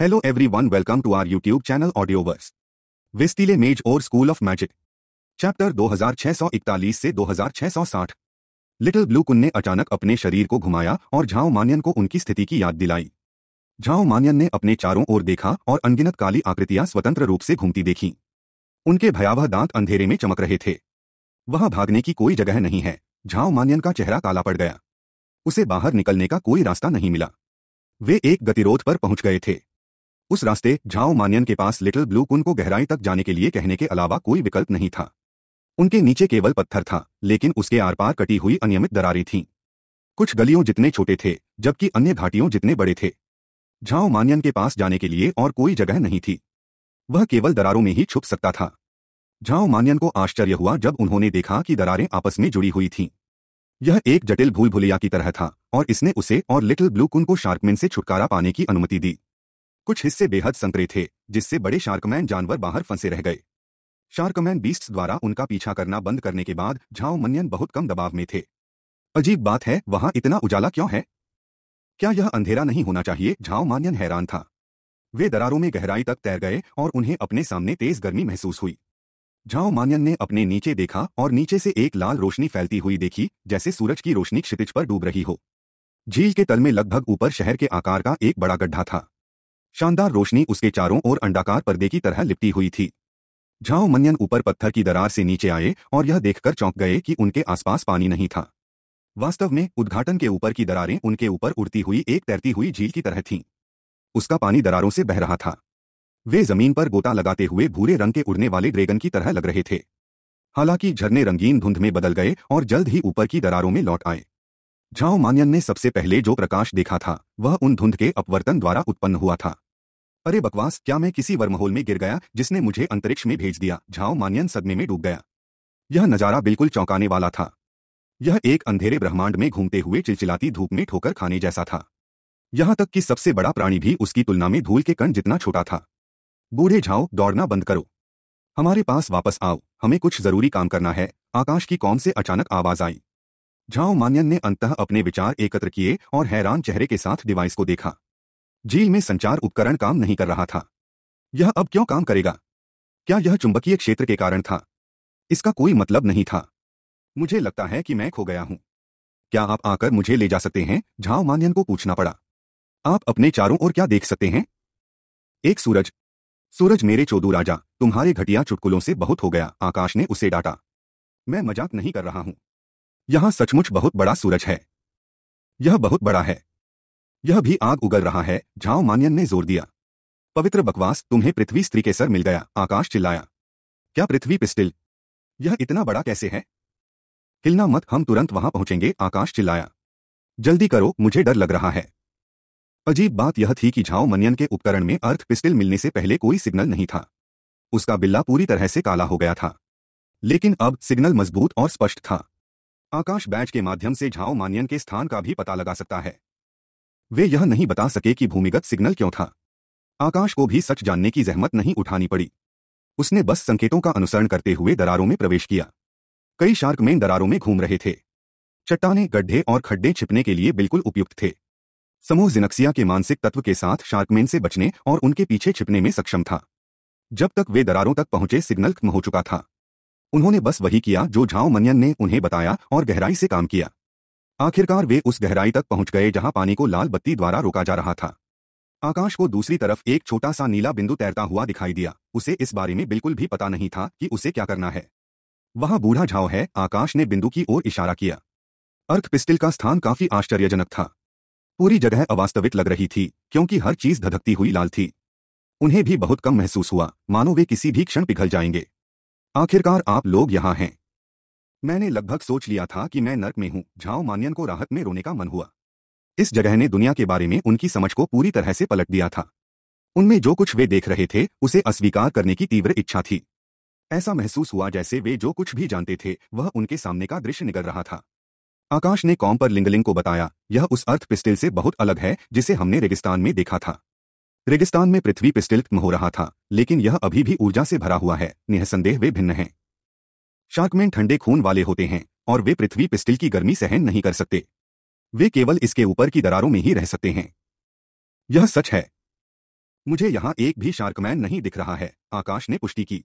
Hello everyone welcome to our YouTube channel Audioverse विस्तीले मेज और स्कूल ऑफ मैजिक चैप्टर 2641 से 2660 लिटिल ब्लू कुन ने अचानक अपने शरीर को घुमाया और झाओ मानियन को उनकी स्थिति की याद दिलाई झाओ मानियन ने अपने चारों ओर देखा और अनगिनत काली आकृतियां स्वतंत्र रूप से घूमती देखीं उनके भयावह दांत अंधेरे में चमक रहे थे वहां भागने की कोई जगह नहीं है झाओ मानियन का चेहरा काला पड़ गया उसे बाहर निकलने का कोई रास्ता नहीं मिला वे एक गतिरोध पर पहुंच गए थे उस रास्ते झाओ मानियन के पास लिटिल ब्लू कुन को गहराई तक जाने के लिए कहने के अलावा कोई विकल्प नहीं था उनके नीचे केवल पत्थर था लेकिन उसके आर पार कटी हुई अनियमित दरारें थीं कुछ गलियों जितने छोटे थे जबकि अन्य घाटियों जितने बड़े थे झाओ मानियन के पास जाने के लिए और कोई जगह नहीं थी वह केवल दरारों में ही छुप सकता था झाओ मानियन को आश्चर्य हुआ जब उन्होंने देखा कि दरारें आपस में जुड़ी हुई थीं यह एक जटिल भूल भुलैया की तरह था और इसने उसे और लिटिल ब्लू कुन को शार्कमेन से छुटकारा पाने की अनुमति दी कुछ हिस्से बेहद संकरे थे जिससे बड़े शार्कमैन जानवर बाहर फंसे रह गए शार्कमैन बीस्ट द्वारा उनका पीछा करना बंद करने के बाद झाओ मनियन बहुत कम दबाव में थे अजीब बात है वहां इतना उजाला क्यों है क्या यह अंधेरा नहीं होना चाहिए झाओ मानियन हैरान था वे दरारों में गहराई तक तैर गए और उन्हें अपने सामने तेज गर्मी महसूस हुई झाओ मानियन ने अपने नीचे देखा और नीचे से एक लाल रोशनी फैलती हुई देखी जैसे सूरज की रोशनी क्षितिज पर डूब रही हो झील के तल में लगभग ऊपर शहर के आकार का एक बड़ा गड्ढा था शानदार रोशनी उसके चारों ओर अंडाकार पर्दे की तरह लिपटी हुई थी झाओ मनियन ऊपर पत्थर की दरार से नीचे आए और यह देखकर चौंक गए कि उनके आसपास पानी नहीं था वास्तव में उद्घाटन के ऊपर की दरारें उनके ऊपर उड़ती हुई एक तैरती हुई झील की तरह थीं उसका पानी दरारों से बह रहा था वे जमीन पर गोता लगाते हुए भूरे रंग के उड़ने वाले ड्रैगन की तरह लग रहे थे हालांकि झरने रंगीन धुंध में बदल गए और जल्द ही ऊपर की दरारों में लौट आए झाओ मान्यन ने सबसे पहले जो प्रकाश देखा था वह उन धुंध के अपवर्तन द्वारा उत्पन्न हुआ था अरे बकवास क्या मैं किसी वर्महोल में गिर गया जिसने मुझे अंतरिक्ष में भेज दिया झाओ मानियन सदमे में डूब गया यह नज़ारा बिल्कुल चौंकाने वाला था यह एक अंधेरे ब्रह्मांड में घूमते हुए चिलचिलाती धूप में ठोकर खाने जैसा था यहां तक कि सबसे बड़ा प्राणी भी उसकी तुलना में धूल के कण जितना छोटा था बूढ़े झाओ दौड़ना बंद करो हमारे पास वापस आओ हमें कुछ जरूरी काम करना है आकाश की कौम से अचानक आवाज आई झाओ मानियन ने अंत अपने विचार एकत्र किए और हैरान चेहरे के साथ डिवाइस को देखा झील में संचार उपकरण काम नहीं कर रहा था यह अब क्यों काम करेगा क्या यह चुंबकीय क्षेत्र के कारण था इसका कोई मतलब नहीं था मुझे लगता है कि मैं खो गया हूं क्या आप आकर मुझे ले जा सकते हैं झाव मान्यन को पूछना पड़ा आप अपने चारों ओर क्या देख सकते हैं एक सूरज सूरज मेरे चोदू राजा तुम्हारे घटिया चुटकुलों से बहुत हो गया आकाश ने उसे डांटा मैं मजाक नहीं कर रहा हूं यहां सचमुच बहुत बड़ा सूरज है यह बहुत बड़ा है यह भी आग उगल रहा है झाओ मानियन ने जोर दिया पवित्र बकवास तुम्हें पृथ्वी स्त्री के सर मिल गया आकाश चिल्लाया क्या पृथ्वी पिस्टिल यह इतना बड़ा कैसे है हिलना मत हम तुरंत वहां पहुंचेंगे आकाश चिल्लाया जल्दी करो मुझे डर लग रहा है अजीब बात यह थी कि झाओ मनियन के उपकरण में अर्थ पिस्टल मिलने से पहले कोई सिग्नल नहीं था उसका बिल्ला पूरी तरह से काला हो गया था लेकिन अब सिग्नल मजबूत और स्पष्ट था आकाश बैच के माध्यम से झाओ मानियन के स्थान का भी पता लगा सकता है वे यह नहीं बता सके कि भूमिगत सिग्नल क्यों था आकाश को भी सच जानने की जहमत नहीं उठानी पड़ी उसने बस संकेतों का अनुसरण करते हुए दरारों में प्रवेश किया कई शार्क में दरारों में घूम रहे थे चट्टाने गड्ढे और खड्डे छिपने के लिए बिल्कुल उपयुक्त थे समूह जिनक्सिया के मानसिक तत्व के साथ शार्कमेन से बचने और उनके पीछे छिपने में सक्षम था जब तक वे दरारों तक पहुंचे सिग्नल खत्म हो चुका था उन्होंने बस वही किया जो झाओ मनियन ने उन्हें बताया और गहराई से काम किया आखिरकार वे उस गहराई तक पहुंच गए जहां पानी को लाल बत्ती द्वारा रोका जा रहा था आकाश को दूसरी तरफ एक छोटा सा नीला बिंदु तैरता हुआ दिखाई दिया उसे इस बारे में बिल्कुल भी पता नहीं था कि उसे क्या करना है वहां बूढ़ा झाव है आकाश ने बिंदु की ओर इशारा किया अर्थ पिस्टिल का स्थान काफी आश्चर्यजनक था पूरी जगह अवास्तविक लग रही थी क्योंकि हर चीज धधकती हुई लाल थी उन्हें भी बहुत कम महसूस हुआ मानो वे किसी भी क्षण पिघल जाएंगे आखिरकार आप लोग यहां हैं मैंने लगभग सोच लिया था कि मैं नर्क में हूं झाओ मान्यन को राहत में रोने का मन हुआ इस जगह ने दुनिया के बारे में उनकी समझ को पूरी तरह से पलट दिया था उनमें जो कुछ वे देख रहे थे उसे अस्वीकार करने की तीव्र इच्छा थी ऐसा महसूस हुआ जैसे वे जो कुछ भी जानते थे वह उनके सामने का दृश्य निकल रहा था आकाश ने कॉम पर लिंगलिंग को बताया यह उस अर्थ पिस्टिल से बहुत अलग है जिसे हमने रेगिस्तान में देखा था रेगिस्तान में पृथ्वी पिस्टिल हो रहा था लेकिन यह अभी भी ऊर्जा से भरा हुआ है निहसंदेह वे भिन्न हैं शार्कमैन ठंडे खून वाले होते हैं और वे पृथ्वी पिस्टिल की गर्मी सहन नहीं कर सकते वे केवल इसके ऊपर की दरारों में ही रह सकते हैं यह सच है मुझे यहां एक भी शार्कमैन नहीं दिख रहा है आकाश ने पुष्टि की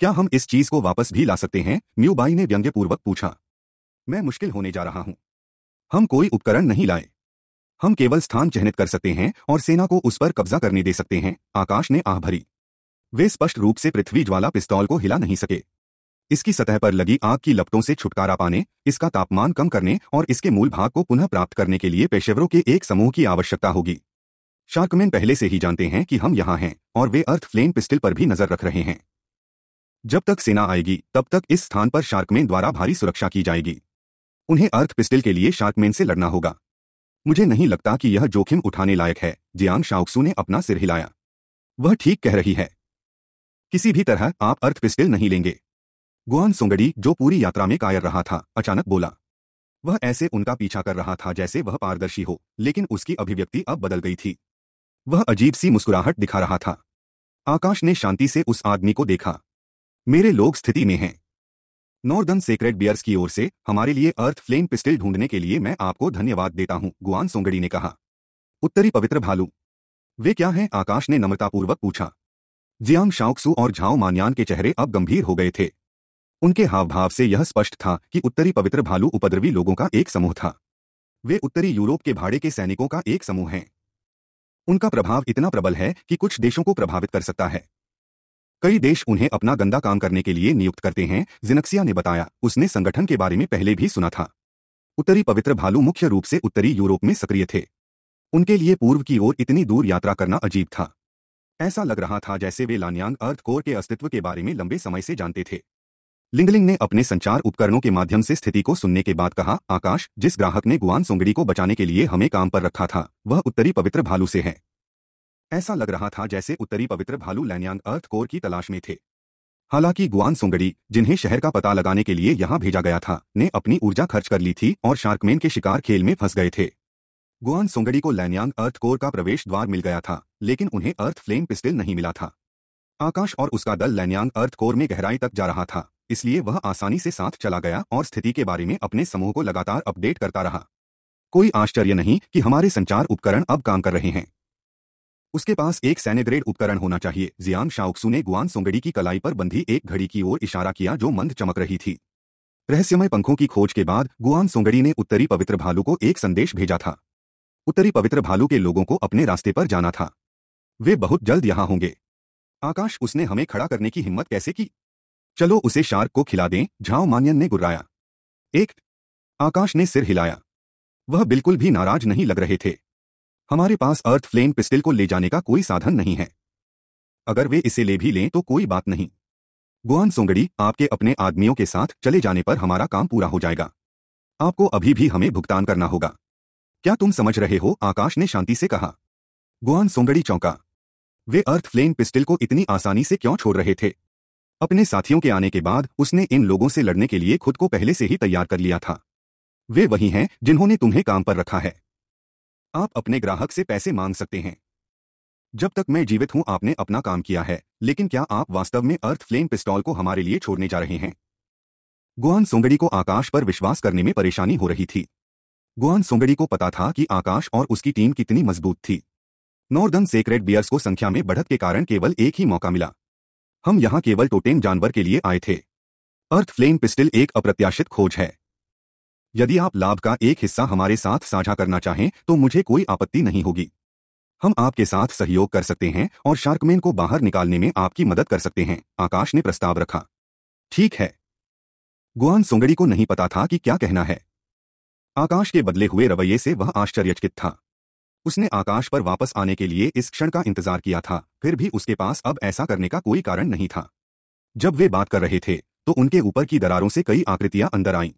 क्या हम इस चीज को वापस भी ला सकते हैं म्यूबाई ने व्यंग्यपूर्वक पूछा मैं मुश्किल होने जा रहा हूं हम कोई उपकरण नहीं लाए हम केवल स्थान चिन्हित कर सकते हैं और सेना को उस पर कब्जा करने दे सकते हैं आकाश ने आह भरी वे स्पष्ट रूप से पृथ्वी ज्वाला पिस्तौल को हिला नहीं सके इसकी सतह पर लगी आग की लपटों से छुटकारा पाने इसका तापमान कम करने और इसके मूल भाग को पुनः प्राप्त करने के लिए पेशेवरों के एक समूह की आवश्यकता होगी शार्कमैन पहले से ही जानते हैं कि हम यहां हैं और वे अर्थ फ्लेम पिस्टल पर भी नजर रख रहे हैं जब तक सेना आएगी तब तक इस स्थान पर शार्कमैन द्वारा भारी सुरक्षा की जाएगी उन्हें अर्थ पिस्टल के लिए शार्कमैन से लड़ना होगा मुझे नहीं लगता कि यह जोखिम उठाने लायक है जियांग शाउक्सू ने अपना सिर हिलाया वह ठीक कह रही है किसी भी तरह आप अर्थ पिस्टल नहीं लेंगे गुआन सोंगड़ी जो पूरी यात्रा में कायर रहा था अचानक बोला वह ऐसे उनका पीछा कर रहा था जैसे वह पारदर्शी हो लेकिन उसकी अभिव्यक्ति अब बदल गई थी वह अजीब सी मुस्कुराहट दिखा रहा था आकाश ने शांति से उस आदमी को देखा मेरे लोग स्थिति में हैं नॉर्दर्न सेक्रेट बियर्स की ओर से हमारे लिए अर्थ फ्लेम पिस्टल ढूंढने के लिए मैं आपको धन्यवाद देता हूं गुआन सोंगड़ी ने कहा उत्तरी पवित्र भालू वे क्या हैं आकाश ने नम्रतापूर्वक पूछा जियांग शाओक्सू और झाओ मान्यान के चेहरे अब गंभीर हो गए थे उनके हावभाव से यह स्पष्ट था कि उत्तरी पवित्र भालू उपद्रवी लोगों का एक समूह था वे उत्तरी यूरोप के भाड़े के सैनिकों का एक समूह हैं उनका प्रभाव इतना प्रबल है कि कुछ देशों को प्रभावित कर सकता है कई देश उन्हें अपना गंदा काम करने के लिए नियुक्त करते हैं जिनक्सिया ने बताया उसने संगठन के बारे में पहले भी सुना था उत्तरी पवित्र भालू मुख्य रूप से उत्तरी यूरोप में सक्रिय थे उनके लिए पूर्व की ओर इतनी दूर यात्रा करना अजीब था ऐसा लग रहा था जैसे वे लान्यांग अर्थ कोर के अस्तित्व के बारे में लंबे समय से जानते थे लिंगलिंग ने अपने संचार उपकरणों के माध्यम से स्थिति को सुनने के बाद कहा आकाश जिस ग्राहक ने गुआन सोंगड़ी को बचाने के लिए हमें काम पर रखा था वह उत्तरी पवित्र भालू से है ऐसा लग रहा था जैसे उत्तरी पवित्र भालू लैनियांग अर्थ कोर की तलाश में थे हालांकि गुआन सोंगड़ी जिन्हें शहर का पता लगाने के लिए यहां भेजा गया था ने अपनी ऊर्जा खर्च कर ली थी और शार्कमेन के शिकार खेल में फंस गए थे गुआन सोंगड़ी को लैनियांग अर्थ कोर का प्रवेश द्वार मिल गया था लेकिन उन्हें अर्थ फ्लेम पिस्टल नहीं मिला था आकाश और उसका दल लैनियांग अर्थ कोर में गहराई तक जा रहा था इसलिए वह आसानी से साथ चला गया और स्थिति के बारे में अपने समूह को लगातार अपडेट करता रहा कोई आश्चर्य नहीं कि हमारे संचार उपकरण अब काम कर रहे हैं उसके पास एक सैनेग्रेड उपकरण होना चाहिए जियांग शाउक्सू ने गुआन सोंगड़ी की कलाई पर बंधी एक घड़ी की ओर इशारा किया जो मंद चमक रही थी रहस्यमय पंखों की खोज के बाद गुआन सोंगड़ी ने उत्तरी पवित्र भालू को एक संदेश भेजा था उत्तरी पवित्र भालू के लोगों को अपने रास्ते पर जाना था वे बहुत जल्द यहां होंगे आकाश उसने हमें खड़ा करने की हिम्मत कैसे की चलो उसे शार्क को खिला दें झाओ मानियन ने गुर्राया एक आकाश ने सिर हिलाया वह बिल्कुल भी नाराज नहीं लग रहे थे हमारे पास अर्थ फ्लेम पिस्टल को ले जाने का कोई साधन नहीं है अगर वे इसे ले भी लें तो कोई बात नहीं गुआन सोंगड़ी आपके अपने आदमियों के साथ चले जाने पर हमारा काम पूरा हो जाएगा आपको अभी भी हमें भुगतान करना होगा क्या तुम समझ रहे हो आकाश ने शांति से कहा गुआन सोंगड़ी चौंका वे अर्थ फ्लेम पिस्टल को इतनी आसानी से क्यों छोड़ रहे थे अपने साथियों के आने के बाद उसने इन लोगों से लड़ने के लिए खुद को पहले से ही तैयार कर लिया था वे वही हैं जिन्होंने तुम्हें काम पर रखा है आप अपने ग्राहक से पैसे मांग सकते हैं जब तक मैं जीवित हूं आपने अपना काम किया है लेकिन क्या आप वास्तव में अर्थ फ्लेम पिस्टॉल को हमारे लिए छोड़ने जा रहे हैं गुआन सोंगड़ी को आकाश पर विश्वास करने में परेशानी हो रही थी गुआन सोंगड़ी को पता था कि आकाश और उसकी टीम कितनी मजबूत थी नॉर्दर्न सेक्रेट बियर्स को संख्या में बढ़त के कारण केवल एक ही मौका मिला हम यहां केवल टोटेम जानवर के लिए आए थे अर्थ फ्लेम पिस्टल एक अप्रत्याशित खोज है यदि आप लाभ का एक हिस्सा हमारे साथ साझा करना चाहें तो मुझे कोई आपत्ति नहीं होगी हम आपके साथ सहयोग कर सकते हैं और शार्कमैन को बाहर निकालने में आपकी मदद कर सकते हैं आकाश ने प्रस्ताव रखा ठीक है गुआन सोंगड़ी को नहीं पता था कि क्या कहना है आकाश के बदले हुए रवैये से वह आश्चर्यचकित था उसने आकाश पर वापस आने के लिए इस क्षण का इंतजार किया था फिर भी उसके पास अब ऐसा करने का कोई कारण नहीं था जब वे बात कर रहे थे तो उनके ऊपर की दरारों से कई आकृतियां अंदर आईं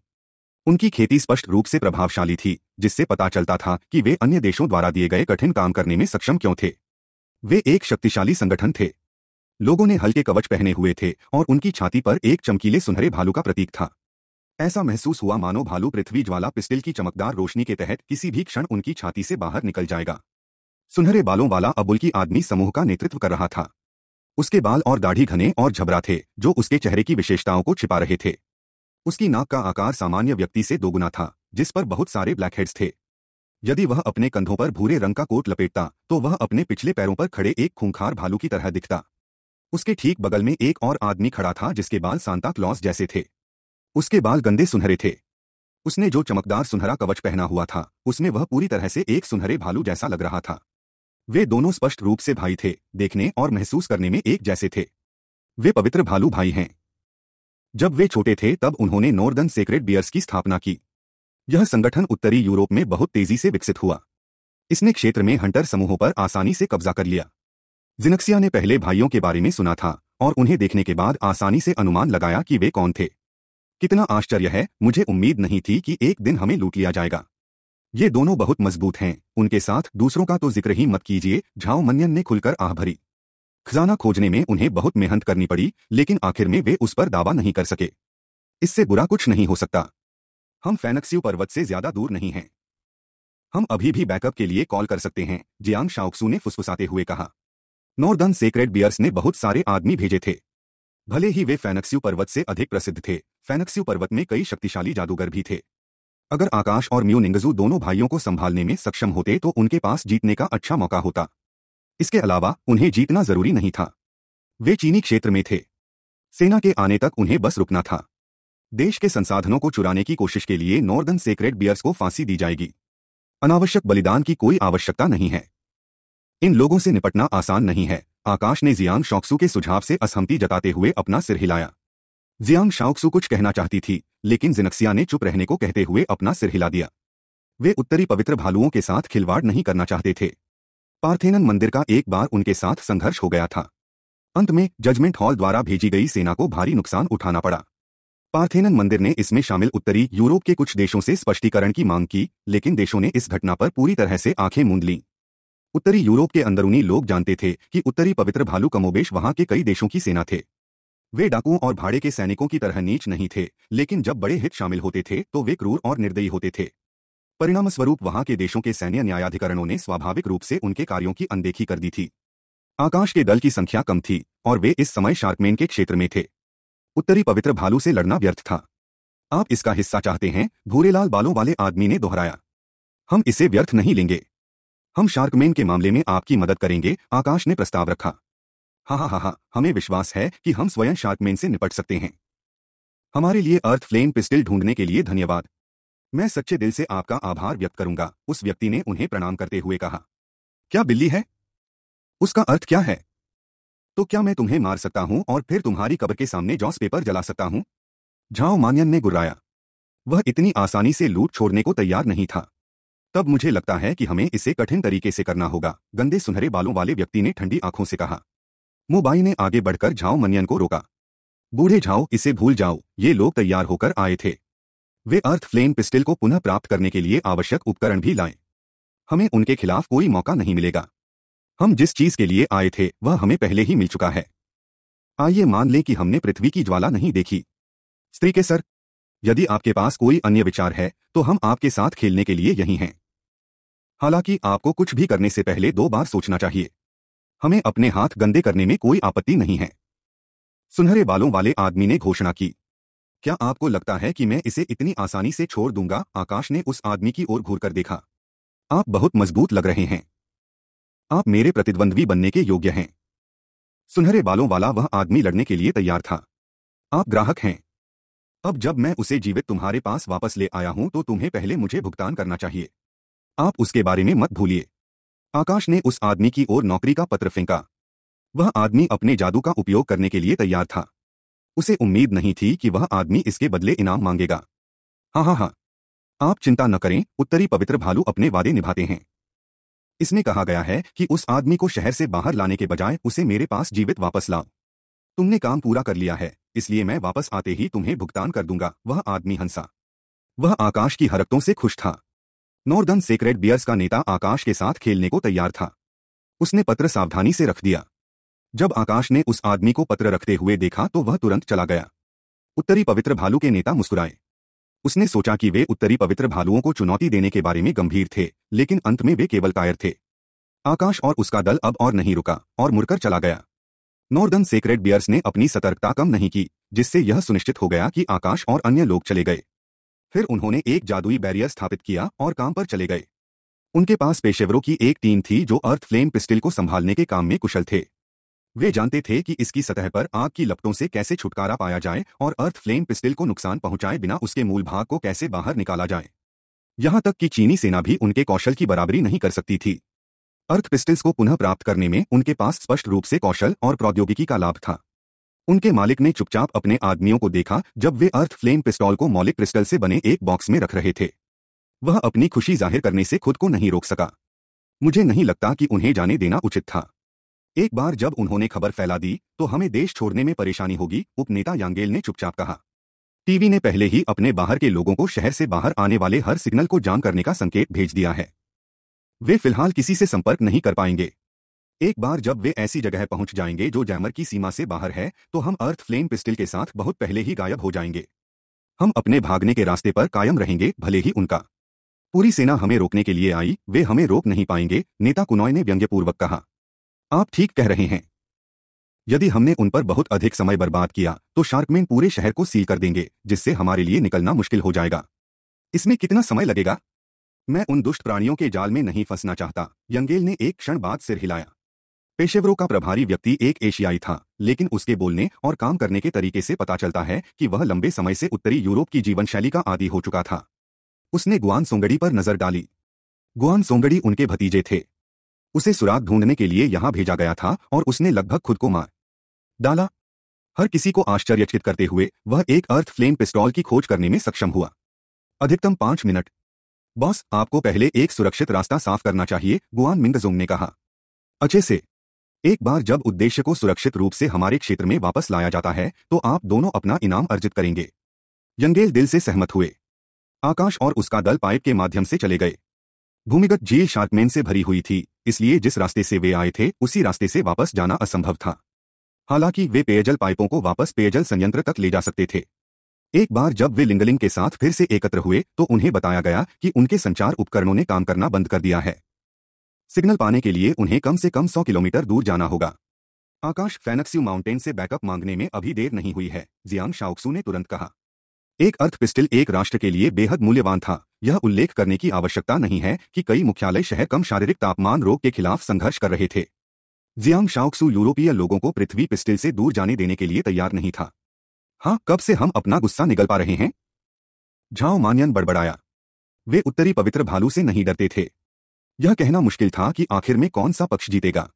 उनकी खेती स्पष्ट रूप से प्रभावशाली थी जिससे पता चलता था कि वे अन्य देशों द्वारा दिए गए कठिन काम करने में सक्षम क्यों थे वे एक शक्तिशाली संगठन थे लोगों ने हल्के कवच पहने हुए थे और उनकी छाती पर एक चमकीले सुनहरे भालू का प्रतीक था ऐसा महसूस हुआ मानो भालू पृथ्वी ज्वाला पिस्टल की चमकदार रोशनी के तहत किसी भी क्षण उनकी छाती से बाहर निकल जाएगा सुनहरे बालों वाला अबुल की आदमी समूह का नेतृत्व कर रहा था उसके बाल और दाढ़ी घने और झबरा थे जो उसके चेहरे की विशेषताओं को छिपा रहे थे उसकी नाक का आकार सामान्य व्यक्ति से दोगुना था जिस पर बहुत सारे ब्लैकहेड्स थे यदि वह अपने कंधों पर भूरे रंग का कोट लपेटता तो वह अपने पिछले पैरों पर खड़े एक खूंखार भालू की तरह दिखता उसके ठीक बगल में एक और आदमी खड़ा था जिसके बाल सांता क्लॉस जैसे थे उसके बाल गंदे सुनहरे थे उसने जो चमकदार सुनहरा कवच पहना हुआ था उसमें वह पूरी तरह से एक सुनहरे भालू जैसा लग रहा था वे दोनों स्पष्ट रूप से भाई थे देखने और महसूस करने में एक जैसे थे वे पवित्र भालू भाई हैं जब वे छोटे थे तब उन्होंने नॉर्दर्न सेक्रेट बियर्स की स्थापना की यह संगठन उत्तरी यूरोप में बहुत तेजी से विकसित हुआ इसने क्षेत्र में हंटर समूहों पर आसानी से कब्जा कर लिया जिनक्सिया ने पहले भाइयों के बारे में सुना था और उन्हें देखने के बाद आसानी से अनुमान लगाया कि वे कौन थे कितना आश्चर्य है मुझे उम्मीद नहीं थी कि एक दिन हमें लूट लिया जाएगा ये दोनों बहुत मजबूत हैं उनके साथ दूसरों का तो जिक्र ही मत कीजिए झाओ मनियन ने खुलकर आह भरी खजाना खोजने में उन्हें बहुत मेहनत करनी पड़ी लेकिन आखिर में वे उस पर दावा नहीं कर सके इससे बुरा कुछ नहीं हो सकता हम फैनक्सियो पर्वत से ज्यादा दूर नहीं हैं हम अभी भी बैकअप के लिए कॉल कर सकते हैं जियांग शाओक्सू ने फुसफुसाते हुए कहा नॉर्दर्न सेक्रेट बियर्स ने बहुत सारे आदमी भेजे थे भले ही वे फैनक्स्यू पर्वत से अधिक प्रसिद्ध थे फैनक्स्यू पर्वत में कई शक्तिशाली जादूगर भी थे अगर आकाश और म्यूनिंगजू दोनों भाइयों को संभालने में सक्षम होते तो उनके पास जीतने का अच्छा मौका होता इसके अलावा उन्हें जीतना जरूरी नहीं था वे चीनी क्षेत्र में थे सेना के आने तक उन्हें बस रुकना था देश के संसाधनों को चुराने की कोशिश के लिए नॉर्दर्न सेक्रेट बियर्स को फांसी दी जाएगी अनावश्यक बलिदान की कोई आवश्यकता नहीं है इन लोगों से निपटना आसान नहीं है आकाश ने जियांग शौक्सु के सुझाव से असहमति जताते हुए अपना सिर हिलाया जियांग शाओक्सू कुछ कहना चाहती थी लेकिन जिनक्सिया ने चुप रहने को कहते हुए अपना सिर हिला दिया वे उत्तरी पवित्र भालुओं के साथ खिलवाड़ नहीं करना चाहते थे पार्थेनन मंदिर का एक बार उनके साथ संघर्ष हो गया था अंत में जजमेंट हॉल द्वारा भेजी गई सेना को भारी नुकसान उठाना पड़ा पार्थेनन मंदिर ने इसमें शामिल उत्तरी यूरोप के कुछ देशों से स्पष्टीकरण की मांग की लेकिन देशों ने इस घटना पर पूरी तरह से आंखें मूंद लीं उत्तरी यूरोप के अंदरूनी लोग जानते थे कि उत्तरी पवित्र भालू कमोबेश वहां के कई देशों की सेना थे वे डाकुओं और भाड़े के सैनिकों की तरह नीच नहीं थे लेकिन जब बड़े हित शामिल होते थे तो वे क्रूर और निर्दयी होते थे परिणामस्वरूप वहां के देशों के सैन्य न्यायाधिकरणों ने स्वाभाविक रूप से उनके कार्यों की अनदेखी कर दी थी आकाश के दल की संख्या कम थी और वे इस समय शार्कमेन के क्षेत्र में थे उत्तरी पवित्र भालू से लड़ना व्यर्थ था आप इसका हिस्सा चाहते हैं भूरेलाल बालों वाले आदमी ने दोहराया हम इसे व्यर्थ नहीं लेंगे हम शार्कमेन के मामले में आपकी मदद करेंगे आकाश ने प्रस्ताव रखा हा हा हा हा हमें विश्वास है कि हम स्वयं शार्कमेन से निपट सकते हैं हमारे लिए अर्थ फ्लेम पिस्टल ढूंढने के लिए धन्यवाद मैं सच्चे दिल से आपका आभार व्यक्त करूंगा उस व्यक्ति ने उन्हें प्रणाम करते हुए कहा क्या बिल्ली है उसका अर्थ क्या है तो क्या मैं तुम्हें मार सकता हूं और फिर तुम्हारी कब्र के सामने जॉस पेपर जला सकता हूं झाओ मानियन ने गुर्राया वह इतनी आसानी से लूट छोड़ने को तैयार नहीं था तब मुझे लगता है कि हमें इसे कठिन तरीके से करना होगा गंदे सुनहरे बालों वाले व्यक्ति ने ठंडी आंखों से कहा मोबाई ने आगे बढ़कर झाओ मनियन को रोका बूढ़े झाओ इसे भूल जाओ ये लोग तैयार होकर आए थे वे अर्थ फ्लेम पिस्टल को पुनः प्राप्त करने के लिए आवश्यक उपकरण भी लाए हमें उनके खिलाफ कोई मौका नहीं मिलेगा हम जिस चीज के लिए आए थे वह हमें पहले ही मिल चुका है आइए मान लें कि हमने पृथ्वी की ज्वाला नहीं देखी स्त्री के सर यदि आपके पास कोई अन्य विचार है तो हम आपके साथ खेलने के लिए यही हैं हालांकि आपको कुछ भी करने से पहले दो बार सोचना चाहिए हमें अपने हाथ गंदे करने में कोई आपत्ति नहीं है सुनहरे बालों वाले आदमी ने घोषणा की क्या आपको लगता है कि मैं इसे इतनी आसानी से छोड़ दूंगा आकाश ने उस आदमी की ओर घूर कर देखा आप बहुत मजबूत लग रहे हैं आप मेरे प्रतिद्वंद्वी बनने के योग्य हैं सुनहरे बालों वाला वह आदमी लड़ने के लिए तैयार था आप ग्राहक हैं अब जब मैं उसे जीवित तुम्हारे पास वापस ले आया हूं तो तुम्हें पहले मुझे भुगतान करना चाहिए आप उसके बारे में मत भूलिए आकाश ने उस आदमी की ओर नौकरी का पत्र फेंका वह आदमी अपने जादू का उपयोग करने के लिए तैयार था उसे उम्मीद नहीं थी कि वह आदमी इसके बदले इनाम मांगेगा हाँ हाँ हाँ आप चिंता न करें उत्तरी पवित्र भालू अपने वादे निभाते हैं इसमें कहा गया है कि उस आदमी को शहर से बाहर लाने के बजाय उसे मेरे पास जीवित वापस लाओ तुमने काम पूरा कर लिया है इसलिए मैं वापस आते ही तुम्हें भुगतान कर दूंगा वह आदमी हंसा वह आकाश की हरकतों से खुश था नॉर्दर्न सेक्रेट बियर्स का नेता आकाश के साथ खेलने को तैयार था उसने पत्र सावधानी से रख दिया जब आकाश ने उस आदमी को पत्र रखते हुए देखा तो वह तुरंत चला गया उत्तरी पवित्र भालू के नेता मुस्कुराए उसने सोचा कि वे उत्तरी पवित्र भालुओं को चुनौती देने के बारे में गंभीर थे लेकिन अंत में वे केवल कायर थे आकाश और उसका दल अब और नहीं रुका और मुड़कर चला गया नॉर्दर्न सेक्रेट बियर्स ने अपनी सतर्कता कम नहीं की जिससे यह सुनिश्चित हो गया कि आकाश और अन्य लोग चले गए फिर उन्होंने एक जादुई बैरियर स्थापित किया और काम पर चले गए उनके पास पेशेवरों की एक टीम थी जो अर्थ फ्लेम पिस्टिल को संभालने के काम में कुशल थे वे जानते थे कि इसकी सतह पर आग की लपटों से कैसे छुटकारा पाया जाए और अर्थ फ्लेम पिस्टिल को नुकसान पहुंचाए बिना उसके मूल भाग को कैसे बाहर निकाला जाए यहां तक कि चीनी सेना भी उनके कौशल की बराबरी नहीं कर सकती थी अर्थ पिस्टल्स को पुनः प्राप्त करने में उनके पास स्पष्ट रूप से कौशल और प्रौद्योगिकी का लाभ था उनके मालिक ने चुपचाप अपने आदमियों को देखा जब वे अर्थ फ्लेम पिस्टॉल को मौलिक क्रिस्टल से बने एक बॉक्स में रख रहे थे वह अपनी खुशी जाहिर करने से खुद को नहीं रोक सका मुझे नहीं लगता कि उन्हें जाने देना उचित था एक बार जब उन्होंने खबर फैला दी तो हमें देश छोड़ने में परेशानी होगी उपनेता यांगेल ने चुपचाप कहा टीवी ने पहले ही अपने बाहर के लोगों को शहर से बाहर आने वाले हर सिग्नल को जाम करने का संकेत भेज दिया है वे फिलहाल किसी से संपर्क नहीं कर पाएंगे एक बार जब वे ऐसी जगह पहुंच जाएंगे जो जैमर की सीमा से बाहर है तो हम अर्थ फ्लेम पिस्टल के साथ बहुत पहले ही गायब हो जाएंगे हम अपने भागने के रास्ते पर कायम रहेंगे भले ही उनका पूरी सेना हमें रोकने के लिए आई वे हमें रोक नहीं पाएंगे नेता कुनॉय ने व्यंग्यपूर्वक कहा आप ठीक कह रहे हैं यदि हमने उन पर बहुत अधिक समय बर्बाद किया तो शार्कमैन पूरे शहर को सील कर देंगे जिससे हमारे लिए निकलना मुश्किल हो जाएगा इसमें कितना समय लगेगा मैं उन दुष्ट प्राणियों के जाल में नहीं फंसना चाहता यंगेल ने एक क्षण बाद सिर हिलाया पेशेवरों का प्रभारी व्यक्ति एक एशियाई था लेकिन उसके बोलने और काम करने के तरीके से पता चलता है कि वह लंबे समय से उत्तरी यूरोप की जीवन शैली का आदि हो चुका था उसने गुआन सोंगड़ी पर नजर डाली गुआन सोंगड़ी उनके भतीजे थे उसे सुराग ढूंढने के लिए यहां भेजा गया था और उसने लगभग खुद को मार डाला हर किसी को आश्चर्यचकित करते हुए वह एक अर्थ फ्लेम पिस्टॉल की खोज करने में सक्षम हुआ अधिकतम पांच मिनट बॉस आपको पहले एक सुरक्षित रास्ता साफ करना चाहिए गुआन मिंगजोंग ने कहा अच्छे से एक बार जब उद्देश्य को सुरक्षित रूप से हमारे क्षेत्र में वापस लाया जाता है तो आप दोनों अपना इनाम अर्जित करेंगे यंगेल दिल से सहमत हुए आकाश और उसका दल पाइप के माध्यम से चले गए भूमिगत झील शार्कमेन से भरी हुई थी इसलिए जिस रास्ते से वे आए थे उसी रास्ते से वापस जाना असंभव था हालांकि वे पेयजल पाइपों को वापस पेयजल संयंत्र तक ले जा सकते थे एक बार जब वे लिंगलिंग के साथ फिर से एकत्र हुए तो उन्हें बताया गया कि उनके संचार उपकरणों ने काम करना बंद कर दिया है सिग्नल पाने के लिए उन्हें कम से कम सौ किलोमीटर दूर जाना होगा आकाश फैनक्स्यू माउंटेन से बैकअप मांगने में अभी देर नहीं हुई है जियांग शाओक्सू ने तुरंत कहा एक अर्थ पिस्टल एक राष्ट्र के लिए बेहद मूल्यवान था यह उल्लेख करने की आवश्यकता नहीं है कि कई मुख्यालय शहर कम शारीरिक तापमान रोग के खिलाफ संघर्ष कर रहे थे जियांग शाओक्सू यूरोपीय लोगों को पृथ्वी पिस्टल से दूर जाने देने के लिए तैयार नहीं था हाँ कब से हम अपना गुस्सा निगल पा रहे हैं झाओ मानियन बड़बड़ाया वे उत्तरी पवित्र भालू से नहीं डरते थे यह कहना मुश्किल था कि आखिर में कौन सा पक्ष जीतेगा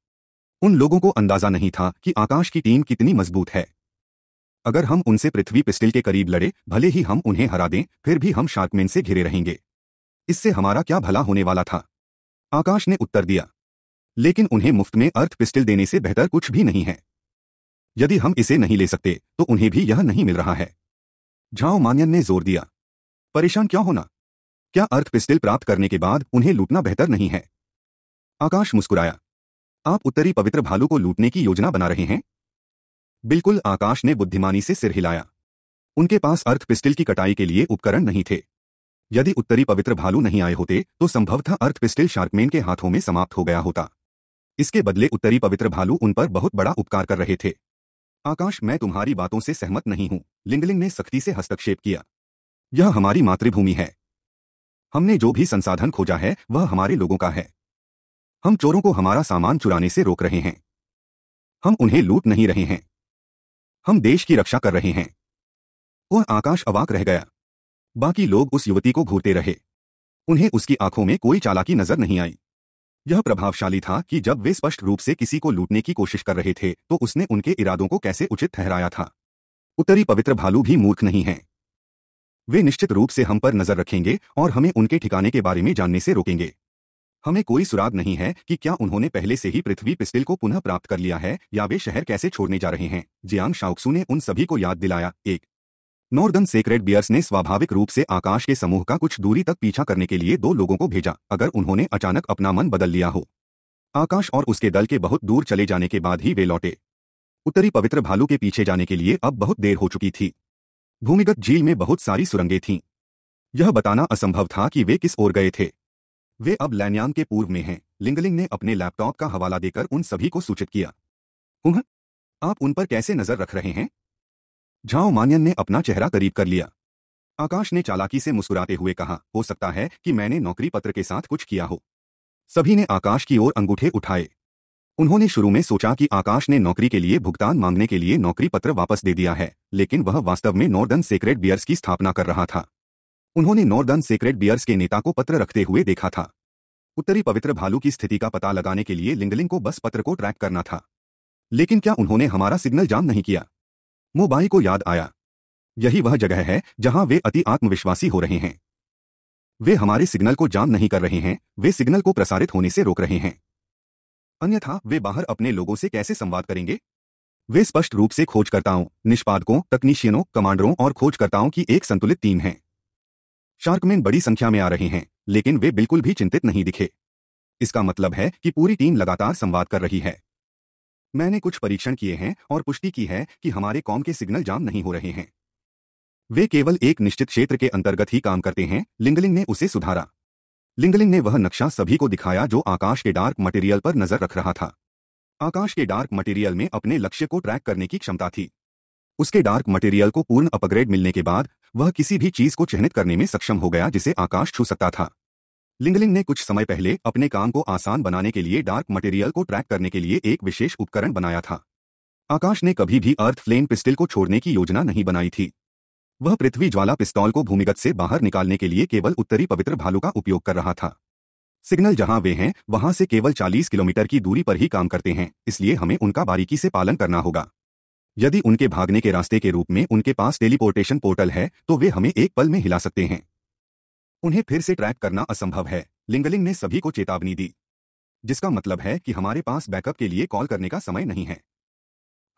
उन लोगों को अंदाजा नहीं था कि आकाश की टीम कितनी मजबूत है अगर हम उनसे पृथ्वी पिस्टिल के करीब लड़े भले ही हम उन्हें हरा दें फिर भी हम शार्कमेन से घिरे रहेंगे इससे हमारा क्या भला होने वाला था आकाश ने उत्तर दिया लेकिन उन्हें मुफ्त में अर्थ पिस्टिल देने से बेहतर कुछ भी नहीं है यदि हम इसे नहीं ले सकते तो उन्हें भी यह नहीं मिल रहा है झाओ मानियन ने जोर दिया परेशान क्यों होना क्या अर्थ पिस्टिल प्राप्त करने के बाद उन्हें लूटना बेहतर नहीं है आकाश मुस्कुराया आप उत्तरी पवित्र भालू को लूटने की योजना बना रहे हैं बिल्कुल आकाश ने बुद्धिमानी से सिर हिलाया उनके पास अर्थ पिस्टिल की कटाई के लिए उपकरण नहीं थे यदि उत्तरी पवित्र भालू नहीं आए होते तो संभवतः अर्थ पिस्टिल शार्कमेन के हाथों में समाप्त हो गया होता इसके बदले उत्तरी पवित्र भालू उन पर बहुत बड़ा उपकार कर रहे थे आकाश मैं तुम्हारी बातों से सहमत नहीं हूं लिंगलिंग ने सख्ती से हस्तक्षेप किया यह हमारी मातृभूमि है हमने जो भी संसाधन खोजा है वह हमारे लोगों का है हम चोरों को हमारा सामान चुराने से रोक रहे हैं हम उन्हें लूट नहीं रहे हैं हम देश की रक्षा कर रहे हैं और आकाश अवाक रह गया बाकी लोग उस युवती को घूरते रहे उन्हें उसकी आंखों में कोई चालाकी नजर नहीं आई यह प्रभावशाली था कि जब वे स्पष्ट रूप से किसी को लूटने की कोशिश कर रहे थे तो उसने उनके इरादों को कैसे उचित ठहराया था उत्तरी पवित्र भालू भी मूर्ख नहीं है वे निश्चित रूप से हम पर नजर रखेंगे और हमें उनके ठिकाने के बारे में जानने से रोकेंगे हमें कोई सुराग नहीं है कि क्या उन्होंने पहले से ही पृथ्वी पिस्टिल को पुनः प्राप्त कर लिया है या वे शहर कैसे छोड़ने जा रहे हैं जियांग शाउक्सू ने उन सभी को याद दिलाया एक नॉर्दर्न सेक्रेड बियर्स ने स्वाभाविक रूप से आकाश के समूह का कुछ दूरी तक पीछा करने के लिए दो लोगों को भेजा अगर उन्होंने अचानक अपना मन बदल लिया हो आकाश और उसके दल के बहुत दूर चले जाने के बाद ही वे लौटे उत्तरी पवित्र भालू के पीछे जाने के लिए अब बहुत देर हो चुकी थी भूमिगत झील में बहुत सारी सुरंगें थीं यह बताना असंभव था कि वे किस ओर गए थे वे अब लैनयांग के पूर्व में हैं लिंगलिंग ने अपने लैपटॉप का हवाला देकर उन सभी को सूचित किया उन्ह आप उन पर कैसे नजर रख रहे हैं झाओ मानियन ने अपना चेहरा करीब कर लिया आकाश ने चालाकी से मुस्कुराते हुए कहा हो सकता है कि मैंने नौकरी पत्र के साथ कुछ किया हो सभी ने आकाश की ओर अंगूठे उठाए उन्होंने शुरू में सोचा कि आकाश ने नौकरी के लिए भुगतान मांगने के लिए नौकरी पत्र वापस दे दिया है लेकिन वह वास्तव में नॉर्दर्न सेक्रेट बियर्स की स्थापना कर रहा था उन्होंने नॉर्दर्न सेक्रेट बियर्स के नेता को पत्र रखते हुए देखा था उत्तरी पवित्र भालू की स्थिति का पता लगाने के लिए लिंगलिंग को बस पत्र को ट्रैक करना था लेकिन क्या उन्होंने हमारा सिग्नल जाम नहीं किया मोबाई को याद आया यही वह जगह है जहां वे अति आत्मविश्वासी हो रहे हैं वे हमारे सिग्नल को जाम नहीं कर रहे हैं वे सिग्नल को प्रसारित होने से रोक रहे हैं अन्यथा वे बाहर अपने लोगों से कैसे संवाद करेंगे वे स्पष्ट रूप से खोजकर्ताओं निष्पादकों तकनीशियनों कमांडरों और खोजकर्ताओं की एक संतुलित टीम है शार्कमैन बड़ी संख्या में आ रहे हैं लेकिन वे बिल्कुल भी चिंतित नहीं दिखे इसका मतलब है कि पूरी टीम लगातार संवाद कर रही है मैंने कुछ परीक्षण किए हैं और पुष्टि की है कि हमारे कॉम के सिग्नल जाम नहीं हो रहे हैं वे केवल एक निश्चित क्षेत्र के अंतर्गत ही काम करते हैं लिंगलिंग ने उसे सुधारा लिंगलिंग ने वह नक्शा सभी को दिखाया जो आकाश के डार्क मटेरियल पर नजर रख रहा था आकाश के डार्क मटेरियल में अपने लक्ष्य को ट्रैक करने की क्षमता थी उसके डार्क मटेरियल को पूर्ण अपग्रेड मिलने के बाद वह किसी भी चीज को चिन्हित करने में सक्षम हो गया जिसे आकाश छू सकता था लिंगलिंग ने कुछ समय पहले अपने काम को आसान बनाने के लिए डार्क मटेरियल को ट्रैक करने के लिए एक विशेष उपकरण बनाया था आकाश ने कभी भी अर्थ फ्लेम पिस्टल को छोड़ने की योजना नहीं बनाई थी वह पृथ्वी ज्वाला पिस्तौल को भूमिगत से बाहर निकालने के लिए केवल उत्तरी पवित्र भालू का उपयोग कर रहा था सिग्नल जहां वे हैं वहां से केवल 40 किलोमीटर की दूरी पर ही काम करते हैं इसलिए हमें उनका बारीकी से पालन करना होगा यदि उनके भागने के रास्ते के रूप में उनके पास टेलीपोर्टेशन पोर्टल है तो वे हमें एक पल में हिला सकते हैं उन्हें फिर से ट्रैक करना असंभव है लिंगलिंग ने सभी को चेतावनी दी जिसका मतलब है कि हमारे पास बैकअप के लिए कॉल करने का समय नहीं है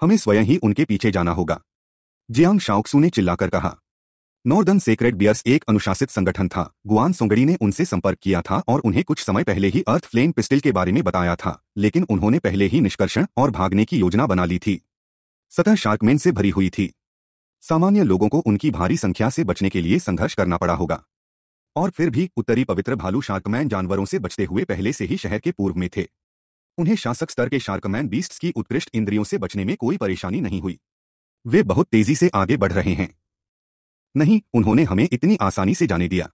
हमें स्वयं ही उनके पीछे जाना होगा जियांग शाओक्सू ने चिल्लाकर कहा नॉर्दर्न सेक्रेट बियर्स एक अनुशासित संगठन था गुआन सोंगड़ी ने उनसे संपर्क किया था और उन्हें कुछ समय पहले ही अर्थ फ्लेम पिस्टल के बारे में बताया था लेकिन उन्होंने पहले ही निष्कर्षण और भागने की योजना बना ली थी सतह शार्कमेन से भरी हुई थी सामान्य लोगों को उनकी भारी संख्या से बचने के लिए संघर्ष करना पड़ा होगा और फिर भी उत्तरी पवित्र भालू शार्कमैन जानवरों से बचते हुए पहले से ही शहर के पूर्व में थे उन्हें शासक स्तर के शार्कमैन बीस्ट्स की उत्कृष्ट इंद्रियों से बचने में कोई परेशानी नहीं हुई वे बहुत तेजी से आगे बढ़ रहे हैं नहीं उन्होंने हमें इतनी आसानी से जाने दिया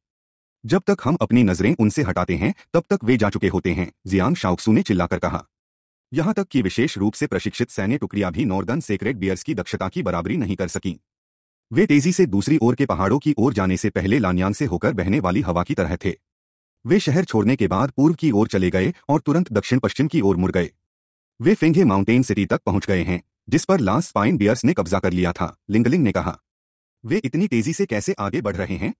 जब तक हम अपनी नजरें उनसे हटाते हैं तब तक वे जा चुके होते हैं जियांग शाउक्सू ने चिल्लाकर कहा यहां तक कि विशेष रूप से प्रशिक्षित सैन्य टुकड़ियां भी नॉर्दर्न सेक्रेट बियर्स की दक्षता की बराबरी नहीं कर सकीं वे तेजी से दूसरी ओर के पहाड़ों की ओर जाने से पहले लान्यांग से होकर बहने वाली हवा की तरह थे वे शहर छोड़ने के बाद पूर्व की ओर चले गए और तुरंत दक्षिण पश्चिम की ओर मुड़ गए वे फेंगे माउंटेन सिटी तक पहुंच गए हैं जिस पर लास्ट स्पाइन बियर्स ने कब्जा कर लिया था लिंगलिंग ने कहा वे इतनी तेजी से कैसे आगे बढ़ रहे हैं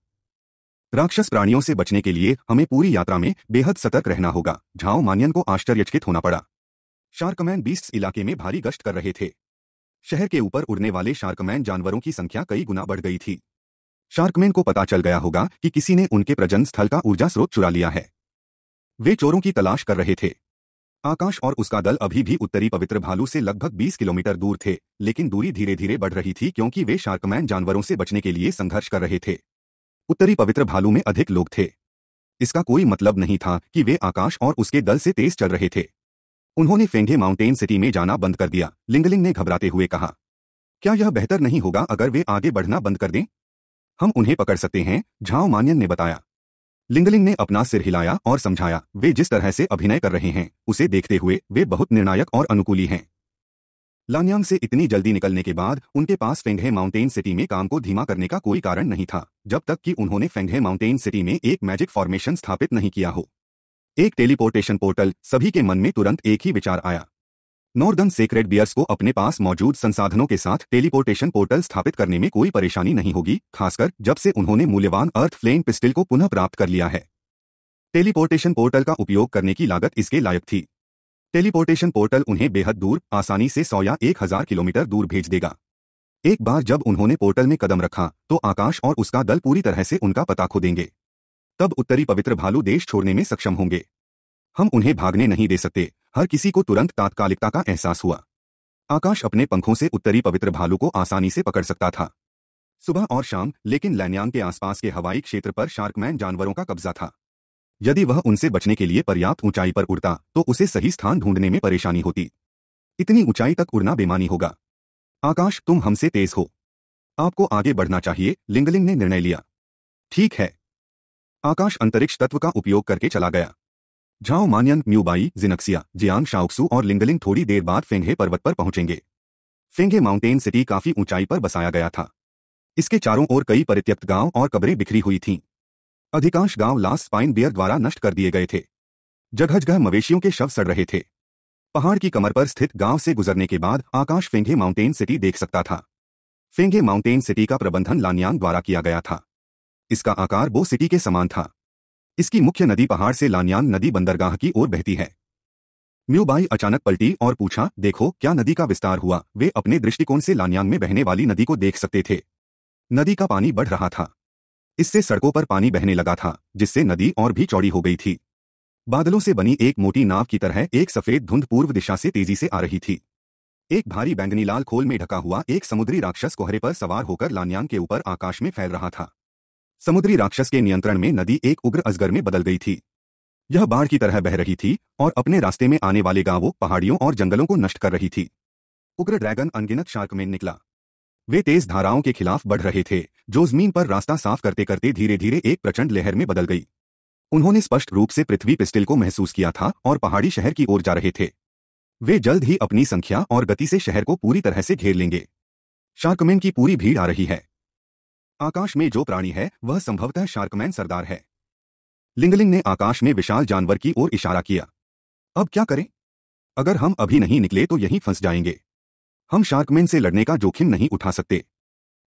राक्षस प्राणियों से बचने के लिए हमें पूरी यात्रा में बेहद सतर्क रहना होगा झाओ मानियन को आश्चर्यचकित होना पड़ा शार्कमैन बीस्ट इलाके में भारी गश्त कर रहे थे शहर के ऊपर उड़ने वाले शार्कमैन जानवरों की संख्या कई गुना बढ़ गई थी शार्कमैन को पता चल गया होगा कि किसी ने उनके प्रजन स्थल का ऊर्जा स्रोत चुरा लिया है वे चोरों की तलाश कर रहे थे आकाश और उसका दल अभी भी उत्तरी पवित्र भालू से लगभग 20 किलोमीटर दूर थे लेकिन दूरी धीरे धीरे बढ़ रही थी क्योंकि वे शार्कमैन जानवरों से बचने के लिए संघर्ष कर रहे थे उत्तरी पवित्र भालू में अधिक लोग थे इसका कोई मतलब नहीं था कि वे आकाश और उसके दल से तेज चल रहे थे उन्होंने फेंगे माउंटेन सिटी में जाना बंद कर दिया लिंगलिंग ने घबराते हुए कहा क्या यह बेहतर नहीं होगा अगर वे आगे बढ़ना बंद कर दें हम उन्हें पकड़ सकते हैं झाओ मान्यन ने बताया लिंगलिंग ने अपना सिर हिलाया और समझाया वे जिस तरह से अभिनय कर रहे हैं उसे देखते हुए वे बहुत निर्णायक और अनुकूली हैं लान्यांग से इतनी जल्दी निकलने के बाद उनके पास फेंघे माउंटेन सिटी में काम को धीमा करने का कोई कारण नहीं था जब तक कि उन्होंने फ़ेंघे माउंटेन सिटी में एक मैजिक फॉर्मेशन स्थापित नहीं किया हो एक टेलीपोर्टेशन पोर्टल सभी के मन में तुरंत एक ही विचार आया नॉर्दर्न सेक्रेट बियर्स को अपने पास मौजूद संसाधनों के साथ टेलीपोर्टेशन पोर्टल स्थापित करने में कोई परेशानी नहीं होगी खासकर जब से उन्होंने मूल्यवान अर्थ फ्लेम पिस्टल को पुनः प्राप्त कर लिया है टेलीपोर्टेशन पोर्टल का उपयोग करने की लागत इसके लायक थी टेलीपोर्टेशन पोर्टल उन्हें बेहद दूर आसानी से सौ या एक हजार किलोमीटर दूर भेज देगा एक बार जब उन्होंने पोर्टल में कदम रखा तो आकाश और उसका दल पूरी तरह से उनका पता खो देंगे तब उत्तरी पवित्र भालू देश छोड़ने में सक्षम होंगे हम उन्हें भागने नहीं दे सकते हर किसी को तुरंत तात्कालिकता का एहसास हुआ आकाश अपने पंखों से उत्तरी पवित्र भालू को आसानी से पकड़ सकता था सुबह और शाम लेकिन लैनयांग के आसपास के हवाई क्षेत्र पर शार्कमैन जानवरों का कब्जा था यदि वह उनसे बचने के लिए पर्याप्त ऊंचाई पर उड़ता तो उसे सही स्थान ढूंढने में परेशानी होती इतनी ऊंचाई तक उड़ना बेमानी होगा आकाश तुम हमसे तेज हो आपको आगे बढ़ना चाहिए लिंगलिंग ने निर्णय लिया ठीक है आकाश अंतरिक्ष तत्व का उपयोग करके चला गया झाओ मान्यन म्यूबाई जिनक्सिया जियांग शाउक्सू और लिंगलिंग थोड़ी देर बाद फेंगे पर्वत पर पहुंचेंगे फेंगे माउंटेन सिटी काफी ऊंचाई पर बसाया गया था इसके चारों ओर कई परित्यक्त गांव और कब्रें बिखरी हुई थीं अधिकांश गांव लास्ट स्पाइन बियर द्वारा नष्ट कर दिए गए थे जगह जगह मवेशियों के शव सड़ रहे थे पहाड़ की कमर पर स्थित गांव से गुजरने के बाद आकाश फेंगे माउंटेन सिटी देख सकता था फेंगे माउंटेन सिटी का प्रबंधन लानियांग द्वारा किया गया था इसका आकार बो सिटी के समान था इसकी मुख्य नदी पहाड़ से लानियान नदी बंदरगाह की ओर बहती है म्यूबाई अचानक पलटी और पूछा देखो क्या नदी का विस्तार हुआ वे अपने दृष्टिकोण से लानियांग में बहने वाली नदी को देख सकते थे नदी का पानी बढ़ रहा था इससे सड़कों पर पानी बहने लगा था जिससे नदी और भी चौड़ी हो गई थी बादलों से बनी एक मोटी नाव की तरह एक सफेद धुंध पूर्व दिशा से तेजी से आ रही थी एक भारी बैंगनी लाल खोल में ढका हुआ एक समुद्री राक्षस कोहरे पर सवार होकर लानियांग के ऊपर आकाश में फैल रहा था समुद्री राक्षस के नियंत्रण में नदी एक उग्र अजगर में बदल गई थी यह बाढ़ की तरह बह रही थी और अपने रास्ते में आने वाले गांवों पहाड़ियों और जंगलों को नष्ट कर रही थी उग्र ड्रैगन अनगिनत शार्कमेन निकला वे तेज धाराओं के खिलाफ बढ़ रहे थे जो जमीन पर रास्ता साफ करते करते धीरे धीरे एक प्रचंड लहर में बदल गई उन्होंने स्पष्ट रूप से पृथ्वी पिस्टिल को महसूस किया था और पहाड़ी शहर की ओर जा रहे थे वे जल्द ही अपनी संख्या और गति से शहर को पूरी तरह से घेर लेंगे शार्कमेन की पूरी भीड़ आ रही है आकाश में जो प्राणी है वह संभवतः शार्कमैन सरदार है लिंगलिंग ने आकाश में विशाल जानवर की ओर इशारा किया अब क्या करें अगर हम अभी नहीं निकले तो यहीं फंस जाएंगे हम शार्कमैन से लड़ने का जोखिम नहीं उठा सकते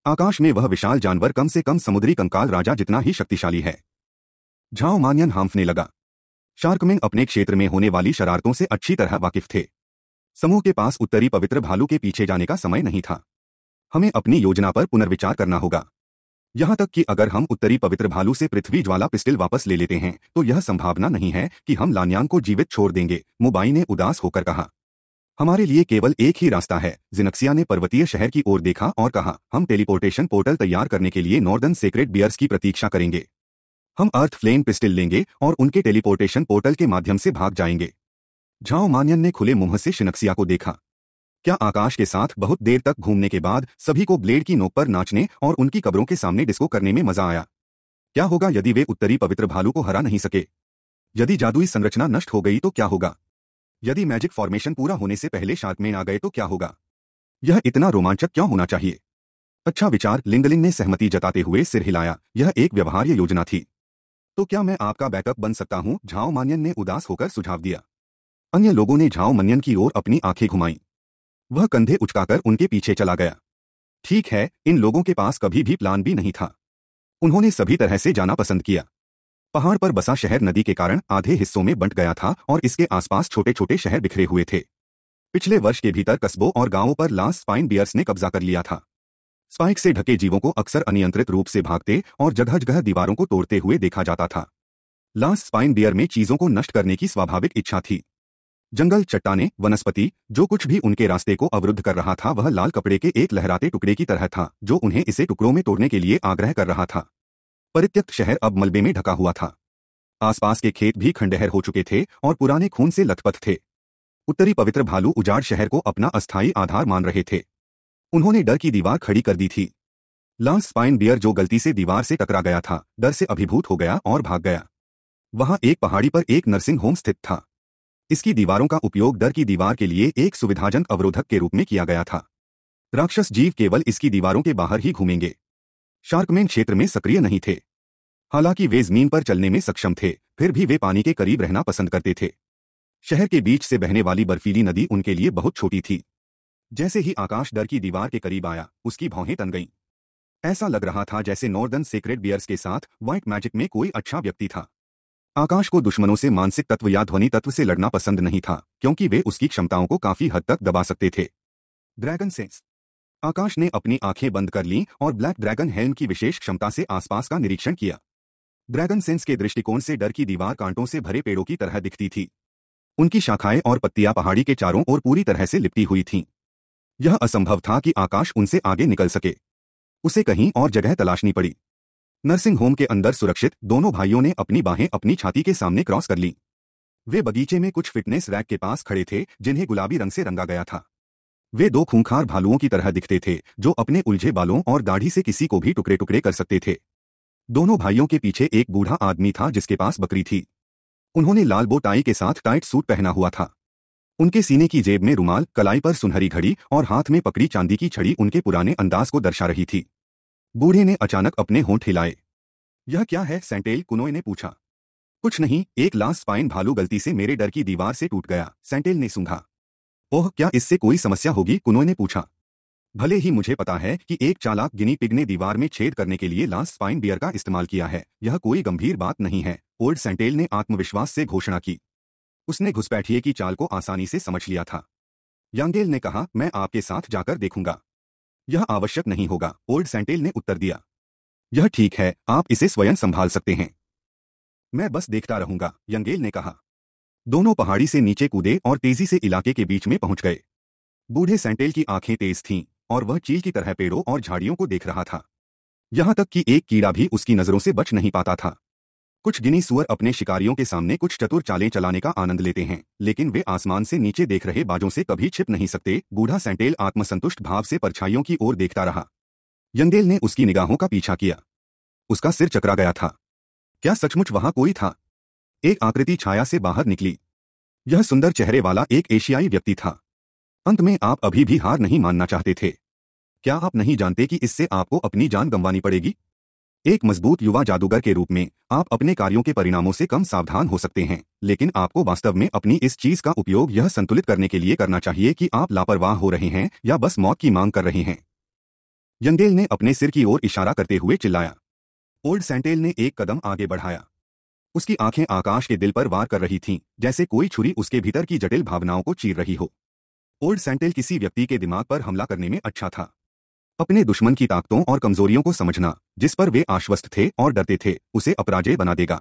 आकाश में वह विशाल जानवर कम से कम समुद्री कंकाल राजा जितना ही शक्तिशाली है झाओ मानियन हाँफने लगा शार्कमैन अपने क्षेत्र में होने वाली शरारतों से अच्छी तरह वाकिफ थे समूह के पास उत्तरी पवित्र भालू के पीछे जाने का समय नहीं था हमें अपनी योजना पर पुनर्विचार करना होगा यहाँ तक कि अगर हम उत्तरी पवित्र भालू से पृथ्वी ज्वाला पिस्टिल वापस ले लेते हैं तो यह संभावना नहीं है कि हम लान्यांग को जीवित छोड़ देंगे मुबाई ने उदास होकर कहा हमारे लिए केवल एक ही रास्ता है जिनक्सिया ने पर्वतीय शहर की ओर देखा और कहा हम टेलीपोर्टेशन पोर्टल तैयार करने के लिए नॉर्दर्न सेक्रेट बियर्स की प्रतीक्षा करेंगे हम अर्थ फ्लेम पिस्टिल लेंगे और उनके टेलीपोर्टेशन पोर्टल के माध्यम से भाग जाएंगे झाओ मान्यन ने खुले मुंह से शिनक्सिया को देखा क्या आकाश के साथ बहुत देर तक घूमने के बाद सभी को ब्लेड की नोक पर नाचने और उनकी कब्रों के सामने डिस्को करने में मजा आया क्या होगा यदि वे उत्तरी पवित्र भालू को हरा नहीं सके यदि जादुई संरचना नष्ट हो गई तो क्या होगा यदि मैजिक फॉर्मेशन पूरा होने से पहले में आ गए तो क्या होगा यह इतना रोमांचक क्यों होना चाहिए अच्छा विचार लिंगलिंग ने सहमति जताते हुए सिर हिलाया यह एक व्यवहार्य योजना थी तो क्या मैं आपका बैकअप बन सकता हूं झाओ मानियन ने उदास होकर सुझाव दिया अन्य लोगों ने झाओ मनियन की ओर अपनी आंखें घुमाईं वह कंधे उचकाकर उनके पीछे चला गया ठीक है इन लोगों के पास कभी भी प्लान भी नहीं था उन्होंने सभी तरह से जाना पसंद किया पहाड़ पर बसा शहर नदी के कारण आधे हिस्सों में बंट गया था और इसके आसपास छोटे छोटे शहर बिखरे हुए थे पिछले वर्ष के भीतर कस्बों और गांवों पर लांस स्पाइन बियर्स ने कब्जा कर लिया था स्पाइक से ढके जीवों को अक्सर अनियंत्रित रूप से भागते और जगह जगह दीवारों को तोड़ते हुए देखा जाता था लांस स्पाइन बियर में चीजों को नष्ट करने की स्वाभाविक इच्छा थी जंगल चट्टाने वनस्पति जो कुछ भी उनके रास्ते को अवरुद्ध कर रहा था वह लाल कपड़े के एक लहराते टुकड़े की तरह था जो उन्हें इसे टुकड़ों में तोड़ने के लिए आग्रह कर रहा था परित्यक्त शहर अब मलबे में ढका हुआ था आसपास के खेत भी खंडहर हो चुके थे और पुराने खून से लथपथ थे उत्तरी पवित्र भालू उजाड़ शहर को अपना अस्थायी आधार मान रहे थे उन्होंने डर की दीवार खड़ी कर दी थी लांस स्पाइन बियर जो गलती से दीवार से टकरा गया था डर से अभिभूत हो गया और भाग गया वहां एक पहाड़ी पर एक नर्सिंग होम स्थित था इसकी दीवारों का उपयोग दर की दीवार के लिए एक सुविधाजनक अवरोधक के रूप में किया गया था राक्षस जीव केवल इसकी दीवारों के बाहर ही घूमेंगे शार्कमैन क्षेत्र में सक्रिय नहीं थे हालांकि वे जमीन पर चलने में सक्षम थे फिर भी वे पानी के करीब रहना पसंद करते थे शहर के बीच से बहने वाली बर्फीली नदी उनके लिए बहुत छोटी थी जैसे ही आकाश डर की दीवार के करीब आया उसकी भौहें तन गईं ऐसा लग रहा था जैसे नॉर्दर्न सीक्रेट बियर्स के साथ व्हाइट मैजिक में कोई अच्छा व्यक्ति था आकाश को दुश्मनों से मानसिक तत्व या ध्वनि तत्व से लड़ना पसंद नहीं था क्योंकि वे उसकी क्षमताओं को काफी हद तक दबा सकते थे ड्रैगन सेंस आकाश ने अपनी आंखें बंद कर लीं और ब्लैक ड्रैगन हेल्म की विशेष क्षमता से आसपास का निरीक्षण किया ड्रैगन सेंस के दृष्टिकोण से डर की दीवार कांटों से भरे पेड़ों की तरह दिखती थी उनकी शाखाएं और पत्तियां पहाड़ी के चारों ओर पूरी तरह से लिपटी हुई थीं यह असंभव था कि आकाश उनसे आगे निकल सके उसे कहीं और जगह तलाशनी पड़ी नर्सिंग होम के अंदर सुरक्षित दोनों भाइयों ने अपनी बाहें अपनी छाती के सामने क्रॉस कर ली वे बगीचे में कुछ फिटनेस रैक के पास खड़े थे जिन्हें गुलाबी रंग से रंगा गया था वे दो खूंखार भालुओं की तरह दिखते थे जो अपने उलझे बालों और दाढ़ी से किसी को भी टुकड़े टुकड़े कर सकते थे दोनों भाइयों के पीछे एक बूढ़ा आदमी था जिसके पास बकरी थी उन्होंने लाल बोटाई के साथ टाइट सूट पहना हुआ था उनके सीने की जेब में रुमाल कलाई पर सुनहरी घड़ी और हाथ में पकड़ी चांदी की छड़ी उनके पुराने अंदाज को दर्शा रही थी बूढ़े ने अचानक अपने होंठ हिलाए यह क्या है सेंटेल कुनोय ने पूछा कुछ नहीं एक लास्ट स्पाइन भालू गलती से मेरे डर की दीवार से टूट गया सेंटेल ने सूंघा ओह क्या इससे कोई समस्या होगी कुनोय ने पूछा भले ही मुझे पता है कि एक चालाक गिनी पिग ने दीवार में छेद करने के लिए लास्ट स्पाइन बियर का इस्तेमाल किया है यह कोई गंभीर बात नहीं है ओल्ड सेंटेल ने आत्मविश्वास से घोषणा की उसने घुसपैठिए की चाल को आसानी से समझ लिया था यांगेल ने कहा मैं आपके साथ जाकर देखूंगा यह आवश्यक नहीं होगा ओल्ड सेंटेल ने उत्तर दिया यह ठीक है आप इसे स्वयं संभाल सकते हैं मैं बस देखता रहूंगा यंगेल ने कहा दोनों पहाड़ी से नीचे कूदे और तेजी से इलाके के बीच में पहुंच गए बूढ़े सेंटेल की आंखें तेज थीं और वह चील की तरह पेड़ों और झाड़ियों को देख रहा था यहां तक कि एक कीड़ा भी उसकी नजरों से बच नहीं पाता था कुछ गिनी सुअर अपने शिकारियों के सामने कुछ चतुर चालें चलाने का आनंद लेते हैं लेकिन वे आसमान से नीचे देख रहे बाजों से कभी छिप नहीं सकते बूढ़ा सेंटेल आत्मसंतुष्ट भाव से परछाइयों की ओर देखता रहा यंदेल ने उसकी निगाहों का पीछा किया उसका सिर चकरा गया था क्या सचमुच वहां कोई था एक आकृति छाया से बाहर निकली यह सुंदर चेहरे वाला एक एशियाई व्यक्ति था अंत में आप अभी भी हार नहीं मानना चाहते थे क्या आप नहीं जानते कि इससे आपको अपनी जान गंवानी पड़ेगी एक मजबूत युवा जादूगर के रूप में आप अपने कार्यों के परिणामों से कम सावधान हो सकते हैं लेकिन आपको वास्तव में अपनी इस चीज का उपयोग यह संतुलित करने के लिए करना चाहिए कि आप लापरवाह हो रहे हैं या बस मौत की मांग कर रहे हैं यंगेल ने अपने सिर की ओर इशारा करते हुए चिल्लाया ओल्ड सेंटेल ने एक कदम आगे बढ़ाया उसकी आंखें आकाश के दिल पर वार कर रही थीं जैसे कोई छुरी उसके भीतर की जटिल भावनाओं को चीर रही हो ओल्ड सेंटेल किसी व्यक्ति के दिमाग पर हमला करने में अच्छा था अपने दुश्मन की ताकतों और कमजोरियों को समझना जिस पर वे आश्वस्त थे और डरते थे उसे अपराजय बना देगा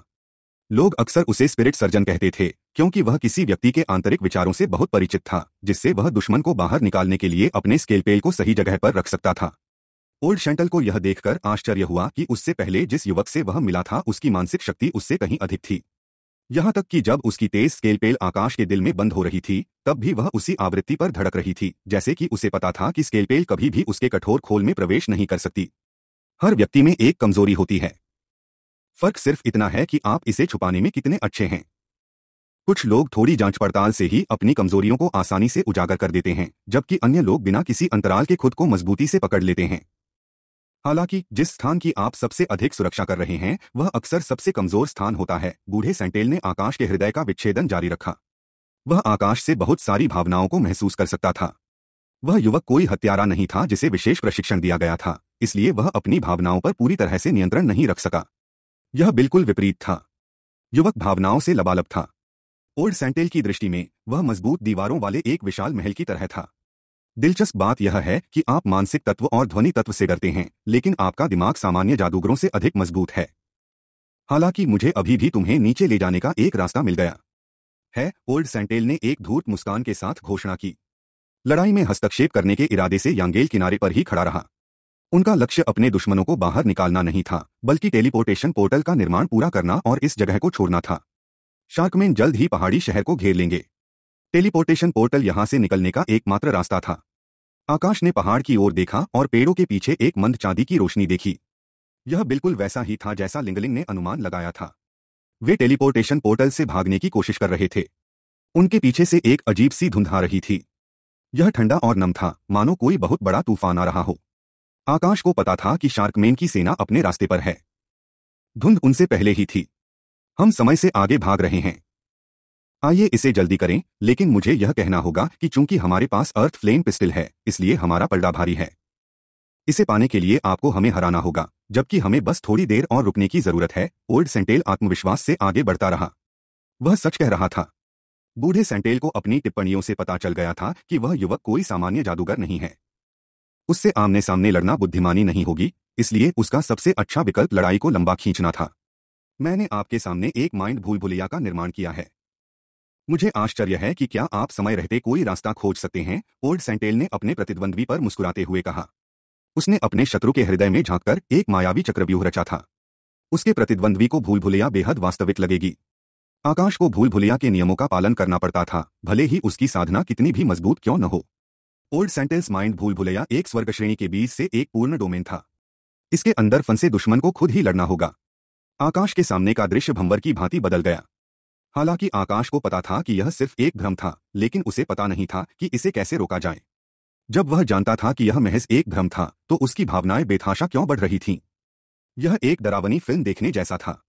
लोग अक्सर उसे स्पिरिट सर्जन कहते थे क्योंकि वह किसी व्यक्ति के आंतरिक विचारों से बहुत परिचित था जिससे वह दुश्मन को बाहर निकालने के लिए अपने स्केलपेल को सही जगह पर रख सकता था ओल्ड शेंटल को यह देखकर आश्चर्य हुआ कि उससे पहले जिस युवक से वह मिला था उसकी मानसिक शक्ति उससे कहीं अधिक थी यहाँ तक कि जब उसकी तेज स्केल पेल आकाश के दिल में बंद हो रही थी तब भी वह उसी आवृत्ति पर धड़क रही थी जैसे कि उसे पता था कि स्केल पेल कभी भी उसके कठोर खोल में प्रवेश नहीं कर सकती हर व्यक्ति में एक कमजोरी होती है फर्क सिर्फ इतना है कि आप इसे छुपाने में कितने अच्छे हैं कुछ लोग थोड़ी जांच पड़ताल से ही अपनी कमजोरियों को आसानी से उजागर कर देते हैं जबकि अन्य लोग बिना किसी अंतराल के खुद को मजबूती से पकड़ लेते हैं हालांकि जिस स्थान की आप सबसे अधिक सुरक्षा कर रहे हैं वह अक्सर सबसे कमजोर स्थान होता है बूढ़े सेंटेल ने आकाश के हृदय का विच्छेदन जारी रखा वह आकाश से बहुत सारी भावनाओं को महसूस कर सकता था वह युवक कोई हत्यारा नहीं था जिसे विशेष प्रशिक्षण दिया गया था इसलिए वह अपनी भावनाओं पर पूरी तरह से नियंत्रण नहीं रख सका यह बिल्कुल विपरीत था युवक भावनाओं से लबालब था ओल्ड सेंटेल की दृष्टि में वह मजबूत दीवारों वाले एक विशाल महल की तरह था दिलचस्प बात यह है कि आप मानसिक तत्व और ध्वनि तत्व से डरते हैं लेकिन आपका दिमाग सामान्य जादूगरों से अधिक मजबूत है हालांकि मुझे अभी भी तुम्हें नीचे ले जाने का एक रास्ता मिल गया है ओल्ड सेंटेल ने एक धूर्त मुस्कान के साथ घोषणा की लड़ाई में हस्तक्षेप करने के इरादे से यांगेल किनारे पर ही खड़ा रहा उनका लक्ष्य अपने दुश्मनों को बाहर निकालना नहीं था बल्कि टेलीपोर्टेशन पोर्टल का निर्माण पूरा करना और इस जगह को छोड़ना था शार्कमेन जल्द ही पहाड़ी शहर को घेर लेंगे टेलीपोर्टेशन पोर्टल यहां से निकलने का एकमात्र रास्ता था आकाश ने पहाड़ की ओर देखा और पेड़ों के पीछे एक मंद चांदी की रोशनी देखी यह बिल्कुल वैसा ही था जैसा लिंगलिंग ने अनुमान लगाया था वे टेलीपोर्टेशन पोर्टल से भागने की कोशिश कर रहे थे उनके पीछे से एक अजीब सी धुंध आ रही थी यह ठंडा और नम था मानो कोई बहुत बड़ा तूफान आ रहा हो आकाश को पता था कि शार्कमेन की सेना अपने रास्ते पर है धुंध उनसे पहले ही थी हम समय से आगे भाग रहे हैं आइए इसे जल्दी करें लेकिन मुझे यह कहना होगा कि चूंकि हमारे पास अर्थ फ्लेम पिस्टल है इसलिए हमारा पलड़ा भारी है इसे पाने के लिए आपको हमें हराना होगा जबकि हमें बस थोड़ी देर और रुकने की जरूरत है ओल्ड सेंटेल आत्मविश्वास से आगे बढ़ता रहा वह सच कह रहा था बूढ़े सेंटेल को अपनी टिप्पणियों से पता चल गया था कि वह युवक कोई सामान्य जादूगर नहीं है उससे आमने सामने लड़ना बुद्धिमानी नहीं होगी इसलिए उसका सबसे अच्छा विकल्प लड़ाई को लंबा खींचना था मैंने आपके सामने एक माइंड भूल भुलिया का निर्माण किया है मुझे आश्चर्य है कि क्या आप समय रहते कोई रास्ता खोज सकते हैं ओल्ड सेंटेल ने अपने प्रतिद्वंद्वी पर मुस्कुराते हुए कहा उसने अपने शत्रु के हृदय में झांककर एक मायावी चक्रव्यूह रचा था उसके प्रतिद्वंद्वी को भूल भुलैया बेहद वास्तविक लगेगी आकाश को भूल भुलैया के नियमों का पालन करना पड़ता था भले ही उसकी साधना कितनी भी मजबूत क्यों न हो ओल्ड सेंटेल्स माइंड भूल भुलैया एक स्वर्ग श्रेणी के बीच से एक पूर्ण डोमेन था इसके अंदर फंसे दुश्मन को खुद ही लड़ना होगा आकाश के सामने का दृश्य भंवर की भांति बदल गया हालांकि आकाश को पता था कि यह सिर्फ एक भ्रम था लेकिन उसे पता नहीं था कि इसे कैसे रोका जाए जब वह जानता था कि यह महज एक भ्रम था तो उसकी भावनाएं बेथाशा क्यों बढ़ रही थीं? यह एक डरावनी फिल्म देखने जैसा था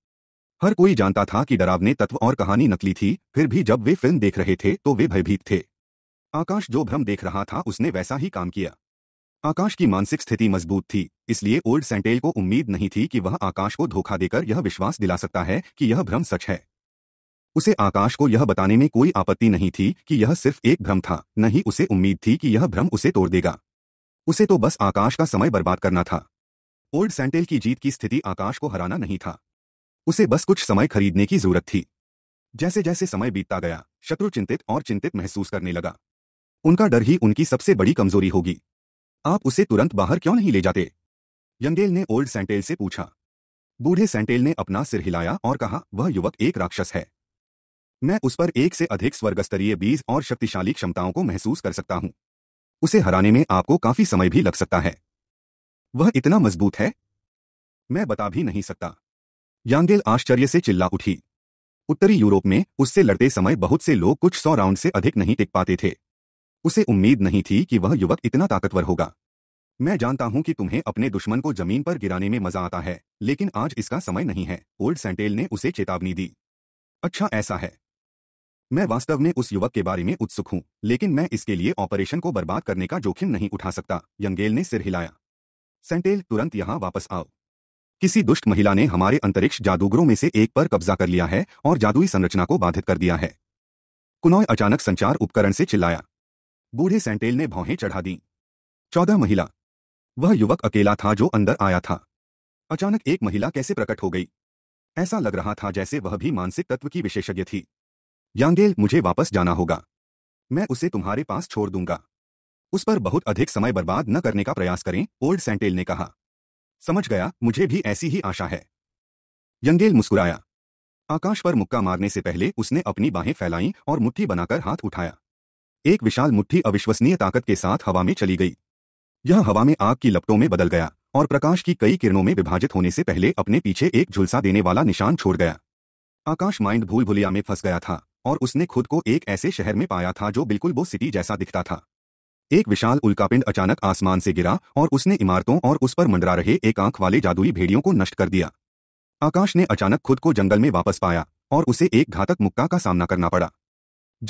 हर कोई जानता था कि डरावने तत्व और कहानी नकली थी फिर भी जब वे फिल्म देख रहे थे तो वे भयभीत थे आकाश जो भ्रम देख रहा था उसने वैसा ही काम किया आकाश की मानसिक स्थिति मजबूत थी इसलिए ओल्ड सेंटेल को उम्मीद नहीं थी कि वह आकाश को धोखा देकर यह विश्वास दिला सकता है कि यह भ्रम सच है उसे आकाश को यह बताने में कोई आपत्ति नहीं थी कि यह सिर्फ एक भ्रम था न ही उसे उम्मीद थी कि यह भ्रम उसे तोड़ देगा उसे तो बस आकाश का समय बर्बाद करना था ओल्ड सेंटेल की जीत की स्थिति आकाश को हराना नहीं था उसे बस कुछ समय खरीदने की जरूरत थी जैसे जैसे समय बीतता गया शत्रु चिंतित और चिंतित महसूस करने लगा उनका डर ही उनकी सबसे बड़ी कमजोरी होगी आप उसे तुरंत बाहर क्यों नहीं ले जाते यंगेल ने ओल्ड सेंटेल से पूछा बूढ़े सेंटेल ने अपना सिर हिलाया और कहा वह युवक एक राक्षस है मैं उस पर एक से अधिक स्वर्ग स्तरीय बीज और शक्तिशाली क्षमताओं को महसूस कर सकता हूं उसे हराने में आपको काफी समय भी लग सकता है वह इतना मजबूत है मैं बता भी नहीं सकता यांगेल आश्चर्य से चिल्ला उठी उत्तरी यूरोप में उससे लड़ते समय बहुत से लोग कुछ सौ राउंड से अधिक नहीं टिक पाते थे उसे उम्मीद नहीं थी कि वह युवक इतना ताकतवर होगा मैं जानता हूं कि तुम्हें अपने दुश्मन को जमीन पर गिराने में मजा आता है लेकिन आज इसका समय नहीं है ओल्ड सेंटेल ने उसे चेतावनी दी अच्छा ऐसा है मैं वास्तव में उस युवक के बारे में उत्सुक हूं लेकिन मैं इसके लिए ऑपरेशन को बर्बाद करने का जोखिम नहीं उठा सकता यंगेल ने सिर हिलाया सेंटेल तुरंत यहां वापस आओ किसी दुष्ट महिला ने हमारे अंतरिक्ष जादूगरों में से एक पर कब्जा कर लिया है और जादुई संरचना को बाधित कर दिया है कुनॉय अचानक संचार उपकरण से चिल्लाया बूढ़े सेंटेल ने भौहें चढ़ा दी चौदह महिला वह युवक अकेला था जो अंदर आया था अचानक एक महिला कैसे प्रकट हो गई ऐसा लग रहा था जैसे वह भी मानसिक तत्व की विशेषज्ञ थी यांगेल मुझे वापस जाना होगा मैं उसे तुम्हारे पास छोड़ दूंगा उस पर बहुत अधिक समय बर्बाद न करने का प्रयास करें ओल्ड सेंटेल ने कहा समझ गया मुझे भी ऐसी ही आशा है यंगेल मुस्कुराया आकाश पर मुक्का मारने से पहले उसने अपनी बाहें फैलाईं और मुट्ठी बनाकर हाथ उठाया एक विशाल मुट्ठी अविश्वसनीय ताकत के साथ हवा में चली गई यह हवा में आग की लपटों में बदल गया और प्रकाश की कई किरणों में विभाजित होने से पहले अपने पीछे एक झुलसा देने वाला निशान छोड़ गया आकाश माइंड भूल भुलिया में फंस गया था और उसने खुद को एक ऐसे शहर में पाया था जो बिल्कुल वो सिटी जैसा दिखता था एक विशाल उल्कापिंड अचानक आसमान से गिरा और उसने इमारतों और उस पर मंडरा रहे एक आंख वाले जादुई भेड़ियों को नष्ट कर दिया आकाश ने अचानक खुद को जंगल में वापस पाया और उसे एक घातक मुक्का का सामना करना पड़ा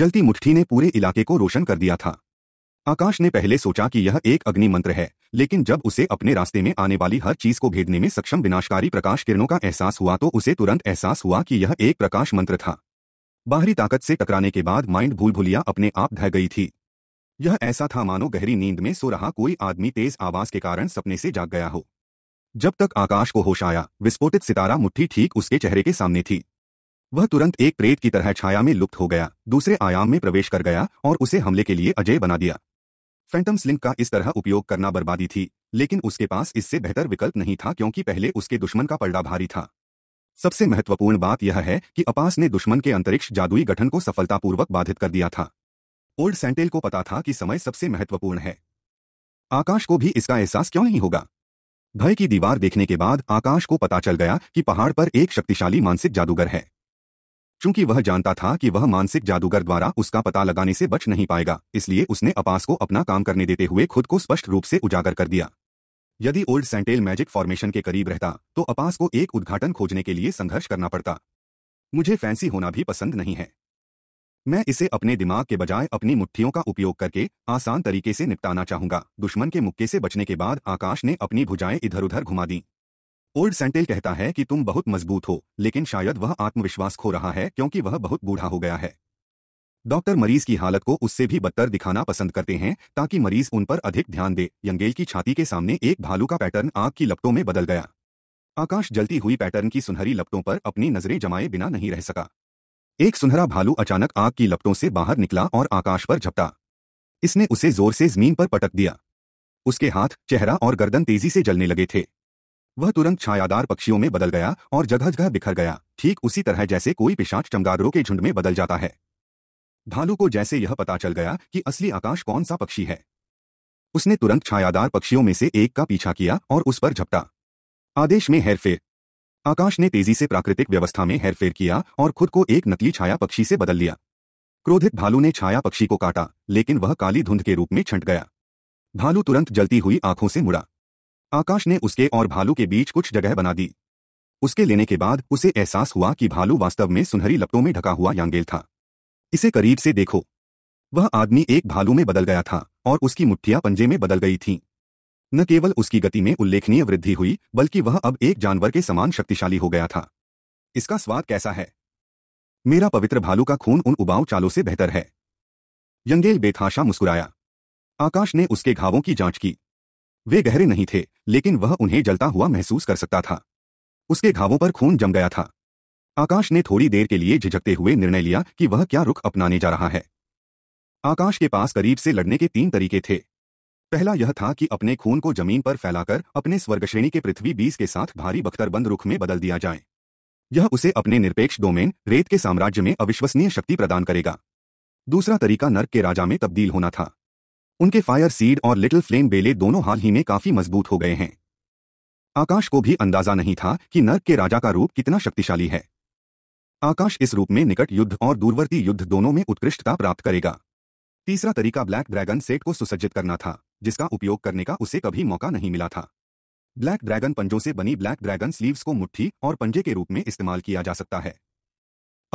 जलती मुठ्ठी ने पूरे इलाके को रोशन कर दिया था आकाश ने पहले सोचा कि यह एक अग्नि मंत्र है लेकिन जब उसे अपने रास्ते में आने वाली हर चीज को भेदने में सक्षम विनाशकारी प्रकाश किरणों का एहसास हुआ तो उसे तुरंत एहसास हुआ कि यह एक प्रकाश मंत्र था बाहरी ताकत से टकराने के बाद माइंड भूल भूलिया अपने आप ढह गई थी यह ऐसा था मानो गहरी नींद में सो रहा कोई आदमी तेज आवाज के कारण सपने से जाग गया हो जब तक आकाश को होश आया विस्फोटित सितारा मुट्ठी ठीक उसके चेहरे के सामने थी वह तुरंत एक प्रेत की तरह छाया में लुप्त हो गया दूसरे आयाम में प्रवेश कर गया और उसे हमले के लिए अजय बना दिया फैंटम स्लिंग का इस तरह उपयोग करना बर्बादी थी लेकिन उसके पास इससे बेहतर विकल्प नहीं था क्योंकि पहले उसके दुश्मन का पलड़ा भारी था सबसे महत्वपूर्ण बात यह है कि अपास ने दुश्मन के अंतरिक्ष जादुई गठन को सफलतापूर्वक बाधित कर दिया था ओल्ड सेंटेल को पता था कि समय सबसे महत्वपूर्ण है आकाश को भी इसका एहसास क्यों नहीं होगा भय की दीवार देखने के बाद आकाश को पता चल गया कि पहाड़ पर एक शक्तिशाली मानसिक जादूगर है चूंकि वह जानता था कि वह मानसिक जादूगर द्वारा उसका पता लगाने से बच नहीं पाएगा इसलिए उसने अपास को अपना काम करने देते हुए खुद को स्पष्ट रूप से उजागर कर दिया यदि ओल्ड सेंटेल मैजिक फॉर्मेशन के करीब रहता तो अपास को एक उद्घाटन खोजने के लिए संघर्ष करना पड़ता मुझे फैंसी होना भी पसंद नहीं है मैं इसे अपने दिमाग के बजाय अपनी मुट्ठियों का उपयोग करके आसान तरीके से निपटाना चाहूंगा दुश्मन के मुक्के से बचने के बाद आकाश ने अपनी भुजाएं इधर उधर घुमा दी ओल्ड सेंटेल कहता है कि तुम बहुत मजबूत हो लेकिन शायद वह आत्मविश्वास खो रहा है क्योंकि वह बहुत बूढ़ा हो गया है डॉक्टर मरीज की हालत को उससे भी बदतर दिखाना पसंद करते हैं ताकि मरीज उन पर अधिक ध्यान दे यंगेल की छाती के सामने एक भालू का पैटर्न आग की लपटों में बदल गया आकाश जलती हुई पैटर्न की सुनहरी लपटों पर अपनी नजरें जमाए बिना नहीं रह सका एक सुनहरा भालू अचानक आग की लपटों से बाहर निकला और आकाश पर झपटा इसने उसे जोर से जमीन पर पटक दिया उसके हाथ चेहरा और गर्दन तेजी से जलने लगे थे वह तुरंत छायादार पक्षियों में बदल गया और जगह जगह बिखर गया ठीक उसी तरह जैसे कोई पिशाच चमगादड़ों के झुंड में बदल जाता है भालू को जैसे यह पता चल गया कि असली आकाश कौन सा पक्षी है उसने तुरंत छायादार पक्षियों में से एक का पीछा किया और उस पर झपटा आदेश में हेरफेर आकाश ने तेजी से प्राकृतिक व्यवस्था में हेरफेर किया और खुद को एक नकली छाया पक्षी से बदल लिया क्रोधित भालू ने छाया पक्षी को काटा लेकिन वह काली धुंध के रूप में छंट गया भालू तुरंत जलती हुई आंखों से मुड़ा आकाश ने उसके और भालू के बीच कुछ जगह बना दी उसके लेने के बाद उसे एहसास हुआ कि भालू वास्तव में सुनहरी लपटों में ढका हुआ यांगेल था इसे करीब से देखो वह आदमी एक भालू में बदल गया था और उसकी मुठ्ठियां पंजे में बदल गई थीं। न केवल उसकी गति में उल्लेखनीय वृद्धि हुई बल्कि वह अब एक जानवर के समान शक्तिशाली हो गया था इसका स्वाद कैसा है मेरा पवित्र भालू का खून उन उबाऊ चालों से बेहतर है यंगेल बेथाशा मुस्कुराया आकाश ने उसके घावों की जांच की वे गहरे नहीं थे लेकिन वह उन्हें जलता हुआ महसूस कर सकता था उसके घावों पर खून जम गया था आकाश ने थोड़ी देर के लिए झिझकते हुए निर्णय लिया कि वह क्या रुख अपनाने जा रहा है आकाश के पास करीब से लड़ने के तीन तरीके थे पहला यह था कि अपने खून को जमीन पर फैलाकर अपने स्वर्गश्रेणी के पृथ्वी बीस के साथ भारी बख्तरबंद रुख में बदल दिया जाए यह उसे अपने निरपेक्ष डोमेन रेत के साम्राज्य में अविश्वसनीय शक्ति प्रदान करेगा दूसरा तरीका नर्क के राजा में तब्दील होना था उनके फायर सीड और लिटिल फ्लेम बेले दोनों हाल ही में काफी मजबूत हो गए हैं आकाश को भी अंदाजा नहीं था कि नर्क के राजा का रूप कितना शक्तिशाली है आकाश इस रूप में निकट युद्ध और दूरवर्ती युद्ध दोनों में उत्कृष्टता प्राप्त करेगा तीसरा तरीका ब्लैक ड्रैगन सेट को सुसज्जित करना था जिसका उपयोग करने का उसे कभी मौका नहीं मिला था ब्लैक ड्रैगन पंजों से बनी ब्लैक ड्रैगन स्लीव्स को मुट्ठी और पंजे के रूप में इस्तेमाल किया जा सकता है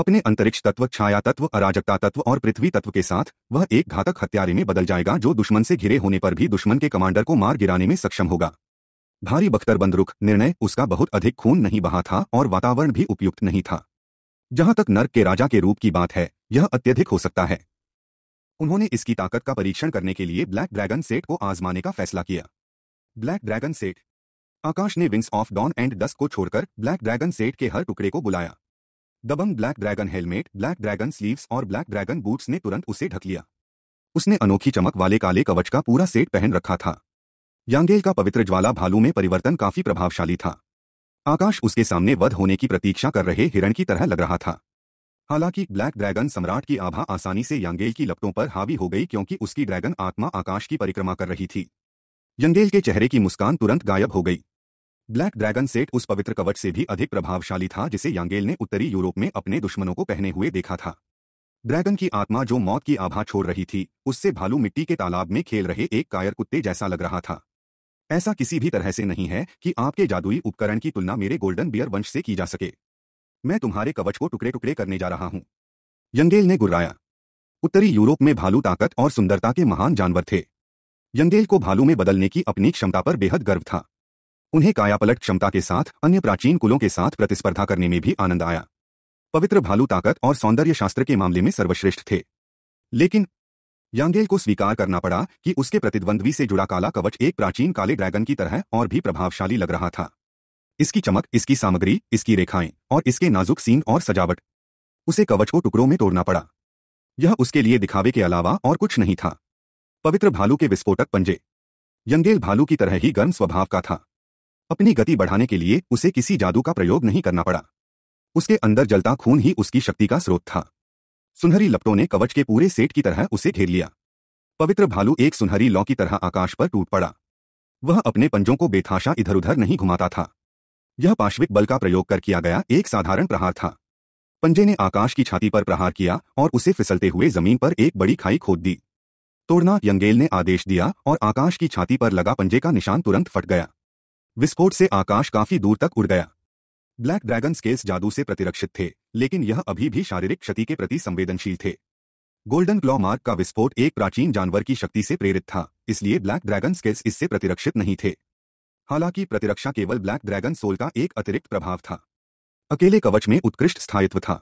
अपने अंतरिक्ष तत्व छाया तत्व अराजकता तत्व और पृथ्वी तत्व के साथ वह एक घातक हत्यारे में बदल जाएगा जो दुश्मन से घिरे होने पर भी दुश्मन के कमांडर को मार गिराने में सक्षम होगा भारी बख्तर बंदरुख निर्णय उसका बहुत अधिक खून नहीं बहा था और वातावरण भी उपयुक्त नहीं था जहां तक नर्क के राजा के रूप की बात है यह अत्यधिक हो सकता है उन्होंने इसकी ताकत का परीक्षण करने के लिए ब्लैक ड्रैगन सेट को आजमाने का फैसला किया ब्लैक ड्रैगन सेट आकाश ने wings of dawn and dust को छोड़कर ब्लैक ड्रैगन सेट के हर टुकड़े को बुलाया दबंग black dragon helmet black dragon sleeves और ब्लैक ड्रैगन बूट्स ने तुरंत उसे ढक लिया उसने अनोखी चमक वाले काले कवच का पूरा सेट पहन रखा था यांगेल का पवित्र ज्वाला भालू में परिवर्तन काफी प्रभावशाली था आकाश उसके सामने वध होने की प्रतीक्षा कर रहे हिरण की तरह लग रहा था हालांकि ब्लैक ड्रैगन सम्राट की आभा आसानी से यांगेल की लपटों पर हावी हो गई क्योंकि उसकी ड्रैगन आत्मा आकाश की परिक्रमा कर रही थी यंगेल के चेहरे की मुस्कान तुरंत गायब हो गई ब्लैक ड्रैगन सेट उस पवित्र कवच से भी अधिक प्रभावशाली था जिसे यांगेल ने उत्तरी यूरोप में अपने दुश्मनों को पहने हुए देखा था ड्रैगन की आत्मा जो मौत की आभा छोड़ रही थी उससे भालू मिट्टी के तालाब में खेल रहे एक कायर कुत्ते जैसा लग रहा था ऐसा किसी भी तरह से नहीं है कि आपके जादुई उपकरण की तुलना मेरे गोल्डन बियर वंश से की जा सके मैं तुम्हारे कवच को टुकड़े टुकड़े करने जा रहा हूं यंगेल ने गुर्राया उत्तरी यूरोप में भालू ताकत और सुंदरता के महान जानवर थे यंगेल को भालू में बदलने की अपनी क्षमता पर बेहद गर्व था उन्हें कायापलट क्षमता के साथ अन्य प्राचीन कुलों के साथ प्रतिस्पर्धा करने में भी आनंद आया पवित्र भालू ताकत और सौंदर्य शास्त्र के मामले में सर्वश्रेष्ठ थे लेकिन यांगेल को स्वीकार करना पड़ा कि उसके प्रतिद्वंद्वी से जुड़ा काला कवच एक प्राचीन काले ड्रैगन की तरह और भी प्रभावशाली लग रहा था इसकी चमक इसकी सामग्री इसकी रेखाएं और इसके नाजुक सीन और सजावट उसे कवच को टुकड़ों में तोड़ना पड़ा यह उसके लिए दिखावे के अलावा और कुछ नहीं था पवित्र भालू के विस्फोटक पंजे यंगेल भालू की तरह ही गर्म स्वभाव का था अपनी गति बढ़ाने के लिए उसे किसी जादू का प्रयोग नहीं करना पड़ा उसके अंदर जलता खून ही उसकी शक्ति का स्रोत था सुनहरी लपटों ने कवच के पूरे सेट की तरह उसे घेर लिया पवित्र भालू एक सुनहरी लौ की तरह आकाश पर टूट पड़ा वह अपने पंजों को बेथाशा इधर उधर नहीं घुमाता था यह पार्श्विक बल का प्रयोग कर किया गया एक साधारण प्रहार था पंजे ने आकाश की छाती पर प्रहार किया और उसे फिसलते हुए जमीन पर एक बड़ी खाई खोद दी तोड़ना यंगेल ने आदेश दिया और आकाश की छाती पर लगा पंजे का निशान तुरंत फट गया विस्फोट से आकाश काफी दूर तक उड़ गया ब्लैक ड्रैगन स्केल्स जादू से प्रतिरक्षित थे लेकिन यह अभी भी शारीरिक क्षति के प्रति संवेदनशील थे गोल्डन क्लॉ मार्क का विस्फोट एक प्राचीन जानवर की शक्ति से प्रेरित था इसलिए ब्लैक ड्रैगन स्केल्स इससे प्रतिरक्षित नहीं थे हालांकि प्रतिरक्षा केवल ब्लैक ड्रैगन सोल का एक अतिरिक्त प्रभाव था अकेले कवच में उत्कृष्ट स्थायित्व था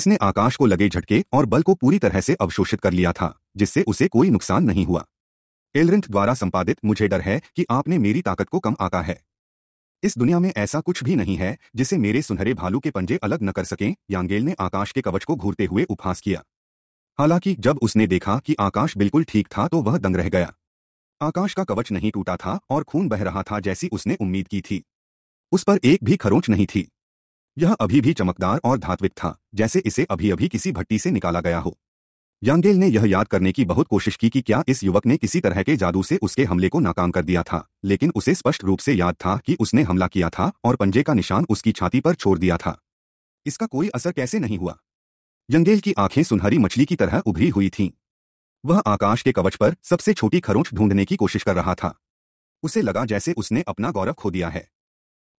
इसने आकाश को लगे झटके और बल को पूरी तरह से अवशोषित कर लिया था जिससे उसे कोई नुकसान नहीं हुआ एलरिंथ द्वारा संपादित मुझे डर है कि आपने मेरी ताकत को कम आका है इस दुनिया में ऐसा कुछ भी नहीं है जिसे मेरे सुनहरे भालू के पंजे अलग न कर सकें यांगेल ने आकाश के कवच को घूरते हुए उपहास किया हालांकि जब उसने देखा कि आकाश बिल्कुल ठीक था तो वह दंग रह गया आकाश का कवच नहीं टूटा था और खून बह रहा था जैसी उसने उम्मीद की थी उस पर एक भी खरोंच नहीं थी यह अभी भी चमकदार और धात्विक था जैसे इसे अभी अभी किसी भट्टी से निकाला गया हो यांगेल ने यह याद करने की बहुत कोशिश की कि क्या इस युवक ने किसी तरह के जादू से उसके हमले को नाकाम कर दिया था लेकिन उसे स्पष्ट रूप से याद था कि उसने हमला किया था और पंजे का निशान उसकी छाती पर छोड़ दिया था इसका कोई असर कैसे नहीं हुआ यंगेल की आंखें सुनहरी मछली की तरह उभरी हुई थीं वह आकाश के कवच पर सबसे छोटी खरोंच ढूंढने की कोशिश कर रहा था उसे लगा जैसे उसने अपना गौरव खो दिया है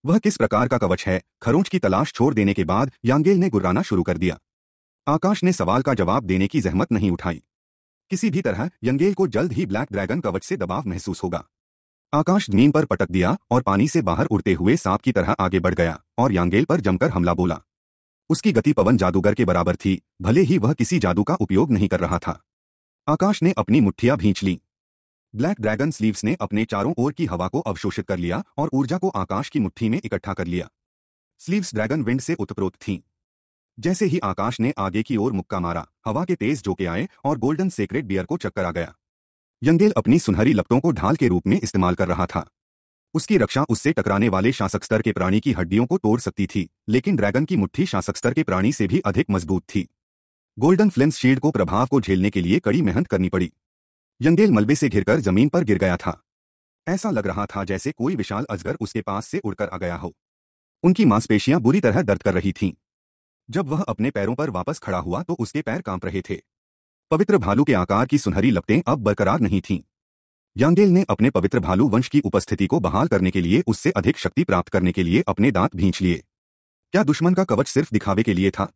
वह किस प्रकार का कवच है खरोंच की तलाश छोड़ देने के बाद यांगेल ने गुर्राना शुरू कर दिया आकाश ने सवाल का जवाब देने की जहमत नहीं उठाई किसी भी तरह यंगेल को जल्द ही ब्लैक ड्रैगन कवच से दबाव महसूस होगा आकाश नीम पर पटक दिया और पानी से बाहर उड़ते हुए सांप की तरह आगे बढ़ गया और यांगेल पर जमकर हमला बोला उसकी गति पवन जादूगर के बराबर थी भले ही वह किसी जादू का उपयोग नहीं कर रहा था आकाश ने अपनी मुठ्ठियां भींच ली ब्लैक ड्रैगन स्लीव्स ने अपने चारों ओर की हवा को अवशोषित कर लिया और ऊर्जा को आकाश की मुट्ठी में इकट्ठा कर लिया स्लीव्स ड्रैगन विंड से उत्प्रोत थीं जैसे ही आकाश ने आगे की ओर मुक्का मारा हवा के तेज झोंके आए और गोल्डन सेक्रेट बियर को चक्कर आ गया यंगेल अपनी सुनहरी लपटों को ढाल के रूप में इस्तेमाल कर रहा था उसकी रक्षा उससे टकराने वाले शासक स्तर के प्राणी की हड्डियों को तोड़ सकती थी लेकिन ड्रैगन की मुट्ठी शासक स्तर के प्राणी से भी अधिक मजबूत थी गोल्डन फ्लेम्स शील्ड को प्रभाव को झेलने के लिए कड़ी मेहनत करनी पड़ी यंगेल मलबे से घिरकर जमीन पर गिर गया था ऐसा लग रहा था जैसे कोई विशाल अजगर उसके पास से उड़कर आ गया हो उनकी मांसपेशियां बुरी तरह दर्द कर रही थीं जब वह अपने पैरों पर वापस खड़ा हुआ तो उसके पैर कांप रहे थे पवित्र भालू के आकार की सुनहरी लपटें अब बरकरार नहीं थीं। यांगेल ने अपने पवित्र भालू वंश की उपस्थिति को बहाल करने के लिए उससे अधिक शक्ति प्राप्त करने के लिए अपने दांत भींच लिए क्या दुश्मन का कवच सिर्फ दिखावे के लिए था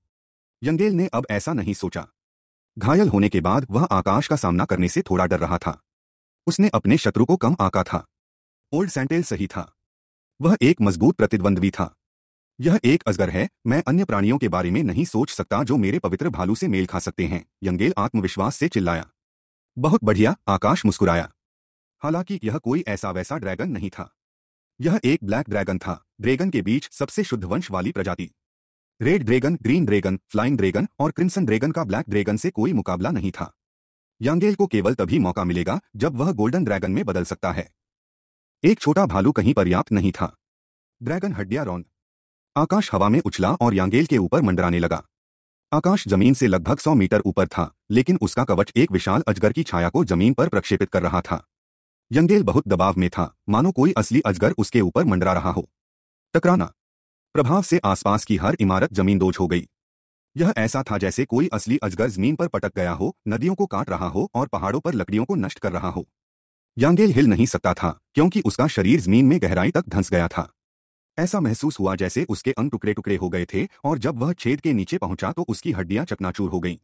यंगेल ने अब ऐसा नहीं सोचा घायल होने के बाद वह आकाश का सामना करने से थोड़ा डर रहा था उसने अपने शत्रु को कम आका था ओल्ड सेंटेल सही था वह एक मजबूत प्रतिद्वंद्वी था यह एक अजगर है मैं अन्य प्राणियों के बारे में नहीं सोच सकता जो मेरे पवित्र भालू से मेल खा सकते हैं यंगेल आत्मविश्वास से चिल्लाया बहुत बढ़िया आकाश मुस्कुराया हालांकि यह कोई ऐसा वैसा ड्रैगन नहीं था यह एक ब्लैक ड्रैगन था ड्रैगन के बीच सबसे शुद्ध वंश वाली प्रजाति red dragon green dragon flying dragon और क्रिम्सन ड्रैगन का ब्लैक ड्रैगन से कोई मुकाबला नहीं था यांगेल को केवल तभी मौका मिलेगा जब वह गोल्डन ड्रैगन में बदल सकता है एक छोटा भालू कहीं पर्याप्त नहीं था ड्रैगन हड्डिया रौन आकाश हवा में उछला और यांगेल के ऊपर मंडराने लगा आकाश जमीन से लगभग सौ मीटर ऊपर था लेकिन उसका कवच एक विशाल अजगर की छाया को जमीन पर प्रक्षेपित कर रहा था यंगेल बहुत दबाव में था मानो कोई असली अजगर उसके ऊपर मंडरा रहा हो टकराना प्रभाव से आसपास की हर इमारत दोज हो गई यह ऐसा था जैसे कोई असली अजगर जमीन पर पटक गया हो नदियों को काट रहा हो और पहाड़ों पर लकड़ियों को नष्ट कर रहा हो यांगेल हिल नहीं सकता था क्योंकि उसका शरीर जमीन में गहराई तक धंस गया था ऐसा महसूस हुआ जैसे उसके अंग टुकड़े टुकड़े हो गए थे और जब वह छेद के नीचे पहुंचा तो उसकी हड्डियां चकनाचूर हो गईं।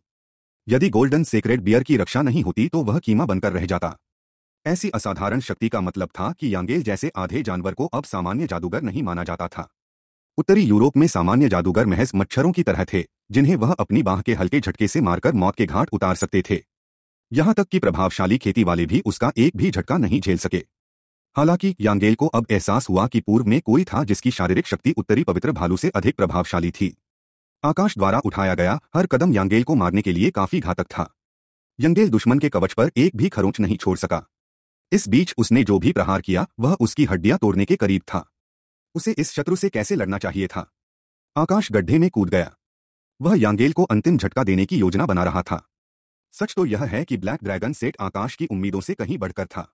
यदि गोल्डन सीक्रेट बियर की रक्षा नहीं होती तो वह कीमा बनकर रह जाता ऐसी असाधारण शक्ति का मतलब था कि यांगेल जैसे आधे जानवर को अब सामान्य जादूगर नहीं माना जाता था उत्तरी यूरोप में सामान्य जादूगर महज मच्छरों की तरह थे जिन्हें वह अपनी बाह के हल्के झटके से मारकर मौत के घाट उतार सकते थे यहां तक कि प्रभावशाली खेती वाले भी उसका एक भी झटका नहीं झेल सके हालांकि यांगेल को अब एहसास हुआ कि पूर्व में कोई था जिसकी शारीरिक शक्ति उत्तरी पवित्र भालू से अधिक प्रभावशाली थी आकाश द्वारा उठाया गया हर कदम यांगेल को मारने के लिए काफी घातक था यंगेल दुश्मन के कवच पर एक भी खरोंच नहीं छोड़ सका इस बीच उसने जो भी प्रहार किया वह उसकी हड्डियां तोड़ने के करीब था उसे इस शत्रु से कैसे लड़ना चाहिए था आकाश गड्ढे में कूद गया वह यांगेल को अंतिम झटका देने की योजना बना रहा था सच तो यह है कि ब्लैक ड्रैगन सेट आकाश की उम्मीदों से कहीं बढ़कर था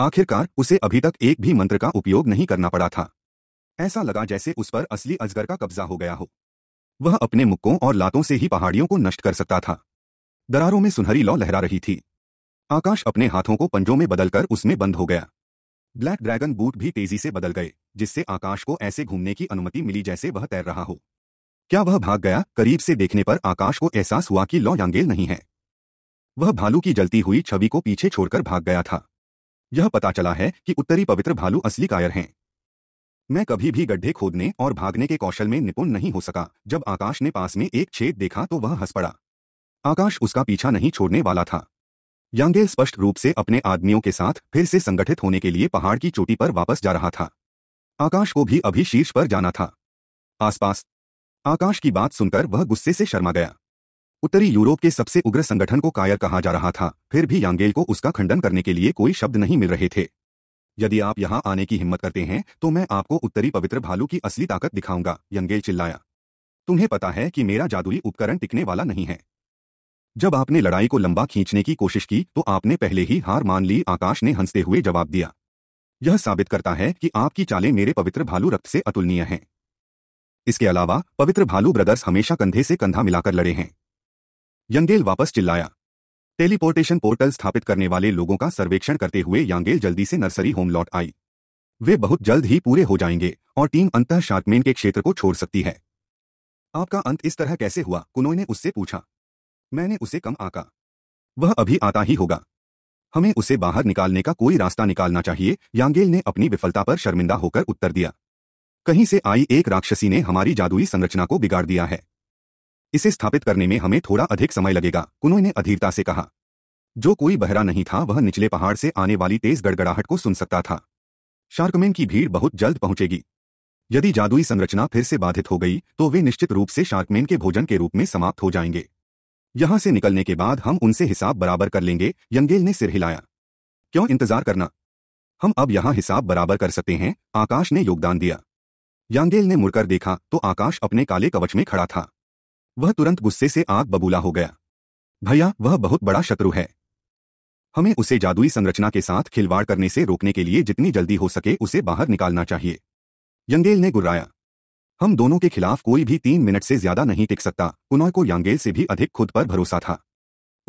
आखिरकार उसे अभी तक एक भी मंत्र का उपयोग नहीं करना पड़ा था ऐसा लगा जैसे उस पर असली अजगर का कब्जा हो गया हो वह अपने मुक्कों और लातों से ही पहाड़ियों को नष्ट कर सकता था दरारों में सुनहरी लौ लहरा रही थी आकाश अपने हाथों को पंजों में बदलकर उसमें बंद हो गया ब्लैक ड्रैगन बूट भी तेजी से बदल गए जिससे आकाश को ऐसे घूमने की अनुमति मिली जैसे वह तैर रहा हो क्या वह भाग गया करीब से देखने पर आकाश को एहसास हुआ कि लौ यांगेल नहीं है वह भालू की जलती हुई छवि को पीछे छोड़कर भाग गया था यह पता चला है कि उत्तरी पवित्र भालू असली कायर हैं मैं कभी भी गड्ढे खोदने और भागने के कौशल में निपुण नहीं हो सका जब आकाश ने पास में एक छेद देखा तो वह हंस पड़ा आकाश उसका पीछा नहीं छोड़ने वाला था यांगेल स्पष्ट रूप से अपने आदमियों के साथ फिर से संगठित होने के लिए पहाड़ की चोटी पर वापस जा रहा था आकाश को भी अभी शीर्ष पर जाना था आसपास आकाश की बात सुनकर वह गुस्से से शर्मा गया उत्तरी यूरोप के सबसे उग्र संगठन को कायर कहा जा रहा था फिर भी यांगेल को उसका खंडन करने के लिए कोई शब्द नहीं मिल रहे थे यदि आप यहां आने की हिम्मत करते हैं तो मैं आपको उत्तरी पवित्र भालू की असली ताकत दिखाऊंगा यंगेल चिल्लाया तुम्हें पता है कि मेरा जादुई उपकरण टिकने वाला नहीं है जब आपने लड़ाई को लंबा खींचने की कोशिश की तो आपने पहले ही हार मान ली आकाश ने हंसते हुए जवाब दिया यह साबित करता है कि आपकी चालें मेरे पवित्र भालू रक्त से अतुलनीय हैं इसके अलावा पवित्र भालू ब्रदर्स हमेशा कंधे से कंधा मिलाकर लड़े हैं यंगेल वापस चिल्लाया टेलीपोर्टेशन पोर्टल स्थापित करने वाले लोगों का सर्वेक्षण करते हुए यांगेल जल्दी से नर्सरी होम लौट आई वे बहुत जल्द ही पूरे हो जाएंगे और टीम अंत शार्कमेन के क्षेत्र को छोड़ सकती है आपका अंत इस तरह कैसे हुआ कुनोय ने उससे पूछा मैंने उसे कम आका वह अभी आता ही होगा हमें उसे बाहर निकालने का कोई रास्ता निकालना चाहिए यांगेल ने अपनी विफलता पर शर्मिंदा होकर उत्तर दिया कहीं से आई एक राक्षसी ने हमारी जादुई संरचना को बिगाड़ दिया है इसे स्थापित करने में हमें थोड़ा अधिक समय लगेगा कुनो ने अधीरता से कहा जो कोई बहरा नहीं था वह निचले पहाड़ से आने वाली तेज गड़गड़ाहट को सुन सकता था शार्कमैन की भीड़ बहुत जल्द पहुंचेगी यदि जादुई संरचना फिर से बाधित हो गई तो वे निश्चित रूप से शार्कमैन के भोजन के रूप में समाप्त हो जाएंगे यहां से निकलने के बाद हम उनसे हिसाब बराबर कर लेंगे यंगेल ने सिर हिलाया क्यों इंतजार करना हम अब यहां हिसाब बराबर कर सकते हैं आकाश ने योगदान दिया यांगेल ने मुड़कर देखा तो आकाश अपने काले कवच में खड़ा था वह तुरंत गुस्से से आग बबूला हो गया भैया वह बहुत बड़ा शत्रु है हमें उसे जादुई संरचना के साथ खिलवाड़ करने से रोकने के लिए जितनी जल्दी हो सके उसे बाहर निकालना चाहिए यंगेल ने गुर्राया हम दोनों के खिलाफ कोई भी तीन मिनट से ज्यादा नहीं टिक सकता कुनॉय को यांगेल से भी अधिक खुद पर भरोसा था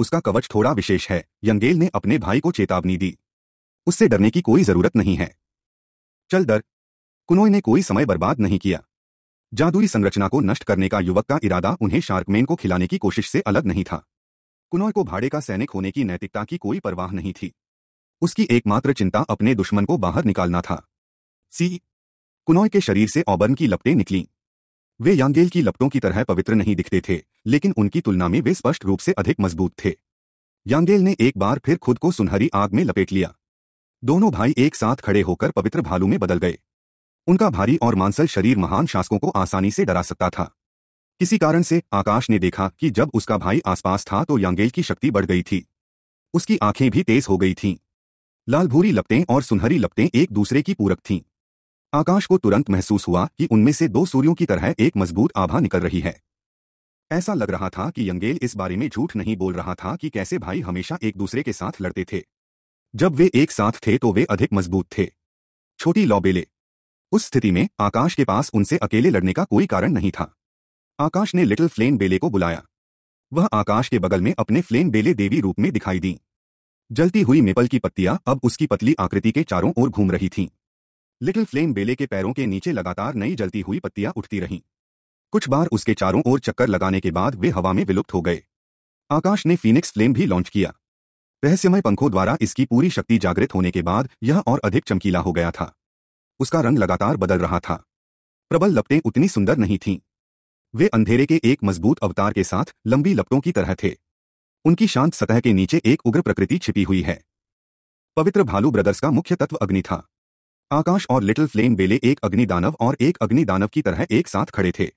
उसका कवच थोड़ा विशेष है यंगेल ने अपने भाई को चेतावनी दी उससे डरने की कोई जरूरत नहीं है चल डर कुनोय ने कोई समय बर्बाद नहीं किया जादुई संरचना को नष्ट करने का युवक का इरादा उन्हें शार्कमेन को खिलाने की कोशिश से अलग नहीं था कुनॉय को भाड़े का सैनिक होने की नैतिकता की कोई परवाह नहीं थी उसकी एकमात्र चिंता अपने दुश्मन को बाहर निकालना था सी कुनॉय के शरीर से औबर्न की लपटें निकलीं वे यांगेल की लपटों की तरह पवित्र नहीं दिखते थे लेकिन उनकी तुलना में वे स्पष्ट रूप से अधिक मजबूत थे यांगेल ने एक बार फिर खुद को सुनहरी आग में लपेट लिया दोनों भाई एक साथ खड़े होकर पवित्र भालू में बदल गए उनका भारी और मांसल शरीर महान शासकों को आसानी से डरा सकता था किसी कारण से आकाश ने देखा कि जब उसका भाई आसपास था तो यांगेल की शक्ति बढ़ गई थी उसकी आंखें भी तेज हो गई थीं लाल भूरी लपटें और सुनहरी लपटें एक दूसरे की पूरक थीं आकाश को तुरंत महसूस हुआ कि उनमें से दो सूर्यों की तरह एक मजबूत आभा निकल रही है ऐसा लग रहा था कि यंगेल इस बारे में झूठ नहीं बोल रहा था कि कैसे भाई हमेशा एक दूसरे के साथ लड़ते थे जब वे एक साथ थे तो वे अधिक मजबूत थे छोटी लौबेले उस स्थिति में आकाश के पास उनसे अकेले लड़ने का कोई कारण नहीं था आकाश ने लिटिल फ्लेन बेले को बुलाया वह आकाश के बगल में अपने फ्लेन बेले देवी रूप में दिखाई दी जलती हुई मेपल की पत्तियां अब उसकी पतली आकृति के चारों ओर घूम रही थीं। लिटिल फ्लेम बेले के पैरों के नीचे लगातार नई जलती हुई पत्तियां उठती रहीं कुछ बार उसके चारों ओर चक्कर लगाने के बाद वे हवा में विलुप्त हो गए आकाश ने फीनिक्स फ्लेम भी लॉन्च किया रहस्यमय पंखों द्वारा इसकी पूरी शक्ति जागृत होने के बाद यह और अधिक चमकीला हो गया था उसका रंग लगातार बदल रहा था प्रबल लपटें उतनी सुंदर नहीं थीं वे अंधेरे के एक मजबूत अवतार के साथ लंबी लपटों की तरह थे उनकी शांत सतह के नीचे एक उग्र प्रकृति छिपी हुई है पवित्र भालू ब्रदर्स का मुख्य तत्व अग्नि था आकाश और लिटिल फ्लेम बेले एक अग्नि दानव और एक अग्नि दानव की तरह एक साथ खड़े थे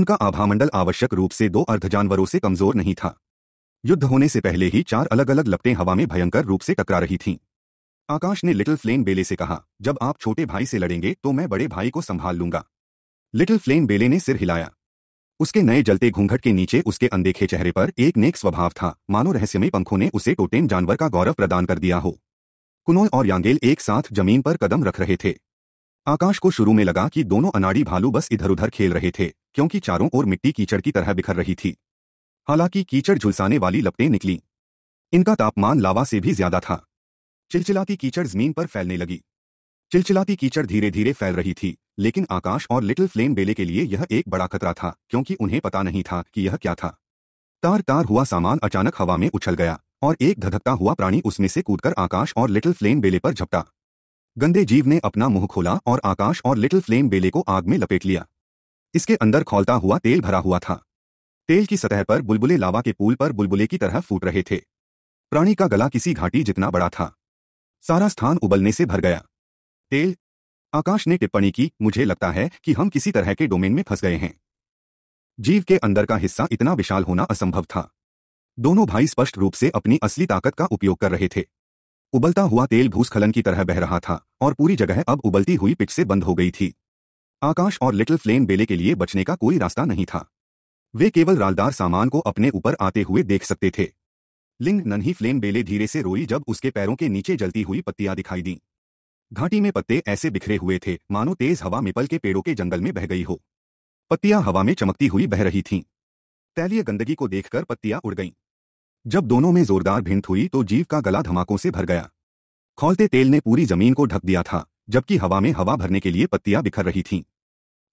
उनका आभामंडल आवश्यक रूप से दो अर्ध जानवरों से कमजोर नहीं था युद्ध होने से पहले ही चार अलग अलग लपटें हवा में भयंकर रूप से टकरा रही थीं आकाश ने लिटिल फ्लेन बेले से कहा जब आप छोटे भाई से लड़ेंगे तो मैं बड़े भाई को संभाल लूंगा लिटिल फ्लेन बेले ने सिर हिलाया उसके नए जलते घूंघट के नीचे उसके अनदेखे चेहरे पर एक नेक स्वभाव था मानो रहस्यमय पंखों ने उसे टोटेन जानवर का गौरव प्रदान कर दिया हो कुनोय और यांगेल एक साथ जमीन पर कदम रख रहे थे आकाश को शुरू में लगा कि दोनों अनाड़ी भालू बस इधर उधर खेल रहे थे क्योंकि चारों ओर मिट्टी कीचड़ की तरह बिखर रही थी हालांकि कीचड़ झुलसाने वाली लपटें निकली इनका तापमान लावा से भी ज्यादा था चिलचिलाती कीचड़ जमीन पर फैलने लगी चिलचिलाती कीचड़ धीरे धीरे फैल रही थी लेकिन आकाश और लिटिल फ्लेम बेले के लिए यह एक बड़ा खतरा था क्योंकि उन्हें पता नहीं था कि यह क्या था तार तार हुआ सामान अचानक हवा में उछल गया और एक धधकता हुआ प्राणी उसमें से कूदकर आकाश और लिटिल फ्लेम बेले पर झपटा गंदे जीव ने अपना मुंह खोला और आकाश और लिटिल फ्लेम बेले को आग में लपेट लिया इसके अंदर खोलता हुआ तेल भरा हुआ था तेल की सतह पर बुलबुले लावा के पूल पर बुलबुले की तरह फूट रहे थे प्राणी का गला किसी घाटी जितना बड़ा था सारा स्थान उबलने से भर गया तेल आकाश ने टिप्पणी की मुझे लगता है कि हम किसी तरह के डोमेन में फंस गए हैं जीव के अंदर का हिस्सा इतना विशाल होना असंभव था दोनों भाई स्पष्ट रूप से अपनी असली ताकत का उपयोग कर रहे थे उबलता हुआ तेल भूस्खलन की तरह बह रहा था और पूरी जगह अब उबलती हुई पिच से बंद हो गई थी आकाश और लिटिल फ्लेम बेले के लिए बचने का कोई रास्ता नहीं था वे केवल रालदार सामान को अपने ऊपर आते हुए देख सकते थे लिंग नन्ही फ्लेम बेले धीरे से रोई जब उसके पैरों के नीचे जलती हुई पत्तियां दिखाई दी घाटी में पत्ते ऐसे बिखरे हुए थे मानो तेज हवा मिपल के पेड़ों के जंगल में बह गई हो पत्तियां हवा में चमकती हुई बह रही थीं तैलीय गंदगी को देखकर पत्तियां उड़ गईं जब दोनों में जोरदार भिंत हुई तो जीव का गला धमाकों से भर गया खोलते तेल ने पूरी जमीन को ढक दिया था जबकि हवा में हवा भरने के लिए पत्तियां बिखर रही थीं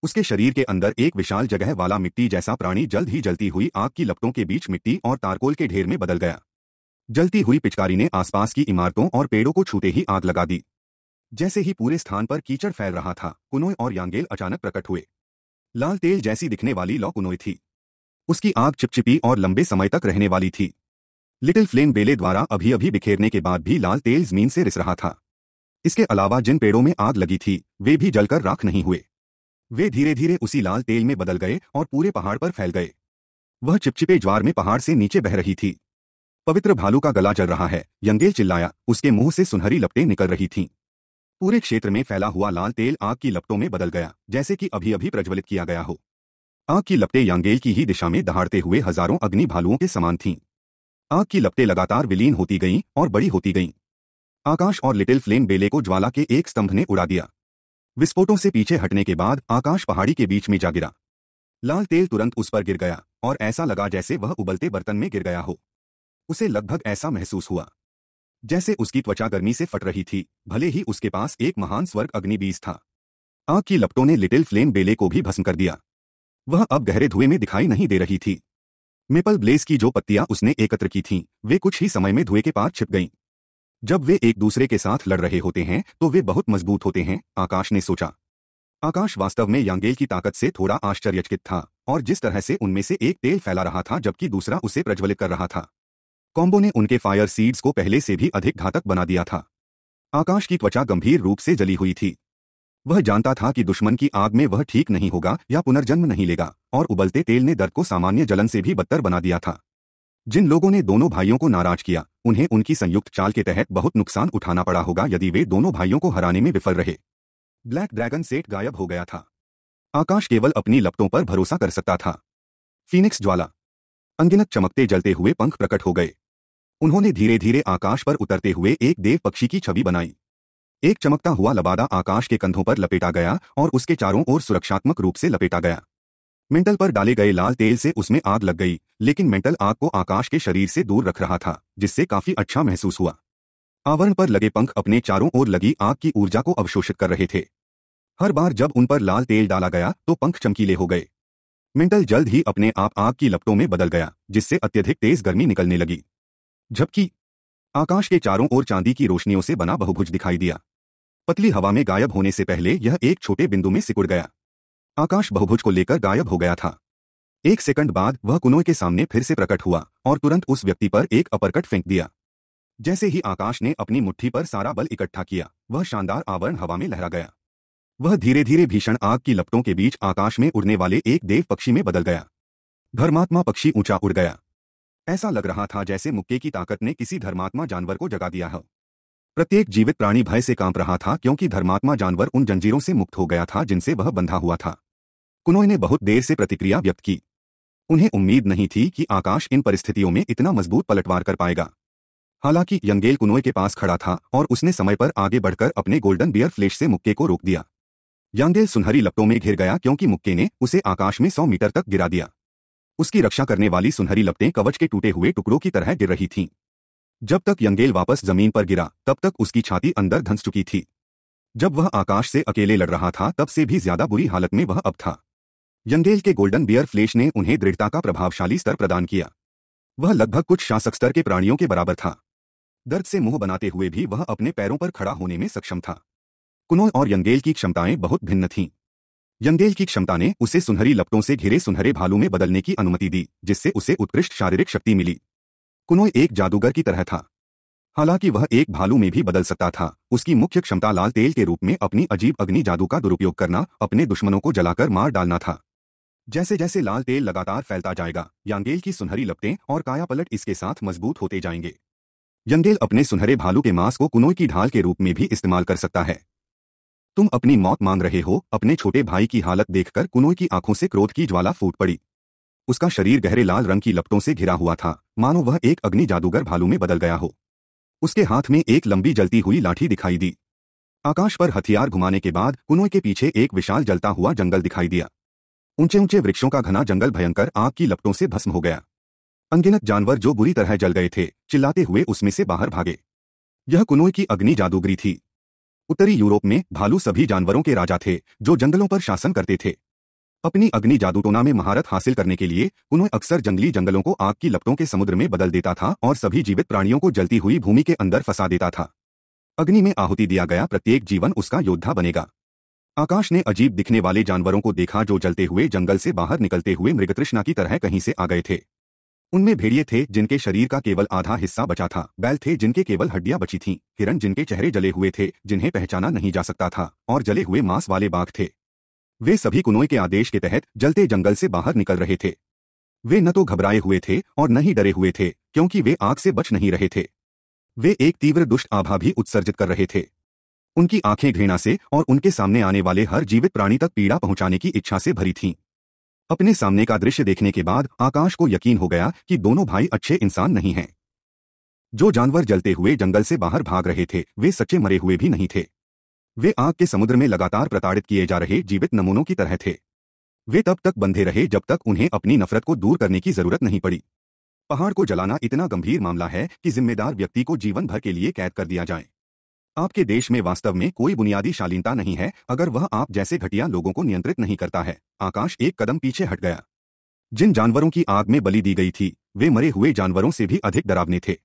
उसके शरीर के अंदर एक विशाल जगह वाला मिट्टी जैसा प्राणी जल्द ही जलती हुई आग की लपटों के बीच मिट्टी और तारकोल के ढेर में बदल गया जलती हुई पिचकारी ने आसपास की इमारतों और पेड़ों को छूते ही आग लगा दी जैसे ही पूरे स्थान पर कीचड़ फैल रहा था कुनोय और यांगेल अचानक प्रकट हुए लाल तेल जैसी दिखने वाली लौ कुनोय थी उसकी आग चिपचिपी और लंबे समय तक रहने वाली थी लिटिल फ्लेम बेले द्वारा अभी अभी बिखेरने के बाद भी लाल तेल जमीन से रिस रहा था इसके अलावा जिन पेड़ों में आग लगी थी वे भी जलकर राख नहीं हुए वे धीरे धीरे उसी लाल तेल में बदल गए और पूरे पहाड़ पर फैल गए वह चिपचिपे ज्वार में पहाड़ से नीचे बह रही थी पवित्र भालू का गला जल रहा है यंगेल चिल्लाया उसके मुंह से सुनहरी लपटें निकल रही थीं पूरे क्षेत्र में फैला हुआ लाल तेल आग की लपटों में बदल गया जैसे कि अभी अभी प्रज्वलित किया गया हो आग की लपटें यांगेल की ही दिशा में दहाड़ते हुए हजारों अग्नि भालुओं के समान थीं आग की लपटें लगातार विलीन होती गईं और बड़ी होती गईं आकाश और लिटिल फ्लेम बेले को ज्वाला के एक स्तंभ ने उड़ा दिया विस्फोटों से पीछे हटने के बाद आकाश पहाड़ी के बीच में जा गिरा लाल तेल तुरंत उस पर गिर गया और ऐसा लगा जैसे वह उबलते बर्तन में गिर गया हो उसे लगभग ऐसा महसूस हुआ जैसे उसकी त्वचा गर्मी से फट रही थी भले ही उसके पास एक महान स्वर्ग अग्निबीज था आग की लपटों ने लिटिल फ्लेम बेले को भी भस्म कर दिया वह अब गहरे धुएं में दिखाई नहीं दे रही थी मेपल ब्लेस की जो पत्तियां उसने एकत्र की थीं, वे कुछ ही समय में धुएं के पार छिप गईं। जब वे एक दूसरे के साथ लड़ रहे होते हैं तो वे बहुत मजबूत होते हैं आकाश ने सोचा आकाश वास्तव में यांगेल की ताकत से थोड़ा आश्चर्यचकित था और जिस तरह से उनमें से एक तेल फैला रहा था जबकि दूसरा उसे प्रज्वलित कर रहा था कॉम्बो ने उनके फायर सीड्स को पहले से भी अधिक घातक बना दिया था आकाश की त्वचा गंभीर रूप से जली हुई थी वह जानता था कि दुश्मन की आग में वह ठीक नहीं होगा या पुनर्जन्म नहीं लेगा और उबलते तेल ने दर्द को सामान्य जलन से भी बदतर बना दिया था जिन लोगों ने दोनों भाइयों को नाराज किया उन्हें उनकी संयुक्त चाल के तहत बहुत नुकसान उठाना पड़ा होगा यदि वे दोनों भाइयों को हराने में विफल रहे ब्लैक ड्रैगन सेट गायब हो गया था आकाश केवल अपनी लपटों पर भरोसा कर सकता था फीनिक्स ज्वाला अंगिनत चमकते जलते हुए पंख प्रकट हो गए उन्होंने धीरे धीरे आकाश पर उतरते हुए एक देव पक्षी की छवि बनाई एक चमकता हुआ लबादा आकाश के कंधों पर लपेटा गया और उसके चारों ओर सुरक्षात्मक रूप से लपेटा गया मेंटल पर डाले गए लाल तेल से उसमें आग लग गई लेकिन मेंटल आग को आकाश के शरीर से दूर रख रहा था जिससे काफी अच्छा महसूस हुआ आवरण पर लगे पंख अपने चारों ओर लगी आग की ऊर्जा को अवशोषित कर रहे थे हर बार जब उन पर लाल तेल डाला गया तो पंख चमकीले हो गए मेंटल जल्द ही अपने आप आग की लपटों में बदल गया जिससे अत्यधिक तेज गर्मी निकलने लगी जबकि आकाश के चारों ओर चांदी की रोशनियों से बना बहुभुज दिखाई दिया पतली हवा में गायब होने से पहले यह एक छोटे बिंदु में सिकुड़ गया आकाश बहुभुज को लेकर गायब हो गया था एक सेकंड बाद वह कुनोय के सामने फिर से प्रकट हुआ और तुरंत उस व्यक्ति पर एक अपरकट फेंक दिया जैसे ही आकाश ने अपनी मुट्ठी पर सारा बल इकट्ठा किया वह शानदार आवरण हवा में लहरा गया वह धीरे धीरे भीषण आग की लपटों के बीच आकाश में उड़ने वाले एक देव पक्षी में बदल गया धर्मात्मा पक्षी ऊंचा उड़ गया ऐसा लग रहा था जैसे मुक्के की ताकत ने किसी धर्मात्मा जानवर को जगा दिया हो प्रत्येक जीवित प्राणी भय से कांप रहा था क्योंकि धर्मात्मा जानवर उन जंजीरों से मुक्त हो गया था जिनसे वह बंधा हुआ था कुनोय ने बहुत देर से प्रतिक्रिया व्यक्त की उन्हें उम्मीद नहीं थी कि आकाश इन परिस्थितियों में इतना मजबूत पलटवार कर पाएगा हालांकि यंगेल कुनोय के पास खड़ा था और उसने समय पर आगे बढ़कर अपने गोल्डन बियर फ्लेश से मुक्के को रोक दिया यंगेल सुनहरी लपटों में घिर गया क्योंकि मुक्के ने उसे आकाश में सौ मीटर तक गिरा दिया उसकी रक्षा करने वाली सुनहरी लपटें कवच के टूटे हुए टुकड़ों की तरह गिर रही थीं जब तक यंगेल वापस जमीन पर गिरा तब तक उसकी छाती अंदर धंस चुकी थी जब वह आकाश से अकेले लड़ रहा था तब से भी ज्यादा बुरी हालत में वह अब था यंगेल के गोल्डन बियर फ्लेश ने उन्हें दृढ़ता का प्रभावशाली स्तर प्रदान किया वह लगभग कुछ शासक स्तर के प्राणियों के बराबर था दर्द से मुंह बनाते हुए भी वह अपने पैरों पर खड़ा होने में सक्षम था कुनोल और यंगेल की क्षमताएं बहुत भिन्न थीं यंगेल की क्षमता ने उसे सुनहरी लपटों से घिरे सुनहरे भालू में बदलने की अनुमति दी जिससे उसे उत्कृष्ट शारीरिक शक्ति मिली कुनोय एक जादूगर की तरह था हालांकि वह एक भालू में भी बदल सकता था उसकी मुख्य क्षमता लाल तेल के रूप में अपनी अजीब अग्नि जादू का दुरुपयोग करना अपने दुश्मनों को जलाकर मार डालना था जैसे जैसे लाल तेल लगातार फैलता जाएगा यांगेल की सुनहरी लपटें और कायापलट इसके साथ मजबूत होते जाएंगे यंगेल अपने सुनहरे भालू के मांस को कुनोई की ढाल के रूप में भी इस्तेमाल कर सकता है तुम अपनी मौत मांग रहे हो अपने छोटे भाई की हालत देखकर कुनोई की आंखों से क्रोध की ज्वाला फूट पड़ी उसका शरीर गहरे लाल रंग की लपटों से घिरा हुआ था मानो वह एक अग्नि जादूगर भालू में बदल गया हो उसके हाथ में एक लंबी जलती हुई लाठी दिखाई दी आकाश पर हथियार घुमाने के बाद कुनो के पीछे एक विशाल जलता हुआ जंगल दिखाई दिया ऊंचे ऊंचे वृक्षों का घना जंगल भयंकर आग की लपटों से भस्म हो गया अंगिनत जानवर जो बुरी तरह जल गए थे चिल्लाते हुए उसमें से बाहर भागे यह कुनोई की अग्नि जादूगरी थी उत्तरी यूरोप में भालू सभी जानवरों के राजा थे जो जंगलों पर शासन करते थे अपनी अग्नि जादूटोना में महारत हासिल करने के लिए उन्हें अक्सर जंगली जंगलों को आग की लपटों के समुद्र में बदल देता था और सभी जीवित प्राणियों को जलती हुई भूमि के अंदर फंसा देता था अग्नि में आहुति दिया गया प्रत्येक जीवन उसका योद्धा बनेगा आकाश ने अजीब दिखने वाले जानवरों को देखा जो जलते हुए जंगल से बाहर निकलते हुए मृगतृष्णा की तरह कहीं से आ गए थे उनमें भेड़िए थे जिनके शरीर का केवल आधा हिस्सा बचा था बैल थे जिनके केवल हड्डियां बची थीं, हिरण जिनके चेहरे जले हुए थे जिन्हें पहचाना नहीं जा सकता था और जले हुए मांस वाले बाघ थे वे सभी कुनोई के आदेश के तहत जलते जंगल से बाहर निकल रहे थे वे न तो घबराए हुए थे और न ही डरे हुए थे क्योंकि वे आग से बच नहीं रहे थे वे एक तीव्र दुष्ट आभा भी उत्सर्जित कर रहे थे उनकी आंखें घृणा से और उनके सामने आने वाले हर जीवित प्राणी तक पीड़ा पहुंचाने की इच्छा से भरी थीं अपने सामने का दृश्य देखने के बाद आकाश को यकीन हो गया कि दोनों भाई अच्छे इंसान नहीं हैं जो जानवर जलते हुए जंगल से बाहर भाग रहे थे वे सच्चे मरे हुए भी नहीं थे वे आग के समुद्र में लगातार प्रताड़ित किए जा रहे जीवित नमूनों की तरह थे वे तब तक बंधे रहे जब तक उन्हें अपनी नफरत को दूर करने की जरूरत नहीं पड़ी पहाड़ को जलाना इतना गंभीर मामला है कि जिम्मेदार व्यक्ति को जीवन भर के लिए कैद कर दिया जाए आपके देश में वास्तव में कोई बुनियादी शालीनता नहीं है अगर वह आप जैसे घटिया लोगों को नियंत्रित नहीं करता है आकाश एक कदम पीछे हट गया जिन जानवरों की आग में बलि दी गई थी वे मरे हुए जानवरों से भी अधिक डरावने थे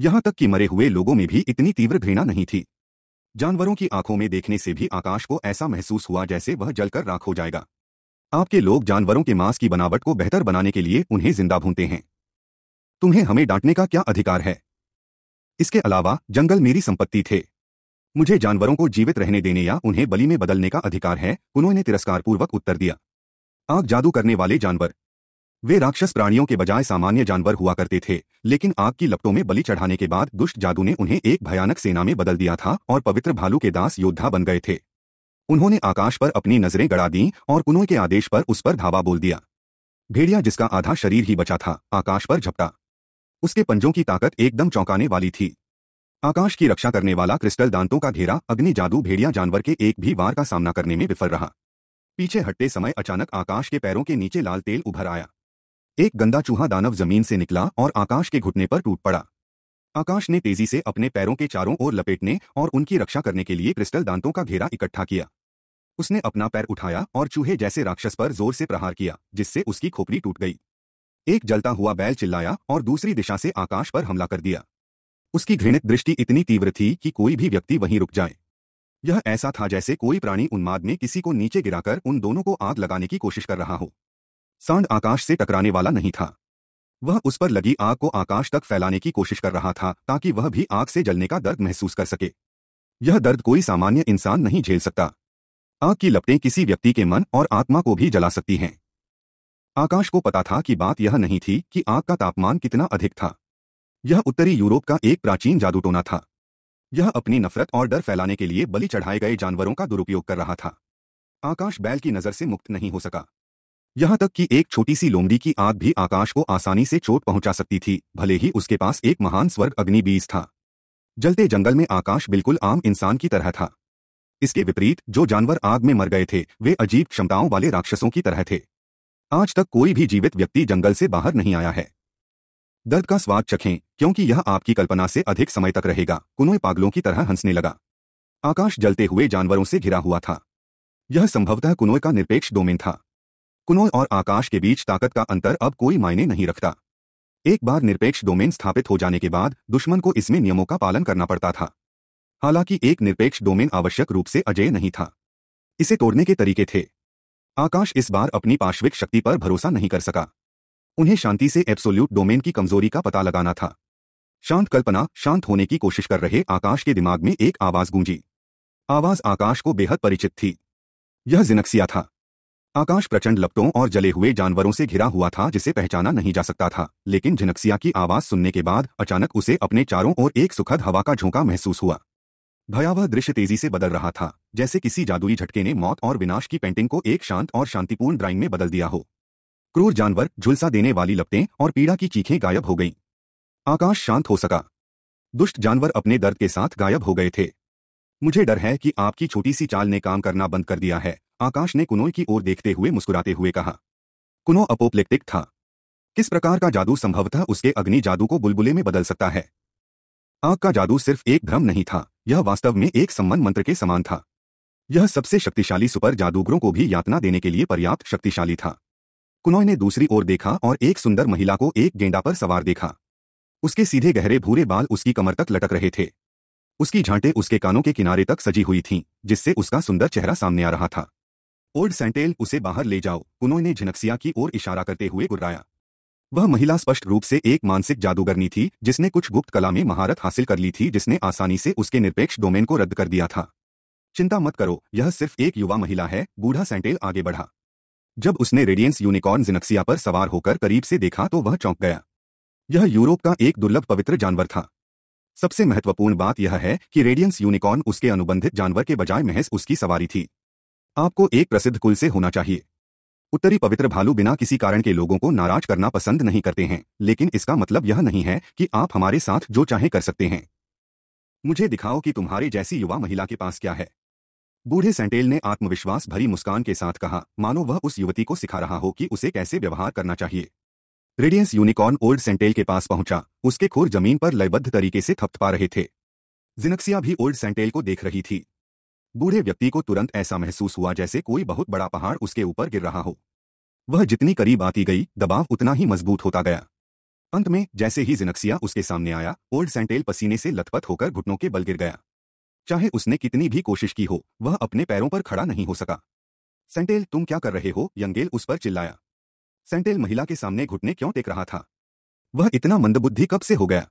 यहां तक कि मरे हुए लोगों में भी इतनी तीव्र घृणा नहीं थी जानवरों की आंखों में देखने से भी आकाश को ऐसा महसूस हुआ जैसे वह जलकर राख हो जाएगा आपके लोग जानवरों के मांस की बनावट को बेहतर बनाने के लिए उन्हें जिंदा भूनते हैं तुम्हें हमें डांटने का क्या अधिकार है इसके अलावा जंगल मेरी संपत्ति थे मुझे जानवरों को जीवित रहने देने या उन्हें बलि में बदलने का अधिकार है उन्होंने तिरस्कारपूर्वक उत्तर दिया आग जादू करने वाले जानवर वे राक्षस प्राणियों के बजाय सामान्य जानवर हुआ करते थे लेकिन आग की लपटों में बलि चढ़ाने के बाद दुष्ट जादू ने उन्हें एक भयानक सेना में बदल दिया था और पवित्र भालू के दास योद्धा बन गए थे उन्होंने आकाश पर अपनी नजरें गड़ा दी और कुनोय के आदेश पर उस पर धावा बोल दिया भेड़िया जिसका आधा शरीर ही बचा था आकाश पर झपटा उसके पंजों की ताकत एकदम चौंकाने वाली थी आकाश की रक्षा करने वाला क्रिस्टल दांतों का घेरा अग्नि जादू भेड़िया जानवर के एक भी वार का सामना करने में विफल रहा पीछे हटते समय अचानक आकाश के पैरों के नीचे लाल तेल उभर आया एक गंदा चूहा दानव जमीन से निकला और आकाश के घुटने पर टूट पड़ा आकाश ने तेजी से अपने पैरों के चारों ओर लपेटने और उनकी रक्षा करने के लिए क्रिस्टल दांतों का घेरा इकट्ठा किया उसने अपना पैर उठाया और चूहे जैसे राक्षस पर जोर से प्रहार किया जिससे उसकी खोपड़ी टूट गई एक जलता हुआ बैल चिल्लाया और दूसरी दिशा से आकाश पर हमला कर दिया उसकी घृणित दृष्टि इतनी तीव्र थी कि कोई भी व्यक्ति वहीं रुक जाए यह ऐसा था जैसे कोई प्राणी उन्माद में किसी को नीचे गिराकर उन दोनों को आग लगाने की कोशिश कर रहा हो सांड आकाश से टकराने वाला नहीं था वह उस पर लगी आग को आकाश तक फैलाने की कोशिश कर रहा था ताकि वह भी आग से जलने का दर्द महसूस कर सके यह दर्द कोई सामान्य इंसान नहीं झेल सकता आग की लपटें किसी व्यक्ति के मन और आत्मा को भी जला सकती हैं आकाश को पता था कि बात यह नहीं थी कि आग का तापमान कितना अधिक था यह उत्तरी यूरोप का एक प्राचीन जादूटोना था यह अपनी नफरत और डर फैलाने के लिए बलि चढ़ाए गए जानवरों का दुरुपयोग कर रहा था आकाश बैल की नजर से मुक्त नहीं हो सका यहां तक कि एक छोटी सी लोमड़ी की आग भी आकाश को आसानी से चोट पहुंचा सकती थी भले ही उसके पास एक महान स्वर्ग अग्नि बीज था जलते जंगल में आकाश बिल्कुल आम इंसान की तरह था इसके विपरीत जो जानवर आग में मर गए थे वे अजीब क्षमताओं वाले राक्षसों की तरह थे आज तक कोई भी जीवित व्यक्ति जंगल से बाहर नहीं आया है दर्द का स्वाद चखें क्योंकि यह आपकी कल्पना से अधिक समय तक रहेगा कुनोए पागलों की तरह हंसने लगा आकाश जलते हुए जानवरों से घिरा हुआ था यह संभवतः कुनोए का निरपेक्ष डोमेन था कुनोए और आकाश के बीच ताकत का अंतर अब कोई मायने नहीं रखता एक बार निरपेक्ष डोमेन स्थापित हो जाने के बाद दुश्मन को इसमें नियमों का पालन करना पड़ता था हालांकि एक निरपेक्ष डोमेन आवश्यक रूप से अजय नहीं था इसे तोड़ने के तरीके थे आकाश इस बार अपनी पार्श्विक शक्ति पर भरोसा नहीं कर सका उन्हें शांति से एब्सोल्यूट डोमेन की कमजोरी का पता लगाना था शांत कल्पना शांत होने की कोशिश कर रहे आकाश के दिमाग में एक आवाज गूंजी आवाज आकाश को बेहद परिचित थी यह जिनक्सिया था आकाश प्रचंड लपटों और जले हुए जानवरों से घिरा हुआ था जिसे पहचाना नहीं जा सकता था लेकिन झिनक्सिया की आवाज सुनने के बाद अचानक उसे अपने चारों ओर एक सुखद हवा का झोंका महसूस हुआ भयावह दृश्य तेजी से बदल रहा था जैसे किसी जादुई झटके ने मौत और विनाश की पेंटिंग को एक शांत और शांतिपूर्ण ड्राइंग में बदल दिया हो क्रूर जानवर झुलसा देने वाली लपटें और पीड़ा की चीखें गायब हो गईं आकाश शांत हो सका दुष्ट जानवर अपने दर्द के साथ गायब हो गए थे मुझे डर है कि आपकी छोटी सी चाल ने काम करना बंद कर दिया है आकाश ने कुनोई की ओर देखते हुए मुस्कुराते हुए कहा कुनो अपोप्लेक्टिक था किस प्रकार का जादू संभवतः उसके अग्नि जादू को बुलबुले में बदल सकता है आग का जादू सिर्फ एक भ्रम नहीं था यह वास्तव में एक सम्मन मंत्र के समान था यह सबसे शक्तिशाली सुपर जादूगरों को भी यातना देने के लिए पर्याप्त शक्तिशाली था कुनोय ने दूसरी ओर देखा और एक सुंदर महिला को एक गेंडा पर सवार देखा उसके सीधे गहरे भूरे बाल उसकी कमर तक लटक रहे थे उसकी झांटे उसके कानों के किनारे तक सजी हुई थीं, जिससे उसका सुंदर चेहरा सामने आ रहा था ओल्ड सेंटेल उसे बाहर ले जाओ ने झनकसिया की ओर इशारा करते हुए गुर्राया वह महिला स्पष्ट रूप से एक मानसिक जादूगरनी थी जिसने कुछ गुप्त कला में महारत हासिल कर ली थी जिसने आसानी से उसके निरपेक्ष डोमेन को रद्द कर दिया था चिंता मत करो यह सिर्फ एक युवा महिला है बूढ़ा सेंटेल आगे बढ़ा जब उसने रेडियंस यूनिकॉर्न जिनक्सिया पर सवार होकर करीब से देखा तो वह चौंक गया यह यूरोप का एक दुर्लभ पवित्र जानवर था सबसे महत्वपूर्ण बात यह है कि रेडियंस यूनिकॉर्न उसके अनुबंधित जानवर के बजाय महज उसकी सवारी थी आपको एक प्रसिद्ध कुल से होना चाहिए उत्तरी पवित्र भालू बिना किसी कारण के लोगों को नाराज करना पसंद नहीं करते हैं लेकिन इसका मतलब यह नहीं है कि आप हमारे साथ जो चाहे कर सकते हैं मुझे दिखाओ कि तुम्हारे जैसी युवा महिला के पास क्या है बूढ़े सेंटेल ने आत्मविश्वास भरी मुस्कान के साथ कहा मानो वह उस युवती को सिखा रहा हो कि उसे कैसे व्यवहार करना चाहिए रेडियंस यूनिकॉर्न ओल्ड सेंटेल के पास पहुंचा उसके खोर जमीन पर लयबद्ध तरीके से थपथपा रहे थे जिनक्सिया भी ओल्ड सेंटेल को देख रही थी बूढ़े व्यक्ति को तुरंत ऐसा महसूस हुआ जैसे कोई बहुत बड़ा पहाड़ उसके ऊपर गिर रहा हो वह जितनी करीब आती गई दबाव उतना ही मजबूत होता गया अंत में जैसे ही जिनक्सिया उसके सामने आया ओल्ड सेंटेल पसीने से लथपथ होकर घुटनों के बल गिर गया चाहे उसने कितनी भी कोशिश की हो वह अपने पैरों पर खड़ा नहीं हो सका सेंटेल तुम क्या कर रहे हो यंगेल उस पर चिल्लाया सेंटेल महिला के सामने घुटने क्यों टेक रहा था वह इतना मंदबुद्धि कब से हो गया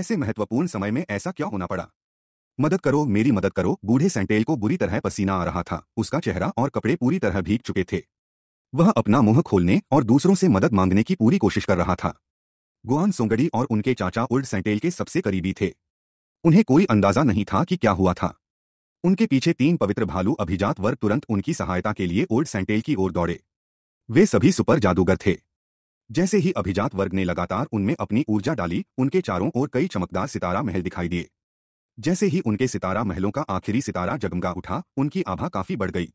ऐसे महत्वपूर्ण समय में ऐसा क्यों होना पड़ा मदद करो मेरी मदद करो बूढ़े सेंटेल को बुरी तरह पसीना आ रहा था उसका चेहरा और कपड़े पूरी तरह भीग चुके थे वह अपना मुंह खोलने और दूसरों से मदद मांगने की पूरी कोशिश कर रहा था गुआन सोंगड़ी और उनके चाचा उल्ड सेंटेल के सबसे करीबी थे उन्हें कोई अंदाजा नहीं था कि क्या हुआ था उनके पीछे तीन पवित्र भालू अभिजात वर्ग तुरंत उनकी सहायता के लिए ओल्ड सेंटेल की ओर दौड़े वे सभी सुपर जादूगर थे जैसे ही अभिजात वर्ग ने लगातार उनमें अपनी ऊर्जा डाली उनके चारों ओर कई चमकदार सितारा महल दिखाई दिए जैसे ही उनके सितारा महलों का आखिरी सितारा जगमगा उठा उनकी आभा काफी बढ़ गई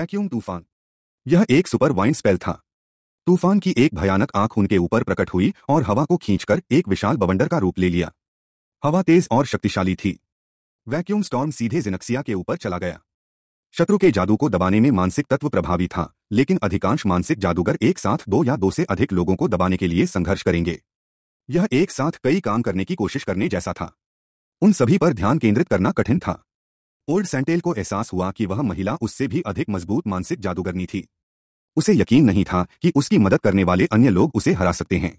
वैक्यूम तूफान यह एक सुपर वाइन स्पेल था तूफान की एक भयानक आंख उनके ऊपर प्रकट हुई और हवा को खींचकर एक विशाल बवंडर का रूप ले लिया हवा तेज और शक्तिशाली थी वैक्यूम स्टॉर्म सीधे जिनक्सिया के ऊपर चला गया शत्रु के जादू को दबाने में मानसिक तत्व प्रभावी था लेकिन अधिकांश मानसिक जादूगर एक साथ दो या दो से अधिक लोगों को दबाने के लिए संघर्ष करेंगे यह एक साथ कई काम करने की कोशिश करने जैसा था उन सभी पर ध्यान केंद्रित करना कठिन था ओल्ड सेंटेल को एहसास हुआ कि वह महिला उससे भी अधिक मजबूत मानसिक जादूगरनी थी उसे यकीन नहीं था कि उसकी मदद करने वाले अन्य लोग उसे हरा सकते हैं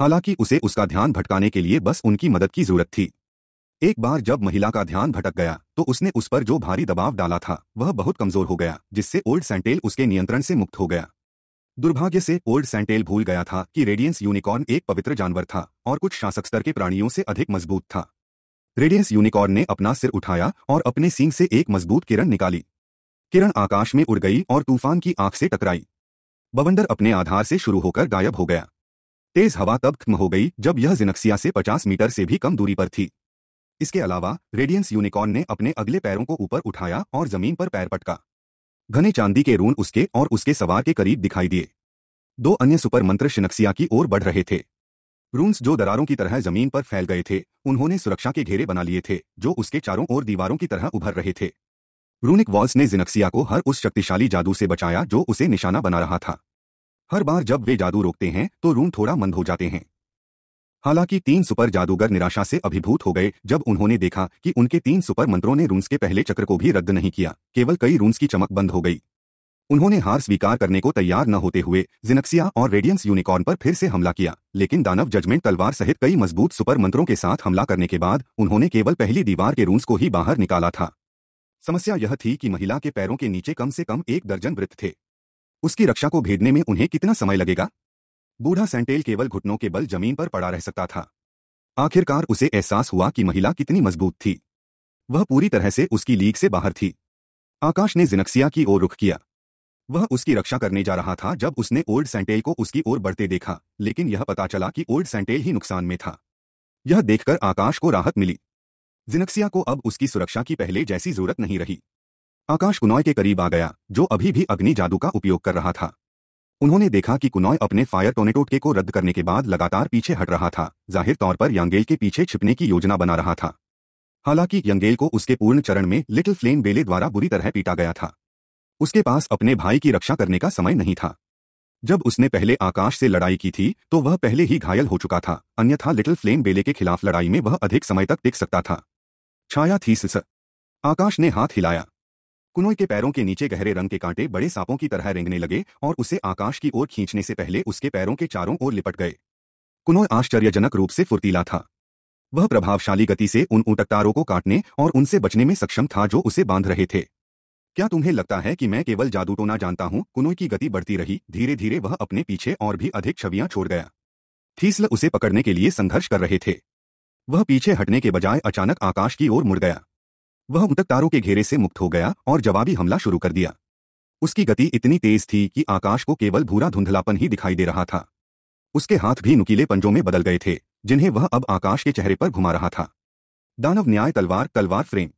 हालांकि उसे उसका ध्यान भटकाने के लिए बस उनकी मदद की जरूरत थी एक बार जब महिला का ध्यान भटक गया तो उसने उस पर जो भारी दबाव डाला था वह बहुत कमजोर हो गया जिससे ओल्ड सेंटेल उसके नियंत्रण से मुक्त हो गया दुर्भाग्य से ओल्ड सेंटेल भूल गया था कि रेडियंस यूनिकॉर्न एक पवित्र जानवर था और कुछ शासक स्तर के प्राणियों से अधिक मजबूत था रेडियंस यूनिकॉर्न ने अपना सिर उठाया और अपने सींग से एक मजबूत किरण निकाली किरण आकाश में उड़ गई और तूफान की आंख से टकराई बवंडर अपने आधार से शुरू होकर गायब हो गया तेज हवा तब खत्म हो गई जब यह जिनक्सिया से 50 मीटर से भी कम दूरी पर थी इसके अलावा रेडियंस यूनिकॉर्न ने अपने अगले पैरों को ऊपर उठाया और जमीन पर पैर पटका घने चांदी के रून उसके और उसके सवार के करीब दिखाई दिए दो अन्य सुपर मंत्र शिनक्सिया की ओर बढ़ रहे थे रूंस जो दरारों की तरह जमीन पर फैल गए थे उन्होंने सुरक्षा के घेरे बना लिए थे जो उसके चारों ओर दीवारों की तरह उभर रहे थे रूनिक वॉल्स ने जिनक्सिया को हर उस शक्तिशाली जादू से बचाया जो उसे निशाना बना रहा था हर बार जब वे जादू रोकते हैं तो रूम थोड़ा मंद हो जाते हैं हालांकि तीन सुपर जादूगर निराशा से अभिभूत हो गए जब उन्होंने देखा कि उनके तीन सुपर मंत्रों ने रूम्स के पहले चक्र को भी रद्द नहीं किया केवल कई रूम्स की चमक बंद हो गई उन्होंने हार स्वीकार करने को तैयार न होते हुए जिनक्सिया और रेडियंस यूनिकॉर्न पर फिर से हमला किया लेकिन दानव जजमेंट तलवार सहित कई मजबूत सुपर मंत्रों के साथ हमला करने के बाद उन्होंने केवल पहली दीवार के रूम्स को ही बाहर निकाला था समस्या यह थी कि महिला के पैरों के नीचे कम से कम एक दर्जन वृत्त थे उसकी रक्षा को भेदने में उन्हें कितना समय लगेगा बूढ़ा सेंटेल केवल घुटनों के बल जमीन पर पड़ा रह सकता था आखिरकार उसे एहसास हुआ कि महिला कितनी मजबूत थी वह पूरी तरह से उसकी लीग से बाहर थी आकाश ने जिनक्सिया की ओर रुख किया वह उसकी रक्षा करने जा रहा था जब उसने ओल्ड सेंटेल को उसकी ओर बढ़ते देखा लेकिन यह पता चला कि ओल्ड सेंटेल ही नुकसान में था यह देखकर आकाश को राहत मिली जिनक्सिया को अब उसकी सुरक्षा की पहले जैसी जरूरत नहीं रही आकाश कुनॉय के करीब आ गया जो अभी भी अग्नि जादू का उपयोग कर रहा था उन्होंने देखा कि कुनॉय अपने फायर टोनेटोटके को रद्द करने के बाद लगातार पीछे हट रहा था जाहिर तौर पर यांगेल के पीछे छिपने की योजना बना रहा था हालांकि यंगेल को उसके पूर्ण चरण में लिटिल फ्लेम बेले द्वारा बुरी तरह पीटा गया था उसके पास अपने भाई की रक्षा करने का समय नहीं था जब उसने पहले आकाश से लड़ाई की थी तो वह पहले ही घायल हो चुका था अन्यथा लिटिल फ्लेम बेले के खिलाफ लड़ाई में वह अधिक समय तक टिक सकता था छाया थी सिस आकाश ने हाथ हिलाया कुनोई के पैरों के नीचे गहरे रंग के कांटे बड़े सांपों की तरह रेंगने लगे और उसे आकाश की ओर खींचने से पहले उसके पैरों के चारों ओर लिपट गए कुनोई आश्चर्यजनक रूप से फुर्तीला था वह प्रभावशाली गति से उन उटकतारों को काटने और उनसे बचने में सक्षम था जो उसे बांध रहे थे क्या तुम्हें लगता है कि मैं केवल जादू टोना जानता हूं कुनोई की गति बढ़ती रही धीरे धीरे वह अपने पीछे और भी अधिक छवियां छोड़ गया थीसल उसे पकड़ने के लिए संघर्ष कर रहे थे वह पीछे हटने के बजाय अचानक आकाश की ओर मुड़ गया वह उतक तारों के घेरे से मुक्त हो गया और जवाबी हमला शुरू कर दिया उसकी गति इतनी तेज थी कि आकाश को केवल भूरा धुंधलापन ही दिखाई दे रहा था उसके हाथ भी नुकीले पंजों में बदल गए थे जिन्हें वह अब आकाश के चेहरे पर घुमा रहा था दानव न्याय तलवार तलवार फ्रेम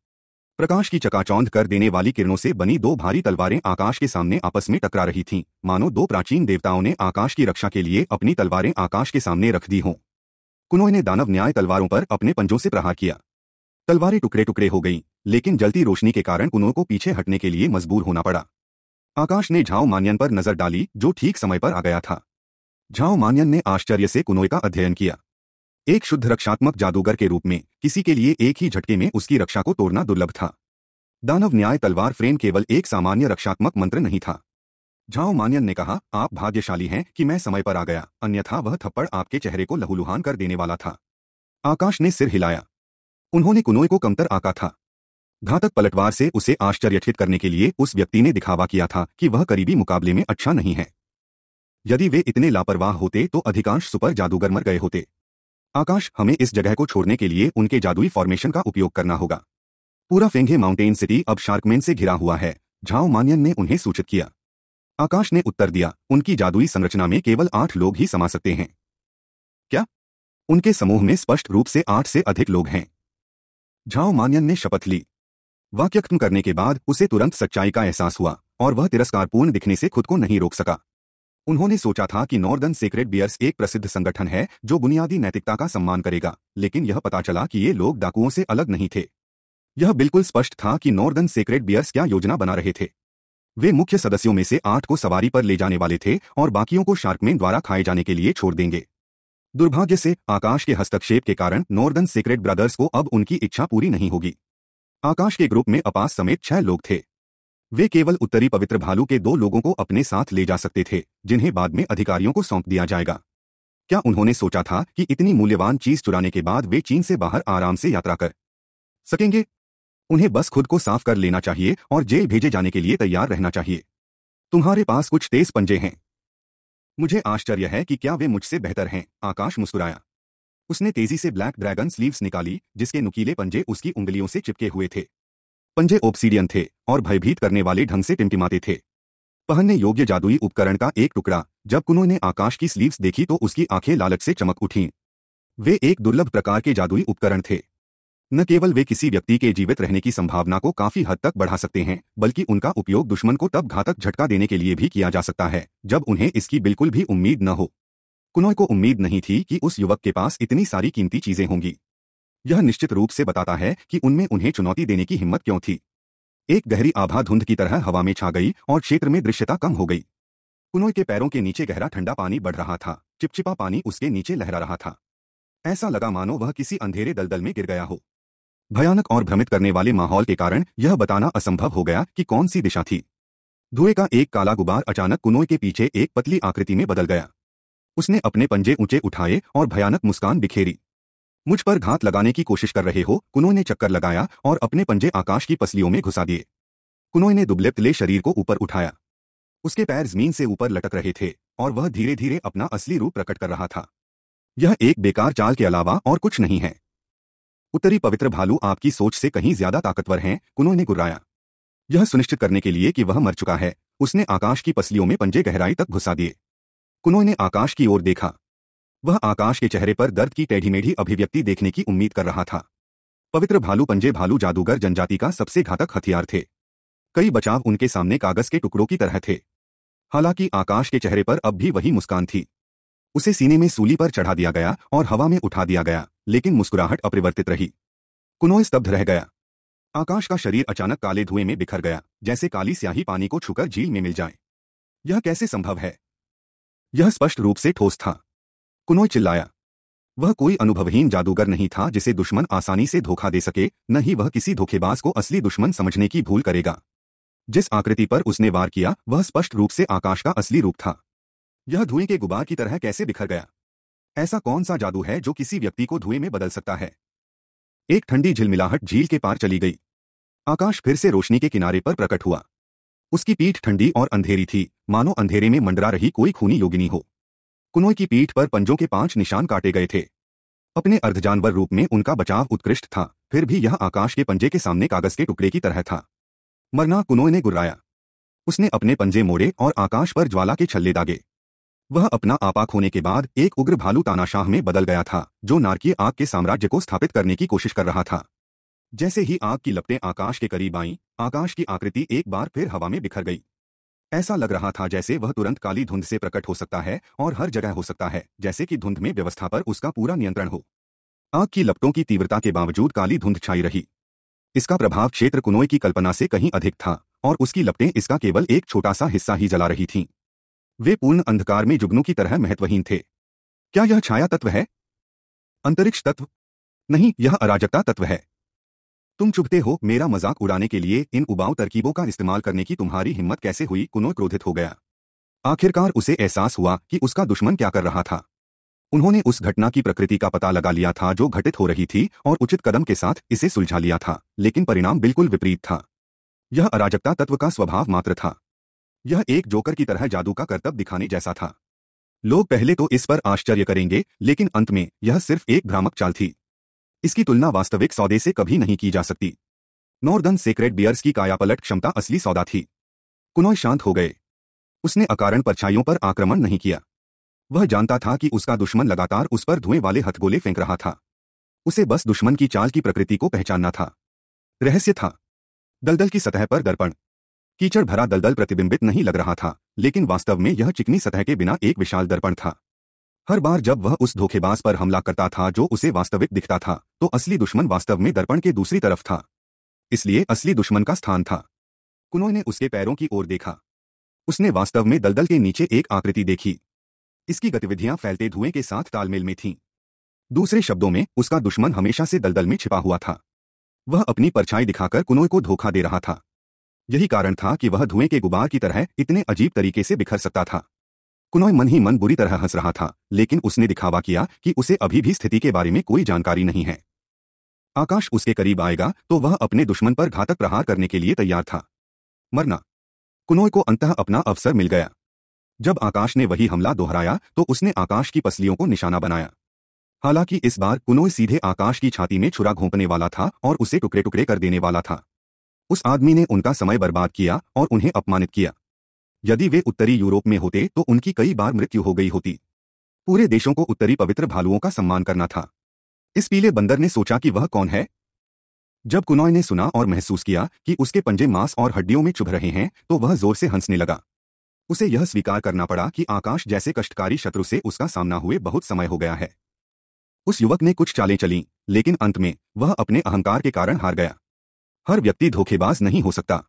प्रकाश की चकाचौंध कर देने वाली किरणों से बनी दो भारी तलवारें आकाश के सामने आपस में टकरा रही थीं, मानो दो प्राचीन देवताओं ने आकाश की रक्षा के लिए अपनी तलवारें आकाश के सामने रख दी हों कुनोय ने दानव न्याय तलवारों पर अपने पंजों से प्रहार किया तलवारें टुकड़े टुकड़े हो गईं लेकिन जलती रोशनी के कारण उन्हों को पीछे हटने के लिए मजबूर होना पड़ा आकाश ने झाओ मान्यन पर नजर डाली जो ठीक समय पर आ गया था झाओ मान्यन ने आश्चर्य से कुनोय का अध्ययन किया एक शुद्ध रक्षात्मक जादूगर के रूप में किसी के लिए एक ही झटके में उसकी रक्षा को तोड़ना दुर्लभ था दानव न्याय तलवार फ्रेम केवल एक सामान्य रक्षात्मक मंत्र नहीं था झाओ मान्यन ने कहा आप भाग्यशाली हैं कि मैं समय पर आ गया अन्यथा वह थप्पड़ आपके चेहरे को लहूलुहान कर देने वाला था आकाश ने सिर हिलाया उन्होंने कुनोए को कमतर आका था घातक पलटवार से उसे आश्चर्यचकित करने के लिए उस व्यक्ति ने दिखावा किया था कि वह करीबी मुकाबले में अच्छा नहीं है यदि वे इतने लापरवाह होते तो अधिकांश सुपर जादूगर मर गए होते आकाश हमें इस जगह को छोड़ने के लिए उनके जादुई फॉर्मेशन का उपयोग करना होगा पूरा फेंगे माउंटेन सिटी अब शार्कमेन से घिरा हुआ है झाओ मानियन ने उन्हें सूचित किया आकाश ने उत्तर दिया उनकी जादुई संरचना में केवल आठ लोग ही समा सकते हैं क्या उनके समूह में स्पष्ट रूप से आठ से अधिक लोग हैं झाओ मानियन ने शपथ ली वाक्य करने के बाद उसे तुरंत सच्चाई का एहसास हुआ और वह तिरस्कारपूर्ण दिखने से खुद को नहीं रोक सका उन्होंने सोचा था कि नॉर्दर्न सीक्रेट बियर्स एक प्रसिद्ध संगठन है जो बुनियादी नैतिकता का सम्मान करेगा लेकिन यह पता चला कि ये लोग डाकुओं से अलग नहीं थे यह बिल्कुल स्पष्ट था कि नॉर्दर्न सीक्रेट बियर्स क्या योजना बना रहे थे वे मुख्य सदस्यों में से आठ को सवारी पर ले जाने वाले थे और बाकियों को शार्कमेन द्वारा खाए जाने के लिए छोड़ देंगे दुर्भाग्य से आकाश के हस्तक्षेप के कारण नॉर्दर्न सीक्रेट ब्रदर्स को अब उनकी इच्छा पूरी नहीं होगी आकाश के ग्रुप में अपास समेत छह लोग थे वे केवल उत्तरी पवित्र भालू के दो लोगों को अपने साथ ले जा सकते थे जिन्हें बाद में अधिकारियों को सौंप दिया जाएगा क्या उन्होंने सोचा था कि इतनी मूल्यवान चीज चुराने के बाद वे चीन से बाहर आराम से यात्रा कर सकेंगे उन्हें बस खुद को साफ कर लेना चाहिए और जेल भेजे जाने के लिए तैयार रहना चाहिए तुम्हारे पास कुछ तेज पंजे हैं मुझे आश्चर्य है कि क्या वे मुझसे बेहतर हैं आकाश मुस्कुराया उसने तेजी से ब्लैक ड्रैगन स्लीव्स निकाली जिसके नुकीले पंजे उसकी उंगलियों से चिपके हुए थे पंजे ओप्सीडियन थे और भयभीत करने वाले ढंग से टिमटिमाते थे पहनने योग्य जादुई उपकरण का एक टुकड़ा जब कुनो ने आकाश की स्लीव्स देखी तो उसकी आंखें लालच से चमक उठीं वे एक दुर्लभ प्रकार के जादुई उपकरण थे न केवल वे किसी व्यक्ति के जीवित रहने की संभावना को काफी हद तक बढ़ा सकते हैं बल्कि उनका उपयोग दुश्मन को तब घातक झटका देने के लिए भी किया जा सकता है जब उन्हें इसकी बिल्कुल भी उम्मीद न हो कुनोय को उम्मीद नहीं थी कि उस युवक के पास इतनी सारी कीमती चीजें होंगी यह निश्चित रूप से बताता है कि उनमें उन्हें चुनौती देने की हिम्मत क्यों थी एक गहरी आभा धुंध की तरह हवा में छा गई और क्षेत्र में दृश्यता कम हो गई कुनोय के पैरों के नीचे गहरा ठंडा पानी बढ़ रहा था चिपचिपा पानी उसके नीचे लहरा रहा था ऐसा लगा मानो वह किसी अंधेरे दलदल में गिर गया हो भयानक और भ्रमित करने वाले माहौल के कारण यह बताना असंभव हो गया कि कौन सी दिशा थी धुएं का एक काला गुबार अचानक कुनोय के पीछे एक पतली आकृति में बदल गया उसने अपने पंजे ऊंचे उठाए और भयानक मुस्कान बिखेरी मुझ पर घात लगाने की कोशिश कर रहे हो कुनो ने चक्कर लगाया और अपने पंजे आकाश की पसलियों में घुसा दिए कुनो ने दुबले पतले शरीर को ऊपर उठाया उसके पैर जमीन से ऊपर लटक रहे थे और वह धीरे धीरे अपना असली रूप प्रकट कर रहा था यह एक बेकार चाल के अलावा और कुछ नहीं है उत्तरी पवित्र भालू आपकी सोच से कहीं ज्यादा ताकतवर हैं कुनो ने गुर्राया यह सुनिश्चित करने के लिए कि वह मर चुका है उसने आकाश की पसलियों में पंजे गहराई तक घुसा दिए कुनो ने आकाश की ओर देखा वह आकाश के चेहरे पर दर्द की टेढ़ी मेढ़ी अभिव्यक्ति देखने की उम्मीद कर रहा था पवित्र भालू पंजे भालू जादूगर जनजाति का सबसे घातक हथियार थे कई बचाव उनके सामने कागज के टुकड़ों की तरह थे हालांकि आकाश के चेहरे पर अब भी वही मुस्कान थी उसे सीने में सूली पर चढ़ा दिया गया और हवा में उठा दिया गया लेकिन मुस्कुराहट अपरिवर्तित रही कुनोय स्तब्ध रह गया आकाश का शरीर अचानक काले धुएं में बिखर गया जैसे काली स्याही पानी को छुकर झील में मिल जाए यह कैसे संभव है यह स्पष्ट रूप से ठोस था कुनोई चिल्लाया वह कोई अनुभवहीन जादूगर नहीं था जिसे दुश्मन आसानी से धोखा दे सके न ही वह किसी धोखेबाज को असली दुश्मन समझने की भूल करेगा जिस आकृति पर उसने वार किया वह स्पष्ट रूप से आकाश का असली रूप था यह धुएं के गुबार की तरह कैसे बिखर गया ऐसा कौन सा जादू है जो किसी व्यक्ति को धुएं में बदल सकता है एक ठंडी झिलमिलाहट झील के पार चली गई आकाश फिर से रोशनी के किनारे पर प्रकट हुआ उसकी पीठ ठंडी और अंधेरी थी मानो अंधेरे में मंडरा रही कोई खूनी योगिनी हो कुनोई की पीठ पर पंजों के पांच निशान काटे गए थे अपने अर्धजानवर रूप में उनका बचाव उत्कृष्ट था फिर भी यह आकाश के पंजे के सामने कागज के टुकड़े की तरह था मरना कुनोई ने गुर्राया उसने अपने पंजे मोड़े और आकाश पर ज्वाला के छल्ले दागे वह अपना आपा खोने के बाद एक उग्र भालू तानाशाह में बदल गया था जो नारकीय आग के साम्राज्य को स्थापित करने की कोशिश कर रहा था जैसे ही आग की लपटें आकाश के करीब आईं आकाश की आकृति एक बार फिर हवा में बिखर गई ऐसा लग रहा था जैसे वह तुरंत काली धुंध से प्रकट हो सकता है और हर जगह हो सकता है जैसे कि धुंध में व्यवस्था पर उसका पूरा नियंत्रण हो आग की लपटों की तीव्रता के बावजूद काली धुंध छाई रही इसका प्रभाव क्षेत्र कुनोय की कल्पना से कहीं अधिक था और उसकी लपटें इसका केवल एक छोटा सा हिस्सा ही जला रही थीं वे पूर्ण अंधकार में जुगनू की तरह महत्वहीन थे क्या यह छाया तत्व है अंतरिक्ष तत्व नहीं यह अराजकता तत्व है तुम चुभते हो मेरा मजाक उड़ाने के लिए इन उबाऊ तरकीबों का इस्तेमाल करने की तुम्हारी हिम्मत कैसे हुई कुनो क्रोधित हो गया आखिरकार उसे एहसास हुआ कि उसका दुश्मन क्या कर रहा था उन्होंने उस घटना की प्रकृति का पता लगा लिया था जो घटित हो रही थी और उचित कदम के साथ इसे सुलझा लिया था लेकिन परिणाम बिल्कुल विपरीत था यह अराजकता तत्व का स्वभाव मात्र था यह एक जोकर की तरह जादू का कर्तव्य दिखाने जैसा था लोग पहले तो इस पर आश्चर्य करेंगे लेकिन अंत में यह सिर्फ एक भ्रामक चाल थी इसकी तुलना वास्तविक सौदे से कभी नहीं की जा सकती नॉर्दर्न सेक्रेट बियर्स की कायापलट क्षमता असली सौदा थी कुनोय शांत हो गए उसने अकारण परछाइयों पर आक्रमण नहीं किया वह जानता था कि उसका दुश्मन लगातार उस पर धुएं वाले हथगोले फेंक रहा था उसे बस दुश्मन की चाल की प्रकृति को पहचानना था रहस्य था दलदल की सतह पर दर्पण कीचड़ भरा दलदल प्रतिबिंबित नहीं लग रहा था लेकिन वास्तव में यह चिकनी सतह के बिना एक विशाल दर्पण था हर बार जब वह उस धोखेबाज पर हमला करता था जो उसे वास्तविक दिखता था तो असली दुश्मन वास्तव में दर्पण के दूसरी तरफ था इसलिए असली दुश्मन का स्थान था कुनो ने उसके पैरों की ओर देखा उसने वास्तव में दलदल के नीचे एक आकृति देखी इसकी गतिविधियां फैलते धुएं के साथ तालमेल में थीं। दूसरे शब्दों में उसका दुश्मन हमेशा से दलदल में छिपा हुआ था वह अपनी परछाई दिखाकर कुनोय को धोखा दे रहा था यही कारण था कि वह धुएं के गुबार की तरह इतने अजीब तरीके से बिखर सकता था कुनोय मन ही मन बुरी तरह हंस रहा था लेकिन उसने दिखावा किया कि उसे अभी भी स्थिति के बारे में कोई जानकारी नहीं है आकाश उसके करीब आएगा तो वह अपने दुश्मन पर घातक प्रहार करने के लिए तैयार था मरना कुनोय को अंतः अपना अवसर मिल गया जब आकाश ने वही हमला दोहराया तो उसने आकाश की पसलियों को निशाना बनाया हालांकि इस बार कुनोय सीधे आकाश की छाती में छुरा घोंपने वाला था और उसे टुकड़े टुकड़े कर देने वाला था उस आदमी ने उनका समय बर्बाद किया और उन्हें अपमानित किया यदि वे उत्तरी यूरोप में होते तो उनकी कई बार मृत्यु हो गई होती पूरे देशों को उत्तरी पवित्र भालुओं का सम्मान करना था इस पीले बंदर ने सोचा कि वह कौन है जब कुनॉय ने सुना और महसूस किया कि उसके पंजे मांस और हड्डियों में चुभ रहे हैं तो वह जोर से हंसने लगा उसे यह स्वीकार करना पड़ा कि आकाश जैसे कष्टकारी शत्रु से उसका सामना हुए बहुत समय हो गया है उस युवक ने कुछ चालें चली लेकिन अंत में वह अपने अहंकार के कारण हार गया हर व्यक्ति धोखेबाज नहीं हो सकता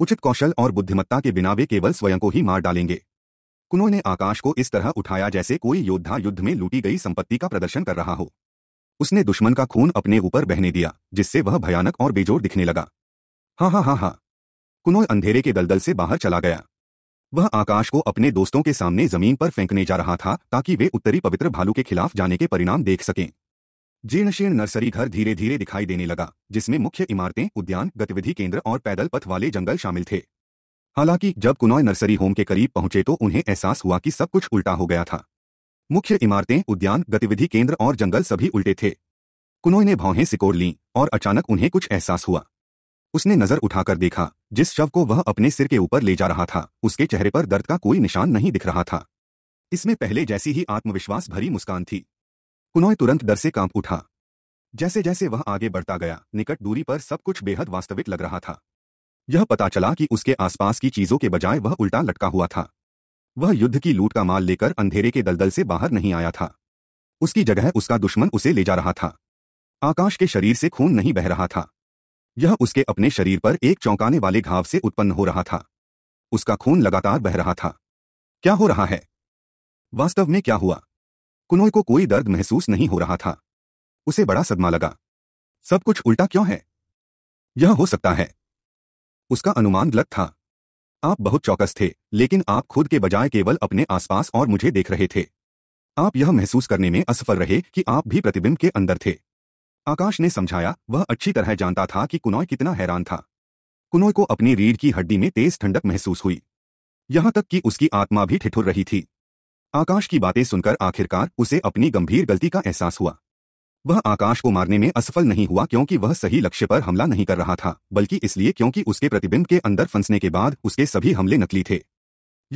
उचित कौशल और बुद्धिमत्ता के बिना वे केवल स्वयं को ही मार डालेंगे कुनो ने आकाश को इस तरह उठाया जैसे कोई योद्धा युद्ध में लूटी गई संपत्ति का प्रदर्शन कर रहा हो उसने दुश्मन का खून अपने ऊपर बहने दिया जिससे वह भयानक और बेजोर दिखने लगा हाँ हाँ हाँ हाँ कुनो अंधेरे के दलदल से बाहर चला गया वह आकाश को अपने दोस्तों के सामने जमीन पर फेंकने जा रहा था ताकि वे उत्तरी पवित्र भालू के खिलाफ जाने के परिणाम देख सकें जीर्णशीर्ण नर्सरी घर धीरे धीरे दिखाई देने लगा जिसमें मुख्य इमारतें उद्यान गतिविधि केंद्र और पैदल पथ वाले जंगल शामिल थे हालांकि जब कुनॉय नर्सरी होम के करीब पहुंचे तो उन्हें एहसास हुआ कि सब कुछ उल्टा हो गया था मुख्य इमारतें उद्यान गतिविधि केंद्र और जंगल सभी उल्टे थे कुनॉय ने भावें सिकोड़ लीं और अचानक उन्हें कुछ एहसास हुआ उसने नजर उठाकर देखा जिस शव को वह अपने सिर के ऊपर ले जा रहा था उसके चेहरे पर दर्द का कोई निशान नहीं दिख रहा था इसमें पहले जैसी ही आत्मविश्वास भरी मुस्कान थी पुनोय तुरंत डर से कांप उठा जैसे जैसे वह आगे बढ़ता गया निकट दूरी पर सब कुछ बेहद वास्तविक लग रहा था यह पता चला कि उसके आसपास की चीजों के बजाय वह उल्टा लटका हुआ था वह युद्ध की लूट का माल लेकर अंधेरे के दलदल से बाहर नहीं आया था उसकी जगह उसका दुश्मन उसे ले जा रहा था आकाश के शरीर से खून नहीं बह रहा था यह उसके अपने शरीर पर एक चौंकाने वाले घाव से उत्पन्न हो रहा था उसका खून लगातार बह रहा था क्या हो रहा है वास्तव में क्या हुआ कुनोय को कोई दर्द महसूस नहीं हो रहा था उसे बड़ा सदमा लगा सब कुछ उल्टा क्यों है यह हो सकता है उसका अनुमान गलत था आप बहुत चौकस थे लेकिन आप खुद के बजाय केवल अपने आसपास और मुझे देख रहे थे आप यह महसूस करने में असफल रहे कि आप भी प्रतिबिंब के अंदर थे आकाश ने समझाया वह अच्छी तरह जानता था कि कुनॉय कितना हैरान था कुनॉय को अपनी रीढ़ की हड्डी में तेज ठंडक महसूस हुई यहां तक कि उसकी आत्मा भी ठिठुर रही थी आकाश की बातें सुनकर आखिरकार उसे अपनी गंभीर गलती का एहसास हुआ वह आकाश को मारने में असफल नहीं हुआ क्योंकि वह सही लक्ष्य पर हमला नहीं कर रहा था बल्कि इसलिए क्योंकि उसके प्रतिबिंब के अंदर फंसने के बाद उसके सभी हमले नकली थे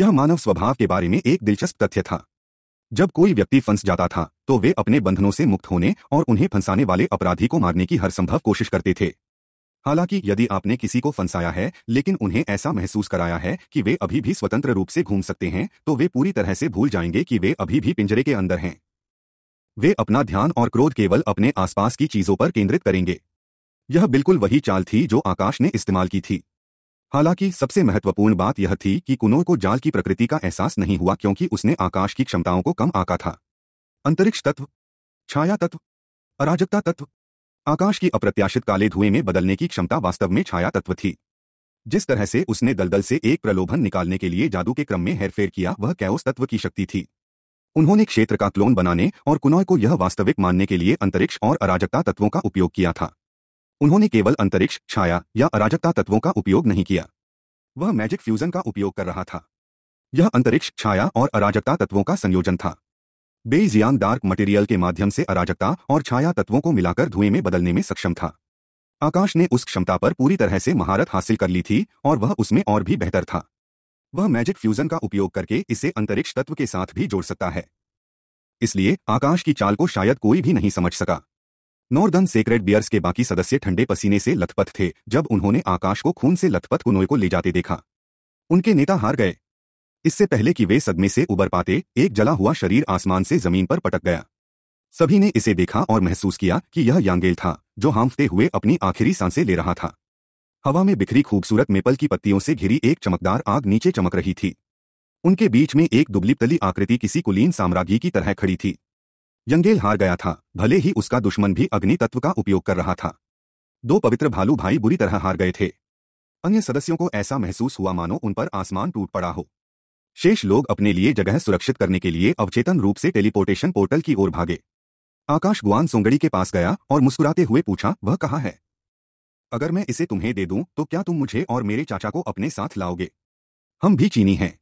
यह मानव स्वभाव के बारे में एक दिलचस्प तथ्य था जब कोई व्यक्ति फंस जाता था तो वे अपने बंधनों से मुक्त होने और उन्हें फंसाने वाले अपराधी को मारने की हर संभव कोशिश करते थे हालांकि यदि आपने किसी को फंसाया है लेकिन उन्हें ऐसा महसूस कराया है कि वे अभी भी स्वतंत्र रूप से घूम सकते हैं तो वे पूरी तरह से भूल जाएंगे कि वे अभी भी पिंजरे के अंदर हैं वे अपना ध्यान और क्रोध केवल अपने आसपास की चीजों पर केंद्रित करेंगे यह बिल्कुल वही चाल थी जो आकाश ने इस्तेमाल की थी हालांकि सबसे महत्वपूर्ण बात यह थी कि कुनोर को जाल की प्रकृति का एहसास नहीं हुआ क्योंकि उसने आकाश की क्षमताओं को कम आका था अंतरिक्ष तत्व छाया तत्व अराजकता तत्व आकाश की अप्रत्याशित काले धुएं में बदलने की क्षमता वास्तव में छाया तत्व थी जिस तरह से उसने दलदल से एक प्रलोभन निकालने के लिए जादू के क्रम में हेरफेर किया वह कैओस तत्व की शक्ति थी उन्होंने क्षेत्र का क्लोन बनाने और कुनॉय को यह वास्तविक मानने के लिए अंतरिक्ष और अराजकता तत्वों का उपयोग किया था उन्होंने केवल अंतरिक्ष छाया या अराजकता तत्वों का उपयोग नहीं किया वह मैजिक फ्यूजन का उपयोग कर रहा था यह अंतरिक्ष छाया और अराजकता तत्वों का संयोजन था बेजियांग डार्क मटेरियल के माध्यम से अराजकता और छाया तत्वों को मिलाकर धुएं में बदलने में सक्षम था आकाश ने उस क्षमता पर पूरी तरह से महारत हासिल कर ली थी और वह उसमें और भी बेहतर था वह मैजिक फ्यूजन का उपयोग करके इसे अंतरिक्ष तत्व के साथ भी जोड़ सकता है इसलिए आकाश की चाल को शायद कोई भी नहीं समझ सका नॉर्दर्न सेक्रेट बियर्स के बाकी सदस्य ठंडे पसीने से लथपथ थे जब उन्होंने आकाश को खून से लथपथ कुनोए को ले जाते देखा उनके नेता हार गए इससे पहले कि वे सदमे से उबर पाते एक जला हुआ शरीर आसमान से जमीन पर पटक गया सभी ने इसे देखा और महसूस किया कि यह यांगेल था जो हांफते हुए अपनी आखिरी सांसें ले रहा था हवा में बिखरी खूबसूरत मेपल की पत्तियों से घिरी एक चमकदार आग नीचे चमक रही थी उनके बीच में एक दुबली तली आकृति किसी कुलीन साम्राज्ञी की तरह खड़ी थी यंगेल हार गया था भले ही उसका दुश्मन भी अग्नि तत्व का उपयोग कर रहा था दो पवित्र भालू भाई बुरी तरह हार गए थे अन्य सदस्यों को ऐसा महसूस हुआ मानो उन पर आसमान टूट पड़ा हो शेष लोग अपने लिए जगह सुरक्षित करने के लिए अवचेतन रूप से टेलीपोर्टेशन पोर्टल की ओर भागे आकाश गुआन सोंगड़ी के पास गया और मुस्कुराते हुए पूछा वह कहा है अगर मैं इसे तुम्हें दे दूं तो क्या तुम मुझे और मेरे चाचा को अपने साथ लाओगे हम भी चीनी हैं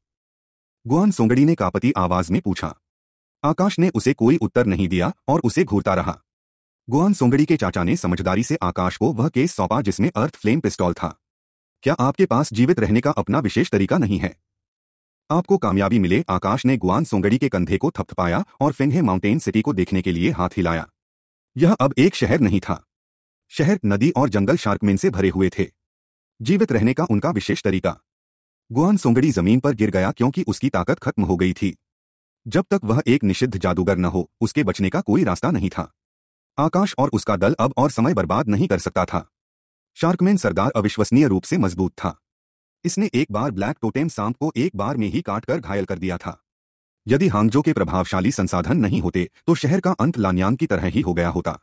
गुआन सोंगड़ी ने कापती आवाज में पूछा आकाश ने उसे कोई उत्तर नहीं दिया और उसे घूरता रहा गुआन सोंगड़ी के चाचा ने समझदारी से आकाश को वह केस सौंपा जिसमें अर्थ फ्लेम पिस्टॉल था क्या आपके पास जीवित रहने का अपना विशेष तरीका नहीं है आपको कामयाबी मिले आकाश ने गुआन सोंगड़ी के कंधे को थपथपाया और फिंगे माउंटेन सिटी को देखने के लिए हाथ हिलाया यह अब एक शहर नहीं था शहर नदी और जंगल शार्कमेन से भरे हुए थे जीवित रहने का उनका विशेष तरीका गुआन सोंगड़ी जमीन पर गिर गया क्योंकि उसकी ताकत खत्म हो गई थी जब तक वह एक निषिद्ध जादूगर न हो उसके बचने का कोई रास्ता नहीं था आकाश और उसका दल अब और समय बर्बाद नहीं कर सकता था शार्कमैन सरदार अविश्वसनीय रूप से मजबूत था इसने एक बार ब्लैक टोटेम सांप को एक बार में ही काटकर घायल कर दिया था यदि हांगजो के प्रभावशाली संसाधन नहीं होते तो शहर का अंत लान्यांग की तरह ही हो गया होता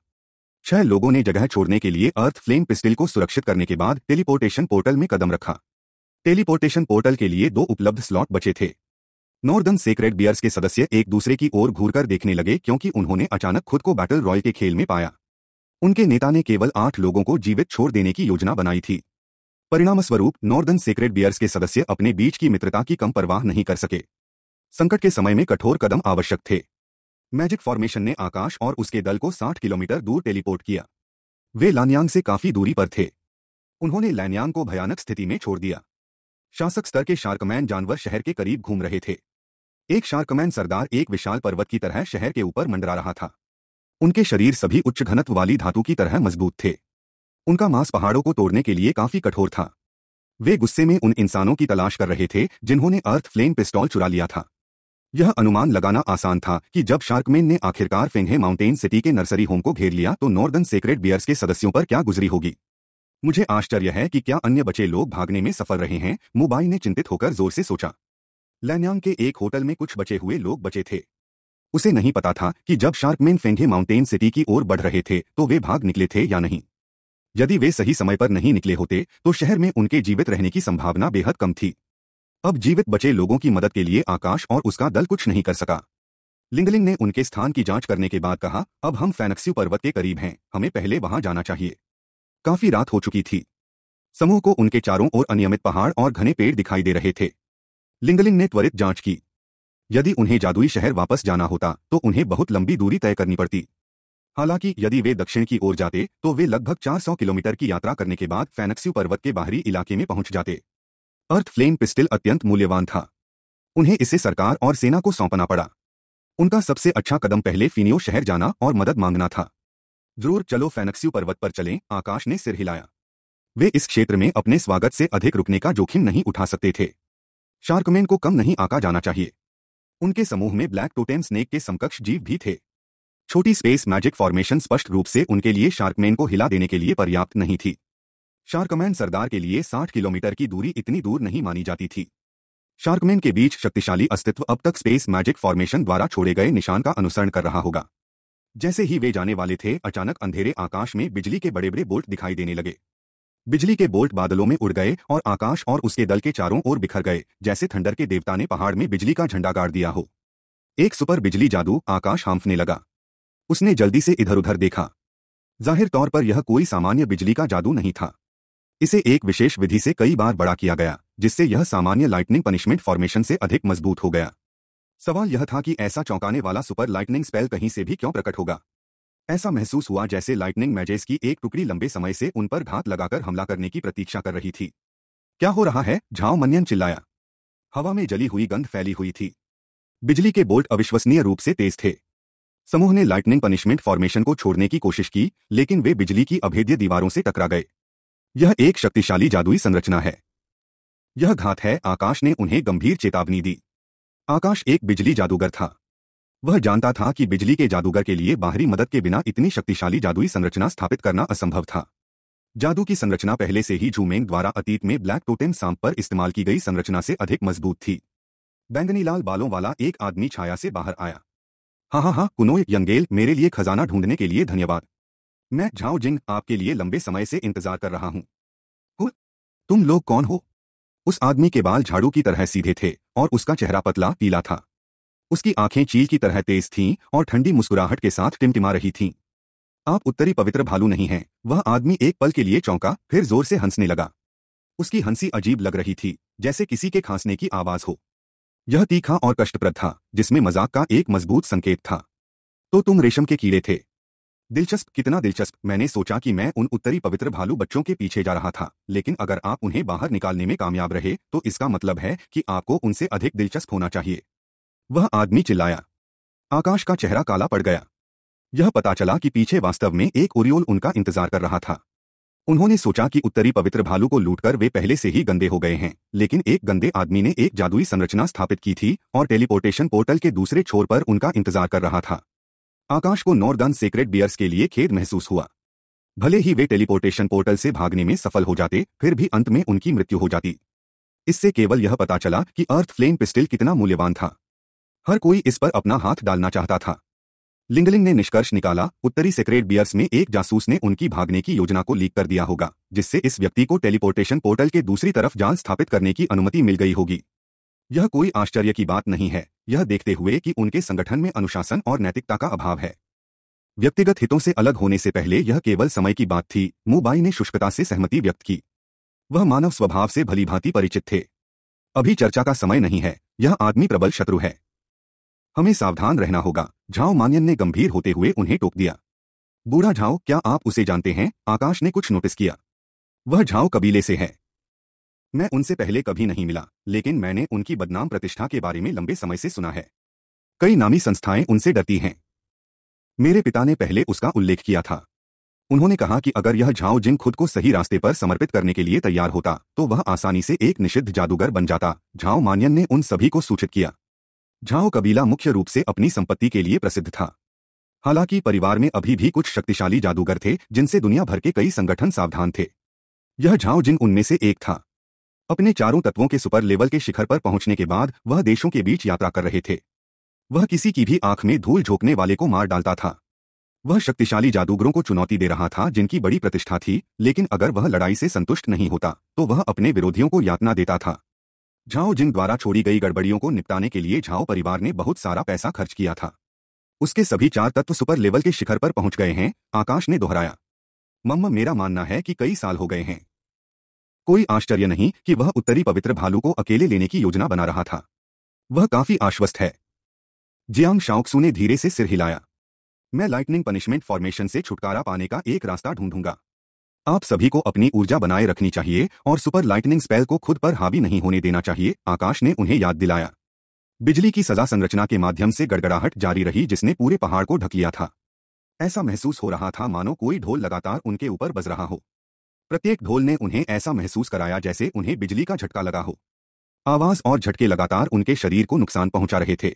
छह लोगों ने जगह छोड़ने के लिए अर्थ फ्लेम पिस्टल को सुरक्षित करने के बाद टेलीपोर्टेशन पोर्टल में कदम रखा टेलीपोर्टेशन पोर्टल के लिए दो उपलब्ध स्लॉट बचे थे नॉर्दर्न सेक्रेट बियर्स के सदस्य एक दूसरे की ओर घूरकर देखने लगे क्योंकि उन्होंने अचानक खुद को बैटल रॉयल के खेल में पाया उनके नेता ने केवल आठ लोगों को जीवित छोड़ देने की योजना बनाई थी परिणाम स्वरूप नॉर्दर्न सीक्रेट बियर्स के सदस्य अपने बीच की मित्रता की कम परवाह नहीं कर सके संकट के समय में कठोर कदम आवश्यक थे मैजिक फॉर्मेशन ने आकाश और उसके दल को 60 किलोमीटर दूर टेलीपोर्ट किया वे लानयांग से काफी दूरी पर थे उन्होंने लैनयांग को भयानक स्थिति में छोड़ दिया शासक स्तर के शार्कमैन जानवर शहर के करीब घूम रहे थे एक शार्कमैन सरदार एक विशाल पर्वत की तरह शहर के ऊपर मंडरा रहा था उनके शरीर सभी उच्च घनत्व वाली धातु की तरह मजबूत थे उनका मांस पहाड़ों को तोड़ने के लिए काफी कठोर था वे गुस्से में उन इंसानों की तलाश कर रहे थे जिन्होंने अर्थ फ्लेम पिस्टॉल चुरा लिया था यह अनुमान लगाना आसान था कि जब शार्कमेन ने आखिरकार फेंगे माउंटेन सिटी के नर्सरी होम को घेर लिया तो नॉर्दर्न सेक्रेट बियर्स के सदस्यों पर क्या गुजरी होगी मुझे आश्चर्य है कि क्या अन्य बचे लोग भागने में सफल रहे हैं मुबाई ने चिंतित होकर जोर से सोचा लैन्यांग के एक होटल में कुछ बचे हुए लोग बचे थे उसे नहीं पता था कि जब शार्कमेन फेंगे माउंटेन सिटी की ओर बढ़ रहे थे तो वे भाग निकले थे या नहीं यदि वे सही समय पर नहीं निकले होते तो शहर में उनके जीवित रहने की संभावना बेहद कम थी अब जीवित बचे लोगों की मदद के लिए आकाश और उसका दल कुछ नहीं कर सका लिंगलिंग ने उनके स्थान की जांच करने के बाद कहा अब हम फैनक्स्यू पर्वत के करीब हैं हमें पहले वहां जाना चाहिए काफी रात हो चुकी थी समूह को उनके चारों ओर अनियमित पहाड़ और घने पेड़ दिखाई दे रहे थे लिंगलिंग ने त्वरित जांच की यदि उन्हें जादुई शहर वापस जाना होता तो उन्हें बहुत लंबी दूरी तय करनी पड़ती हालांकि यदि वे दक्षिण की ओर जाते तो वे लगभग 400 किलोमीटर की यात्रा करने के बाद फैनक्स्यू पर्वत के बाहरी इलाके में पहुंच जाते अर्थ फ्लेम पिस्टल अत्यंत मूल्यवान था उन्हें इसे सरकार और सेना को सौंपना पड़ा उनका सबसे अच्छा कदम पहले फिनियो शहर जाना और मदद मांगना था जरूर चलो फैनक्स्यू पर्वत पर चलें आकाश ने सिर हिलाया वे इस क्षेत्र में अपने स्वागत से अधिक रुकने का जोखिम नहीं उठा सकते थे शार्कमैन को कम नहीं आका जाना चाहिए उनके समूह में ब्लैक टोटेम स्नेक के समकक्ष जीव भी थे छोटी स्पेस मैजिक फॉर्मेशन स्पष्ट रूप से उनके लिए शार्कमैन को हिला देने के लिए पर्याप्त नहीं थी शार्कमैन सरदार के लिए 60 किलोमीटर की दूरी इतनी दूर नहीं मानी जाती थी शार्कमैन के बीच शक्तिशाली अस्तित्व अब तक स्पेस मैजिक फॉर्मेशन द्वारा छोड़े गए निशान का अनुसरण कर रहा होगा जैसे ही वे जाने वाले थे अचानक अंधेरे आकाश में बिजली के बड़े बड़े बोल्ट दिखाई देने लगे बिजली के बोल्ट बादलों में उड़ गए और आकाश और उसके दल के चारों ओर बिखर गए जैसे थंडर के देवता ने पहाड़ में बिजली का झंडा गाड़ दिया हो एक सुपर बिजली जादू आकाश हांफने लगा उसने जल्दी से इधर उधर देखा जाहिर तौर पर यह कोई सामान्य बिजली का जादू नहीं था इसे एक विशेष विधि से कई बार बड़ा किया गया जिससे यह सामान्य लाइटनिंग पनिशमेंट फॉर्मेशन से अधिक मजबूत हो गया सवाल यह था कि ऐसा चौंकाने वाला सुपर लाइटनिंग स्पेल कहीं से भी क्यों प्रकट होगा ऐसा महसूस हुआ जैसे लाइटनिंग मैजेस की एक टुकड़ी लंबे समय से उन पर घात लगाकर हमला करने की प्रतीक्षा कर रही थी क्या हो रहा है झाओ मनियन चिल्लाया हवा में जली हुई गंध फैली हुई थी बिजली के बोल्ट अविश्वसनीय रूप से तेज थे समूह ने लाइटनिंग पनिशमेंट फॉर्मेशन को छोड़ने की कोशिश की लेकिन वे बिजली की अभेद्य दीवारों से टकरा गए यह एक शक्तिशाली जादुई संरचना है यह घात है आकाश ने उन्हें गंभीर चेतावनी दी आकाश एक बिजली जादूगर था वह जानता था कि बिजली के जादूगर के लिए बाहरी मदद के बिना इतनी शक्तिशाली जादुई संरचना स्थापित करना असंभव था जादू की संरचना पहले से ही झूमेंग द्वारा अतीत में ब्लैक टोटेन सांप पर इस्तेमाल की गई संरचना से अधिक मजबूत थी बैंगनी लाल बालों वाला एक आदमी छाया से बाहर आया हाँ हाँ हाँ कुनोय यंगेल मेरे लिए खजाना ढूंढने के लिए धन्यवाद मैं झाओ जिंग आपके लिए लंबे समय से इंतजार कर रहा हूँ तुम लोग कौन हो उस आदमी के बाल झाड़ू की तरह सीधे थे और उसका चेहरा पतला पीला था उसकी आंखें चील की तरह तेज थीं और ठंडी मुस्कुराहट के साथ टिमटिमा रही थीं। आप उत्तरी पवित्र भालू नहीं हैं वह आदमी एक पल के लिए चौंका फिर जोर से हंसने लगा उसकी हंसी अजीब लग रही थी जैसे किसी के खांसने की आवाज हो यह तीखा और कष्टप्रद था जिसमें मजाक का एक मजबूत संकेत था तो तुम रेशम के कीड़े थे दिलचस्प कितना दिलचस्प मैंने सोचा कि मैं उन उत्तरी पवित्र भालू बच्चों के पीछे जा रहा था लेकिन अगर आप उन्हें बाहर निकालने में कामयाब रहे तो इसका मतलब है कि आपको उनसे अधिक दिलचस्प होना चाहिए वह आदमी चिल्लाया आकाश का चेहरा काला पड़ गया यह पता चला कि पीछे वास्तव में एक उरियोल उनका इंतजार कर रहा था उन्होंने सोचा कि उत्तरी पवित्र भालू को लूटकर वे पहले से ही गंदे हो गए हैं लेकिन एक गंदे आदमी ने एक जादुई संरचना स्थापित की थी और टेलीपोर्टेशन पोर्टल के दूसरे छोर पर उनका इंतजार कर रहा था आकाश को नॉर्दर्न सीक्रेट बियर्स के लिए खेद महसूस हुआ भले ही वे टेलीपोर्टेशन पोर्टल से भागने में सफल हो जाते फिर भी अंत में उनकी मृत्यु हो जाती इससे केवल यह पता चला कि अर्थ फ्लेम पिस्टल कितना मूल्यवान था हर कोई इस पर अपना हाथ डालना चाहता था लिंगलिंग ने निष्कर्ष निकाला उत्तरी सेक्रेट बियर्स में एक जासूस ने उनकी भागने की योजना को लीक कर दिया होगा जिससे इस व्यक्ति को टेलीपोर्टेशन पोर्टल के दूसरी तरफ जान स्थापित करने की अनुमति मिल गई होगी यह कोई आश्चर्य की बात नहीं है यह देखते हुए कि उनके संगठन में अनुशासन और नैतिकता का अभाव है व्यक्तिगत हितों से अलग होने से पहले यह केवल समय की बात थी मुबाई ने शुष्कता से सहमति व्यक्त की वह मानव स्वभाव से भलीभांति परिचित थे अभी चर्चा का समय नहीं है यह आदमी प्रबल शत्रु है हमें सावधान रहना होगा झाओ मानियन ने गंभीर होते हुए उन्हें टोक दिया बूढ़ा झाओ क्या आप उसे जानते हैं आकाश ने कुछ नोटिस किया वह झाओ कबीले से है मैं उनसे पहले कभी नहीं मिला लेकिन मैंने उनकी बदनाम प्रतिष्ठा के बारे में लंबे समय से सुना है कई नामी संस्थाएं उनसे डरती हैं मेरे पिता ने पहले उसका उल्लेख किया था उन्होंने कहा कि अगर यह झाओ जिन खुद को सही रास्ते पर समर्पित करने के लिए तैयार होता तो वह आसानी से एक निषिद्ध जादूगर बन जाता झाओ मानियन ने उन सभी को सूचित किया झाओ कबीला मुख्य रूप से अपनी संपत्ति के लिए प्रसिद्ध था हालांकि परिवार में अभी भी कुछ शक्तिशाली जादूगर थे जिनसे दुनिया भर के कई संगठन सावधान थे यह झाओ जिन उनमें से एक था अपने चारों तत्वों के सुपर लेवल के शिखर पर पहुंचने के बाद वह देशों के बीच यात्रा कर रहे थे वह किसी की भी आंख में धूल झोंकने वाले को मार डालता था वह शक्तिशाली जादूगरों को चुनौती दे रहा था जिनकी बड़ी प्रतिष्ठा थी लेकिन अगर वह लड़ाई से संतुष्ट नहीं होता तो वह अपने विरोधियों को यातना देता था झाओ जिन द्वारा छोड़ी गई गड़बड़ियों को निपटाने के लिए झाओ परिवार ने बहुत सारा पैसा खर्च किया था उसके सभी चार तत्व सुपर लेवल के शिखर पर पहुंच गए हैं आकाश ने दोहराया मम्म मेरा मानना है कि कई साल हो गए हैं कोई आश्चर्य नहीं कि वह उत्तरी पवित्र भालू को अकेले लेने की योजना बना रहा था वह काफी आश्वस्त है जियांग शाओक्सू ने धीरे से सिर हिलाया मैं लाइटनिंग पनिशमेंट फॉर्मेशन से छुटकारा पाने का एक रास्ता ढूंढूंगा आप सभी को अपनी ऊर्जा बनाए रखनी चाहिए और सुपर लाइटनिंग स्पेल को खुद पर हावी नहीं होने देना चाहिए आकाश ने उन्हें याद दिलाया बिजली की सजा संरचना के माध्यम से गड़गड़ाहट जारी रही जिसने पूरे पहाड़ को ढक लिया था ऐसा महसूस हो रहा था मानो कोई ढोल लगातार उनके ऊपर बज रहा हो प्रत्येक ढोल ने उन्हें ऐसा महसूस कराया जैसे उन्हें बिजली का झटका लगा हो आवाज और झटके लगातार उनके शरीर को नुकसान पहुंचा रहे थे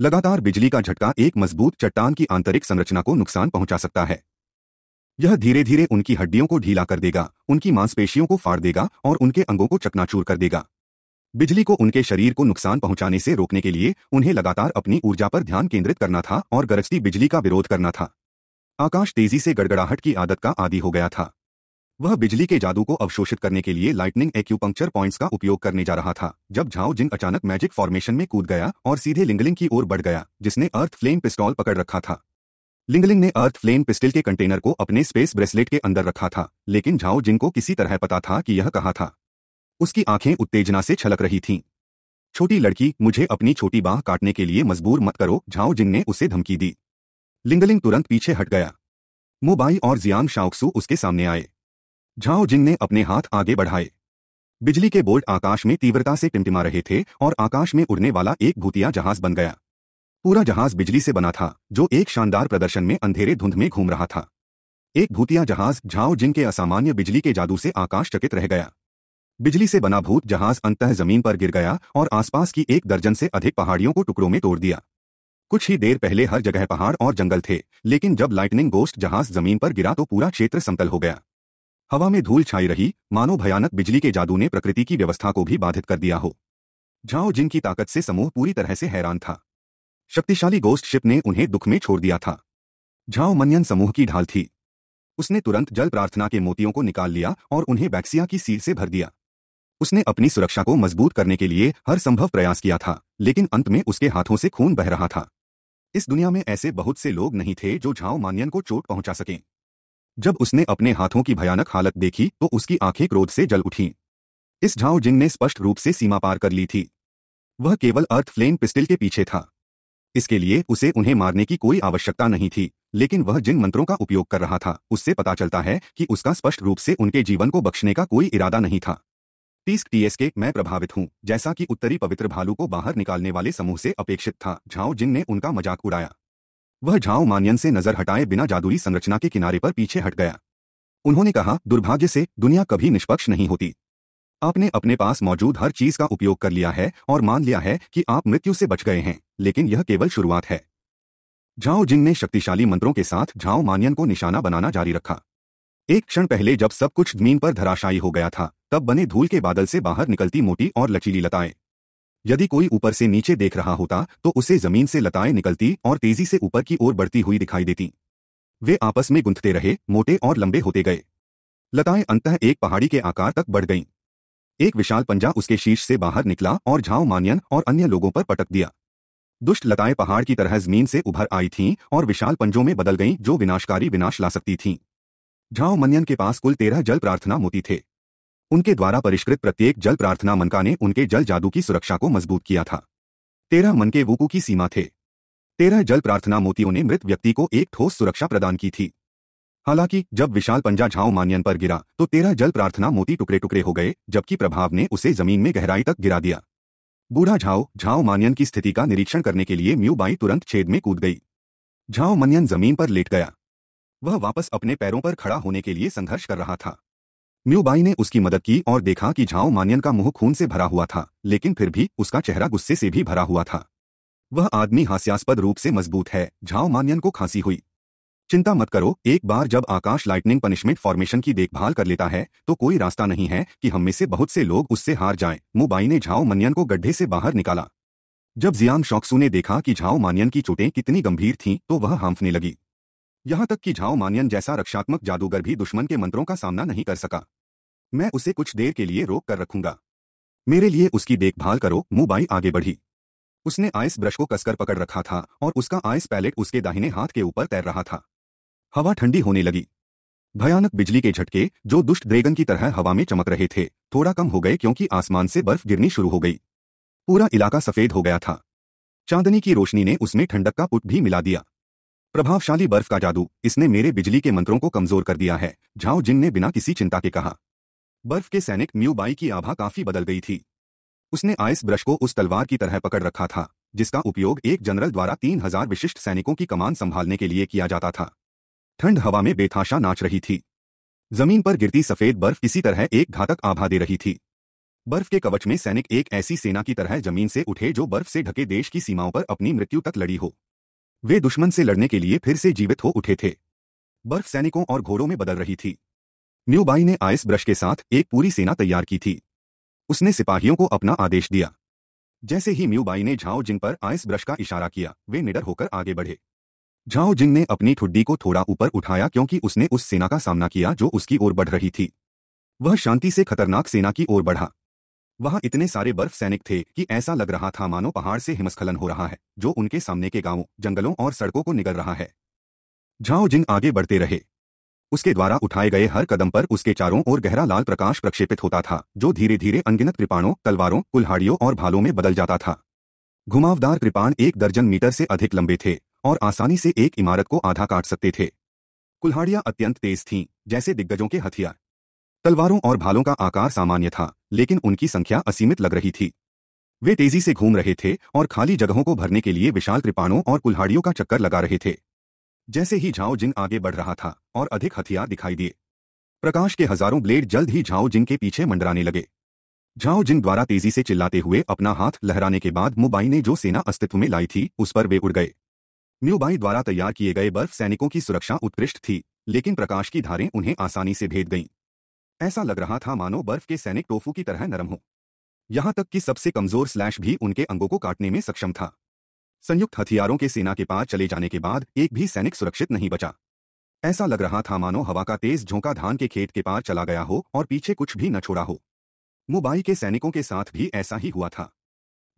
लगातार बिजली का झटका एक मजबूत चट्टान की आंतरिक संरचना को नुकसान पहुंचा सकता है यह धीरे धीरे उनकी हड्डियों को ढीला कर देगा उनकी मांसपेशियों को फाड़ देगा और उनके अंगों को चकनाचूर कर देगा बिजली को उनके शरीर को नुकसान पहुंचाने से रोकने के लिए उन्हें लगातार अपनी ऊर्जा पर ध्यान केंद्रित करना था और गरजती बिजली का विरोध करना था आकाश तेजी से गड़गड़ाहट की आदत का आदि हो गया था वह बिजली के जादू को अवशोषित करने के लिए लाइटनिंग एक्यूपंक्चर पॉइंट्स का उपयोग करने जा रहा था जब झाओ जिन अचानक मैजिक फॉर्मेशन में कूद गया और सीधे लिंगलिंग की ओर बढ़ गया जिसने अर्थ फ्लेम पिस्टॉल पकड़ रखा था लिंगलिंग ने अर्थ फ्लेम पिस्टल के कंटेनर को अपने स्पेस ब्रेसलेट के अंदर रखा था लेकिन झाओ जिनको किसी तरह पता था कि यह कहा था उसकी आंखें उत्तेजना से छलक रही थीं छोटी लड़की मुझे अपनी छोटी बाह काटने के लिए मजबूर मत करो झाओ जिन ने उसे धमकी दी लिंगलिंग तुरंत पीछे हट गया मोबाई और जियांग शाउक्सु उसके सामने आए झाओ जिन ने अपने हाथ आगे बढ़ाए बिजली के बोल्ट आकाश में तीव्रता से टिमटिमा रहे थे और आकाश में उड़ने वाला एक भूतिया जहाज बन गया पूरा जहाज बिजली से बना था जो एक शानदार प्रदर्शन में अंधेरे धुंध में घूम रहा था एक भूतिया जहाज झाओ जिनके असामान्य बिजली के जादू से आकाश चकित रह गया बिजली से बना भूत जहाज अंतः जमीन पर गिर गया और आसपास की एक दर्जन से अधिक पहाड़ियों को टुकड़ों में तोड़ दिया कुछ ही देर पहले हर जगह पहाड़ और जंगल थे लेकिन जब लाइटनिंग गोस्ट जहाज जमीन पर गिरा तो पूरा क्षेत्र समतल हो गया हवा में धूल छाई रही मानो भयानक बिजली के जादू ने प्रकृति की व्यवस्था को भी बाधित कर दिया हो झाओ जिनकी ताकत से समूह पूरी तरह से हैरान था शक्तिशाली गोस्ट शिप ने उन्हें दुख में छोड़ दिया था झाओ मनयन समूह की ढाल थी उसने तुरंत जल प्रार्थना के मोतियों को निकाल लिया और उन्हें बैक्सिया की सील से भर दिया उसने अपनी सुरक्षा को मजबूत करने के लिए हर संभव प्रयास किया था लेकिन अंत में उसके हाथों से खून बह रहा था इस दुनिया में ऐसे बहुत से लोग नहीं थे जो झाओ मानियन को चोट पहुंचा सकें जब उसने अपने हाथों की भयानक हालत देखी तो उसकी आंखें क्रोध से जल उठीं इस झाओ जिंग ने स्पष्ट रूप से सीमा पार कर ली थी वह केवल अर्थ फ्लेम पिस्टल के पीछे था इसके लिए उसे उन्हें मारने की कोई आवश्यकता नहीं थी लेकिन वह जिन मंत्रों का उपयोग कर रहा था उससे पता चलता है कि उसका स्पष्ट रूप से उनके जीवन को बख्शने का कोई इरादा नहीं था तीस टीएस के मैं प्रभावित हूँ जैसा कि उत्तरी पवित्र भालू को बाहर निकालने वाले समूह से अपेक्षित था झाओ जिन ने उनका मजाक उड़ाया वह झाओ मानियन से नजर हटाए बिना जादुई संरचना के किनारे पर पीछे हट गया उन्होंने कहा दुर्भाग्य से दुनिया कभी निष्पक्ष नहीं होती आपने अपने पास मौजूद हर चीज का उपयोग कर लिया है और मान लिया है कि आप मृत्यु से बच गए हैं लेकिन यह केवल शुरुआत है झाओ जिन ने शक्तिशाली मंत्रों के साथ झाओ मानियन को निशाना बनाना जारी रखा एक क्षण पहले जब सब कुछ जमीन पर धराशायी हो गया था तब बने धूल के बादल से बाहर निकलती मोटी और लचीली लताएं यदि कोई ऊपर से नीचे देख रहा होता तो उसे जमीन से लताएं निकलती और तेजी से ऊपर की ओर बढ़ती हुई दिखाई देती वे आपस में गुंथते रहे मोटे और लंबे होते गए लताएं अंतः एक पहाड़ी के आकार तक बढ़ गईं एक विशाल पंजा उसके शीर्ष से बाहर निकला और झाओ मानियन और अन्य लोगों पर पटक दिया दुष्ट लताएं पहाड़ की तरह जमीन से उभर आई थीं और विशाल पंजों में बदल गईं जो विनाशकारी विनाश ला सकती थीं झाओ मन्यन के पास कुल तेरह जल प्रार्थना मोती थे उनके द्वारा परिष्कृत प्रत्येक जल प्रार्थना मनका ने उनके जल जादू की सुरक्षा को मजबूत किया था तेरह मन के वुकू की सीमा थे तेरह जल प्रार्थना मोतियों ने मृत व्यक्ति को एक ठोस सुरक्षा प्रदान की थी हालांकि जब विशाल पंजा झाओ मानियन पर गिरा तो तेरह जल प्रार्थना मोती टुकड़े टुकड़े हो गए जबकि प्रभाव ने उसे जमीन में गहराई तक गिरा दिया बूढ़ा झाओ झाओ मानियन की स्थिति का निरीक्षण करने के लिए म्यू बाई तुरंत छेद में कूद गई झाओ मनियन जमीन पर लेट गया वह वापस अपने पैरों पर खड़ा होने के लिए संघर्ष कर रहा था म्यूबाई ने उसकी मदद की और देखा कि झाओ मानियन का मुंह खून से भरा हुआ था लेकिन फिर भी उसका चेहरा गुस्से से भी भरा हुआ था वह आदमी हास्यास्पद रूप से मजबूत है झाओ मानियन को खांसी हुई चिंता मत करो एक बार जब आकाश लाइटनिंग पनिशमेंट फॉर्मेशन की देखभाल कर लेता है तो कोई रास्ता नहीं है कि हम में से बहुत से लोग उससे हार जाएं। मुबाई ने झाओ मनियन को गड्ढे से बाहर निकाला जब जियांग शॉक्सू ने देखा कि झाओ मानियन की चोटें कितनी गंभीर थीं तो वह हांफने लगी यहां तक कि झाओ मानियन जैसा रक्षात्मक जादूगर भी दुश्मन के मंत्रों का सामना नहीं कर सका मैं उसे कुछ देर के लिए रोक कर रखूंगा मेरे लिए उसकी देखभाल करो मुबाई आगे बढ़ी उसने आइस ब्रश को कसकर पकड़ रखा था और उसका आइस पैलेट उसके दाहिने हाथ के ऊपर तैर रहा था हवा ठंडी होने लगी भयानक बिजली के झटके जो दुष्ट ड्रेगन की तरह हवा में चमक रहे थे थोड़ा कम हो गए क्योंकि आसमान से बर्फ गिरनी शुरू हो गई पूरा इलाका सफेद हो गया था चांदनी की रोशनी ने उसमें ठंडक का पुट भी मिला दिया प्रभावशाली बर्फ का जादू इसने मेरे बिजली के मंत्रों को कमजोर कर दिया है झाओ जिन ने बिना किसी चिंता के कहा बर्फ के सैनिक म्यू बाई की आभा काफी बदल गई थी उसने आइस ब्रश को उस तलवार की तरह पकड़ रखा था जिसका उपयोग एक जनरल द्वारा तीन हजार विशिष्ट सैनिकों की कमान संभालने के लिए किया जाता था ठंड हवा में बेथाशा नाच रही थी जमीन पर गिरती सफेद बर्फ इसी तरह एक घातक आभा दे रही थी बर्फ के कवच में सैनिक एक ऐसी सेना की तरह जमीन से उठे जो बर्फ से ढके देश की सीमाओं पर अपनी मृत्यु तक लड़ी हो वे दुश्मन से लड़ने के लिए फिर से जीवित हो उठे थे बर्फ सैनिकों और घोड़ों में बदल रही थी न्यूबाई ने आइस ब्रश के साथ एक पूरी सेना तैयार की थी उसने सिपाहियों को अपना आदेश दिया जैसे ही म्यूबाई ने झाओ जिन पर आइस ब्रश का इशारा किया वे निडर होकर आगे बढ़े झाओ जिंग ने अपनी ठुड्डी को थोड़ा ऊपर उठाया क्योंकि उसने उस सेना का सामना किया जो उसकी ओर बढ़ रही थी वह शांति से खतरनाक सेना की ओर बढ़ा वहां इतने सारे बर्फ सैनिक थे कि ऐसा लग रहा था मानो पहाड़ से हिमस्खलन हो रहा है जो उनके सामने के गांवों जंगलों और सड़कों को निगल रहा है झाओ जिंग आगे बढ़ते रहे उसके द्वारा उठाए गए हर कदम पर उसके चारों ओर गहरा लाल प्रकाश प्रक्षेपित होता था जो धीरे धीरे अनगिनत कृपाणों तलवारों कुल्हाड़ियों और भालों में बदल जाता था घुमावदार कृपाण एक दर्जन मीटर से अधिक लंबे थे और आसानी से एक इमारत को आधा काट सकते थे कुल्हाड़ियां अत्यंत तेज थीं जैसे दिग्गजों के हथियार तलवारों और भालों का आकार सामान्य था लेकिन उनकी संख्या असीमित लग रही थी वे तेजी से घूम रहे थे और खाली जगहों को भरने के लिए विशाल कृपाणों और कुल्हाड़ियों का चक्कर लगा रहे थे जैसे ही झाओ जिन आगे बढ़ रहा था और अधिक हथियार दिखाई दिए प्रकाश के हजारों ब्लेड जल्द ही झाओ जिन के पीछे मंडराने लगे झाओ जिन द्वारा तेजी से चिल्लाते हुए अपना हाथ लहराने के बाद मुबाई ने जो सेना अस्तित्व में लाई थी उस पर वे उड़ गए न्यूबाई द्वारा तैयार किए गए बर्फ सैनिकों की सुरक्षा उत्कृष्ट थी लेकिन प्रकाश की धारें उन्हें आसानी से भेद गईं ऐसा लग रहा था मानो बर्फ के सैनिक टोफू की तरह नरम हो यहां तक कि सबसे कमजोर स्लैश भी उनके अंगों को काटने में सक्षम था संयुक्त हथियारों के सेना के पास चले जाने के बाद एक भी सैनिक सुरक्षित नहीं बचा ऐसा लग रहा था मानो हवा का तेज झोंका धान के खेत के पार चला गया हो और पीछे कुछ भी न छोड़ा हो मुबाई के सैनिकों के साथ भी ऐसा ही हुआ था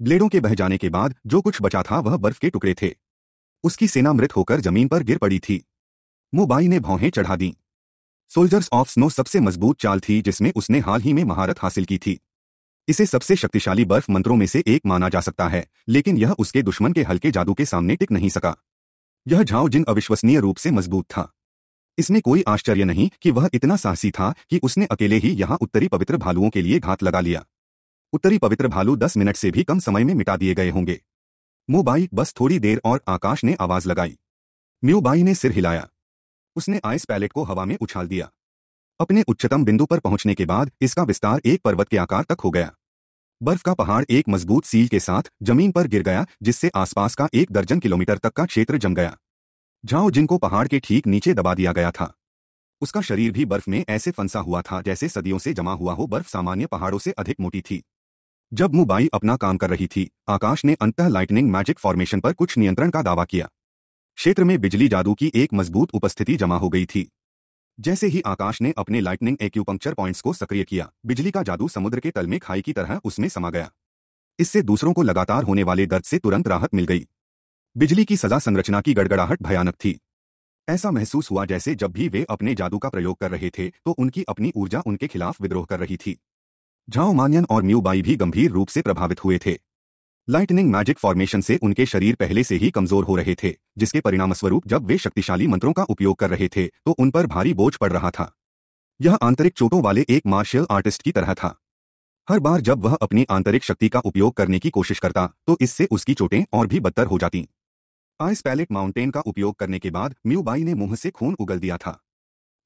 ब्लेडों के बह जाने के बाद जो कुछ बचा था वह बर्फ के टुकड़े थे उसकी सेना मृत होकर जमीन पर गिर पड़ी थी मुबाई ने भौहें चढ़ा दी सोल्जर्स ऑफ स्नो सबसे मजबूत चाल थी जिसमें उसने हाल ही में महारत हासिल की थी इसे सबसे शक्तिशाली बर्फ मंत्रों में से एक माना जा सकता है लेकिन यह उसके दुश्मन के हल्के जादू के सामने टिक नहीं सका यह झाव जिन अविश्वसनीय रूप से मजबूत था इसमें कोई आश्चर्य नहीं कि वह इतना साहसी था कि उसने अकेले ही यहां उत्तरी पवित्र भालुओं के लिए घात लगा लिया उत्तरी पवित्र भालू दस मिनट से भी कम समय में मिटा दिए गए होंगे मुबाई बस थोड़ी देर और आकाश ने आवाज लगाई म्यूबाई ने सिर हिलाया उसने आइस पैलेट को हवा में उछाल दिया अपने उच्चतम बिंदु पर पहुंचने के बाद इसका विस्तार एक पर्वत के आकार तक हो गया बर्फ का पहाड़ एक मजबूत सील के साथ जमीन पर गिर गया जिससे आसपास का एक दर्जन किलोमीटर तक का क्षेत्र जम गया झाओ जिनको पहाड़ के ठीक नीचे दबा दिया गया था उसका शरीर भी बर्फ में ऐसे फंसा हुआ था जैसे सदियों से जमा हुआ हो बर्फ सामान्य पहाड़ों से अधिक मोटी थी जब मुबाई अपना काम कर रही थी आकाश ने अंत लाइटनिंग मैजिक फॉर्मेशन पर कुछ नियंत्रण का दावा किया क्षेत्र में बिजली जादू की एक मजबूत उपस्थिति जमा हो गई थी जैसे ही आकाश ने अपने लाइटनिंग एक्यूपंक्चर पॉइंट्स को सक्रिय किया बिजली का जादू समुद्र के तल में खाई की तरह उसमें समा गया इससे दूसरों को लगातार होने वाले दर्द से तुरंत राहत मिल गई बिजली की सजा संरचना की गड़गड़ाहट भयानक थी ऐसा महसूस हुआ जैसे जब भी वे अपने जादू का प्रयोग कर रहे थे तो उनकी अपनी ऊर्जा उनके खिलाफ विद्रोह कर रही थी झाओ मानियन और म्यूबाई भी गंभीर रूप से प्रभावित हुए थे लाइटनिंग मैजिक फॉर्मेशन से उनके शरीर पहले से ही कमजोर हो रहे थे जिसके परिणामस्वरूप जब वे शक्तिशाली मंत्रों का उपयोग कर रहे थे तो उन पर भारी बोझ पड़ रहा था यह आंतरिक चोटों वाले एक मार्शल आर्टिस्ट की तरह था हर बार जब वह अपनी आंतरिक शक्ति का उपयोग करने की कोशिश करता तो इससे उसकी चोटें और भी बदतर हो जाती आइस पैलेट माउंटेन का उपयोग करने के बाद म्यूबाई ने मुंह से खून उगल दिया था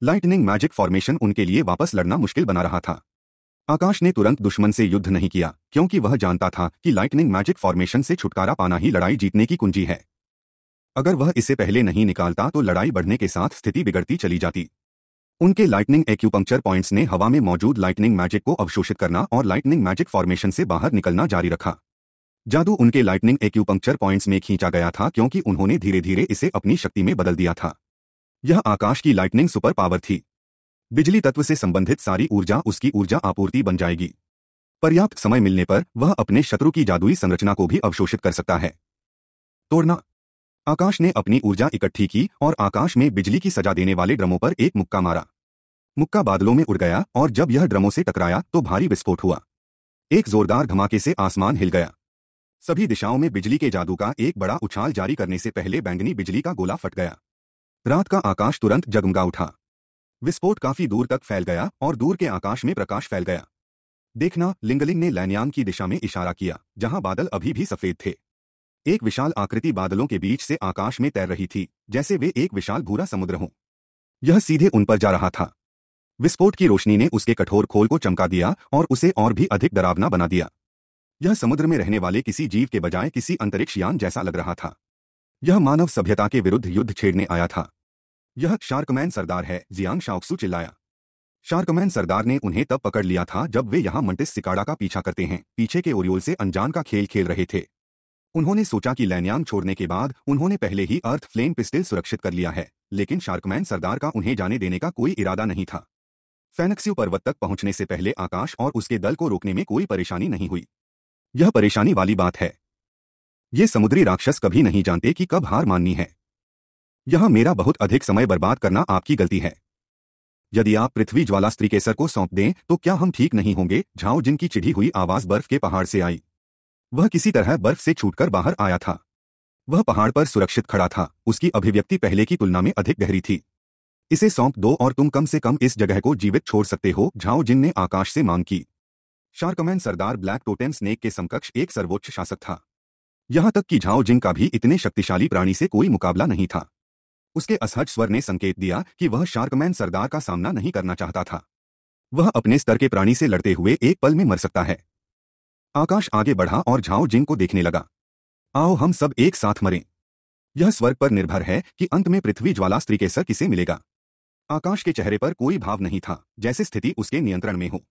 लाइटनिंग मैजिक फॉर्मेशन उनके लिए वापस लड़ना मुश्किल बना रहा था आकाश ने तुरंत दुश्मन से युद्ध नहीं किया क्योंकि वह जानता था कि लाइटनिंग मैजिक फॉर्मेशन से छुटकारा पाना ही लड़ाई जीतने की कुंजी है अगर वह इसे पहले नहीं निकालता तो लड़ाई बढ़ने के साथ स्थिति बिगड़ती चली जाती उनके लाइटनिंग एक्यूपंक्चर पॉइंट्स ने हवा में मौजूद लाइटनिंग मैजिक को अवशोषित करना और लाइटनिंग मैजिक फॉर्मेशन से बाहर निकलना जारी रखा जादू उनके लाइटनिंग एक्यूपंक्चर पॉइंट्स में खींचा गया था क्योंकि उन्होंने धीरे धीरे इसे अपनी शक्ति में बदल दिया था यह आकाश की लाइटनिंग सुपर पावर थी बिजली तत्व से संबंधित सारी ऊर्जा उसकी ऊर्जा आपूर्ति बन जाएगी पर्याप्त समय मिलने पर वह अपने शत्रु की जादुई संरचना को भी अवशोषित कर सकता है तोड़ना आकाश ने अपनी ऊर्जा इकट्ठी की और आकाश में बिजली की सजा देने वाले ड्रमों पर एक मुक्का मारा मुक्का बादलों में उड़ गया और जब यह ड्रमों से टकराया तो भारी विस्फोट हुआ एक जोरदार धमाके से आसमान हिल गया सभी दिशाओं में बिजली के जादू का एक बड़ा उछाल जारी करने से पहले बैंगनी बिजली का गोला फट गया रात का आकाश तुरंत जगमगा उठा विस्फोट काफी दूर तक फैल गया और दूर के आकाश में प्रकाश फैल गया देखना लिंगलिंग ने लैनयांग की दिशा में इशारा किया जहां बादल अभी भी सफेद थे एक विशाल आकृति बादलों के बीच से आकाश में तैर रही थी जैसे वे एक विशाल भूरा समुद्र हों यह सीधे उन पर जा रहा था विस्फोट की रोशनी ने उसके कठोर खोल को चमका दिया और उसे और भी अधिक डरावना बना दिया यह समुद्र में रहने वाले किसी जीव के बजाय किसी अंतरिक्ष यान जैसा लग रहा था यह मानव सभ्यता के विरुद्ध युद्ध छेड़ने आया था यह शार्कमैन सरदार है जियांग शाओक्सू चिल्लाया शार्कमैन सरदार ने उन्हें तब पकड़ लिया था जब वे यहां मंटिस सिकाड़ा का पीछा करते हैं पीछे के ओरियोल से अनजान का खेल खेल रहे थे उन्होंने सोचा कि लैनयांग छोड़ने के बाद उन्होंने पहले ही अर्थ फ्लेम पिस्टल सुरक्षित कर लिया है लेकिन शार्कमैन सरदार का उन्हें जाने देने का कोई इरादा नहीं था फैनक्स्यू पर्वत तक पहुंचने से पहले आकाश और उसके दल को रोकने में कोई परेशानी नहीं हुई यह परेशानी वाली बात है ये समुद्री राक्षस कभी नहीं जानते कि कब हार माननी है यह मेरा बहुत अधिक समय बर्बाद करना आपकी गलती है यदि आप पृथ्वी ज्वाला स्त्री केसर को सौंप दें तो क्या हम ठीक नहीं होंगे झाओ जिनकी चिढ़ी हुई आवाज बर्फ के पहाड़ से आई वह किसी तरह बर्फ से छूटकर बाहर आया था वह पहाड़ पर सुरक्षित खड़ा था उसकी अभिव्यक्ति पहले की तुलना में अधिक गहरी थी इसे सौंप दो और तुम कम से कम इस जगह को जीवित छोड़ सकते हो झाओ जिन ने आकाश से मांग की शार्कमैन सरदार ब्लैक टोटेन स्नेक के समकक्ष एक सर्वोच्च शासक था यहां तक कि झाओ जिन का भी इतने शक्तिशाली प्राणी से कोई मुकाबला नहीं था उसके असहज स्वर ने संकेत दिया कि वह शार्कमैन सरदार का सामना नहीं करना चाहता था वह अपने स्तर के प्राणी से लड़ते हुए एक पल में मर सकता है आकाश आगे बढ़ा और झाओ जिंग को देखने लगा आओ हम सब एक साथ मरें यह स्वर्ग पर निर्भर है कि अंत में पृथ्वी ज्वाला स्त्री के सर किसे मिलेगा आकाश के चेहरे पर कोई भाव नहीं था जैसे स्थिति उसके नियंत्रण में हो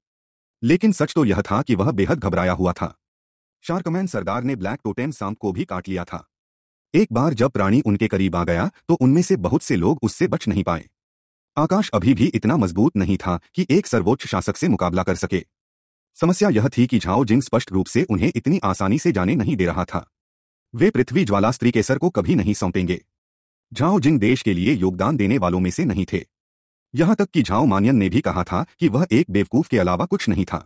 लेकिन सच तो यह था कि वह बेहद घबराया हुआ था शार्कमैन सरदार ने ब्लैक टोटेम सांप को भी काट लिया था एक बार जब प्राणी उनके करीब आ गया तो उनमें से बहुत से लोग उससे बच नहीं पाए आकाश अभी भी इतना मजबूत नहीं था कि एक सर्वोच्च शासक से मुकाबला कर सके समस्या यह थी कि झाओ जिंग स्पष्ट रूप से उन्हें इतनी आसानी से जाने नहीं दे रहा था वे पृथ्वी ज्वाला स्त्री केसर को कभी नहीं सौंपेंगे झाओ जिंग देश के लिए योगदान देने वालों में से नहीं थे यहां तक कि झाओ मानियन ने भी कहा था कि वह एक बेवकूफ के अलावा कुछ नहीं था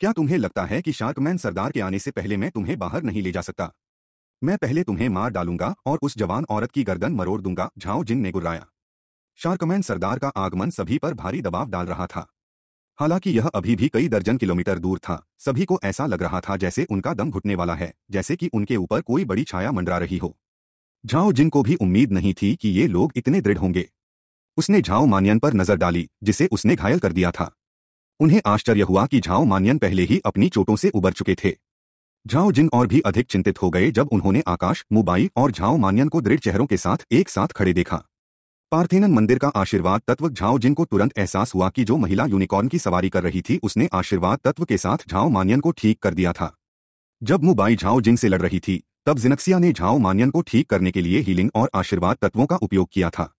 क्या तुम्हें लगता है कि शार्कमैन सरदार के आने से पहले मैं तुम्हें बाहर नहीं ले जा सकता मैं पहले तुम्हें मार डालूंगा और उस जवान औरत की गर्दन मरोड़ दूंगा झाओ जिन ने गुर्राया शार्कमैन सरदार का आगमन सभी पर भारी दबाव डाल रहा था हालांकि यह अभी भी कई दर्जन किलोमीटर दूर था सभी को ऐसा लग रहा था जैसे उनका दम घुटने वाला है जैसे कि उनके ऊपर कोई बड़ी छाया मंडरा रही हो झाओ जिन को भी उम्मीद नहीं थी कि ये लोग इतने दृढ़ होंगे उसने झाओ मानियन पर नजर डाली जिसे उसने घायल कर दिया था उन्हें आश्चर्य हुआ कि झाओ मानियन पहले ही अपनी चोटों से उबर चुके थे झाओ जिन और भी अधिक चिंतित हो गए जब उन्होंने आकाश मुबाई और झाओ मान्यन को दृढ़ चेहरों के साथ एक साथ खड़े देखा पार्थेनन मंदिर का आशीर्वाद तत्व झाओ जिन को तुरंत एहसास हुआ कि जो महिला यूनिकॉर्न की सवारी कर रही थी उसने आशीर्वाद तत्व के साथ झाओ मान्यन को ठीक कर दिया था जब मुबाई झाओ जिन से लड़ रही थी तब जिनक्सिया ने झाओ मान्यन को ठीक करने के लिए हीलिंग और आशीर्वाद तत्वों का उपयोग किया था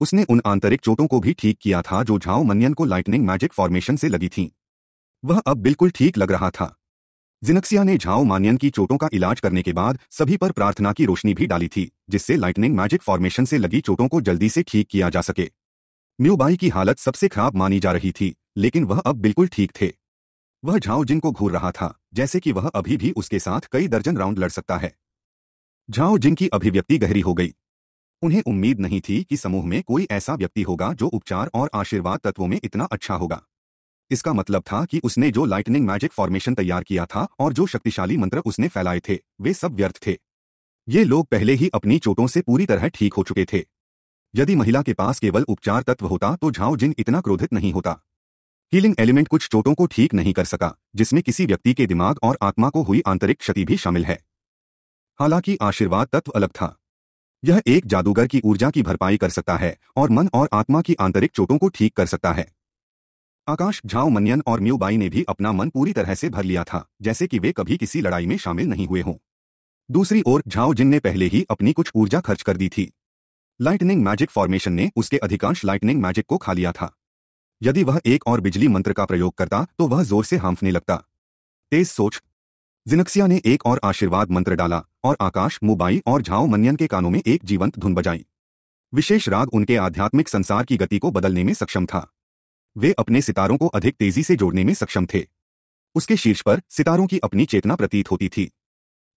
उसने उन आंतरिक चोटों को भी ठीक किया था जो झाओ मन्यन को लाइटनिंग मैजिक फॉर्मेशन से लगी थी वह अब बिल्कुल ठीक लग रहा था जिनक्सिया ने झाओ मानियन की चोटों का इलाज करने के बाद सभी पर प्रार्थना की रोशनी भी डाली थी जिससे लाइटनिंग मैजिक फॉर्मेशन से लगी चोटों को जल्दी से ठीक किया जा सके म्यूबाई की हालत सबसे खराब मानी जा रही थी लेकिन वह अब बिल्कुल ठीक थे वह झाओ जिनको को घूर रहा था जैसे कि वह अभी भी उसके साथ कई दर्जन राउंड लड़ सकता है झाओ जिनकी की अभिव्यक्ति गहरी हो गई उन्हें उम्मीद नहीं थी कि समूह में कोई ऐसा व्यक्ति होगा जो उपचार और आशीर्वाद तत्वों में इतना अच्छा होगा इसका मतलब था कि उसने जो लाइटनिंग मैजिक फॉर्मेशन तैयार किया था और जो शक्तिशाली मंत्र उसने फैलाए थे वे सब व्यर्थ थे ये लोग पहले ही अपनी चोटों से पूरी तरह ठीक हो चुके थे यदि महिला के पास केवल उपचार तत्व होता तो झाओ जिन इतना क्रोधित नहीं होता हीलिंग एलिमेंट कुछ चोटों को ठीक नहीं कर सका जिसमें किसी व्यक्ति के दिमाग और आत्मा को हुई आंतरिक क्षति भी शामिल है हालांकि आशीर्वाद तत्व अलग था यह एक जादूगर की ऊर्जा की भरपाई कर सकता है और मन और आत्मा की आंतरिक चोटों को ठीक कर सकता है आकाश झाओ मनियन और म्यूबाई ने भी अपना मन पूरी तरह से भर लिया था जैसे कि वे कभी किसी लड़ाई में शामिल नहीं हुए हों दूसरी ओर झाओ जिन ने पहले ही अपनी कुछ ऊर्जा खर्च कर दी थी लाइटनिंग मैजिक फॉर्मेशन ने उसके अधिकांश लाइटनिंग मैजिक को खा लिया था यदि वह एक और बिजली मंत्र का प्रयोग करता तो वह जोर से हांफने लगता तेज सोच जिनक्सिया ने एक और आशीर्वाद मंत्र डाला और आकाश मुबाई और झाओ मनियन के कानों में एक जीवंत धुन बजाई विशेष राग उनके आध्यात्मिक संसार की गति को बदलने में सक्षम था वे अपने सितारों को अधिक तेजी से जोड़ने में सक्षम थे उसके शीर्ष पर सितारों की अपनी चेतना प्रतीत होती थी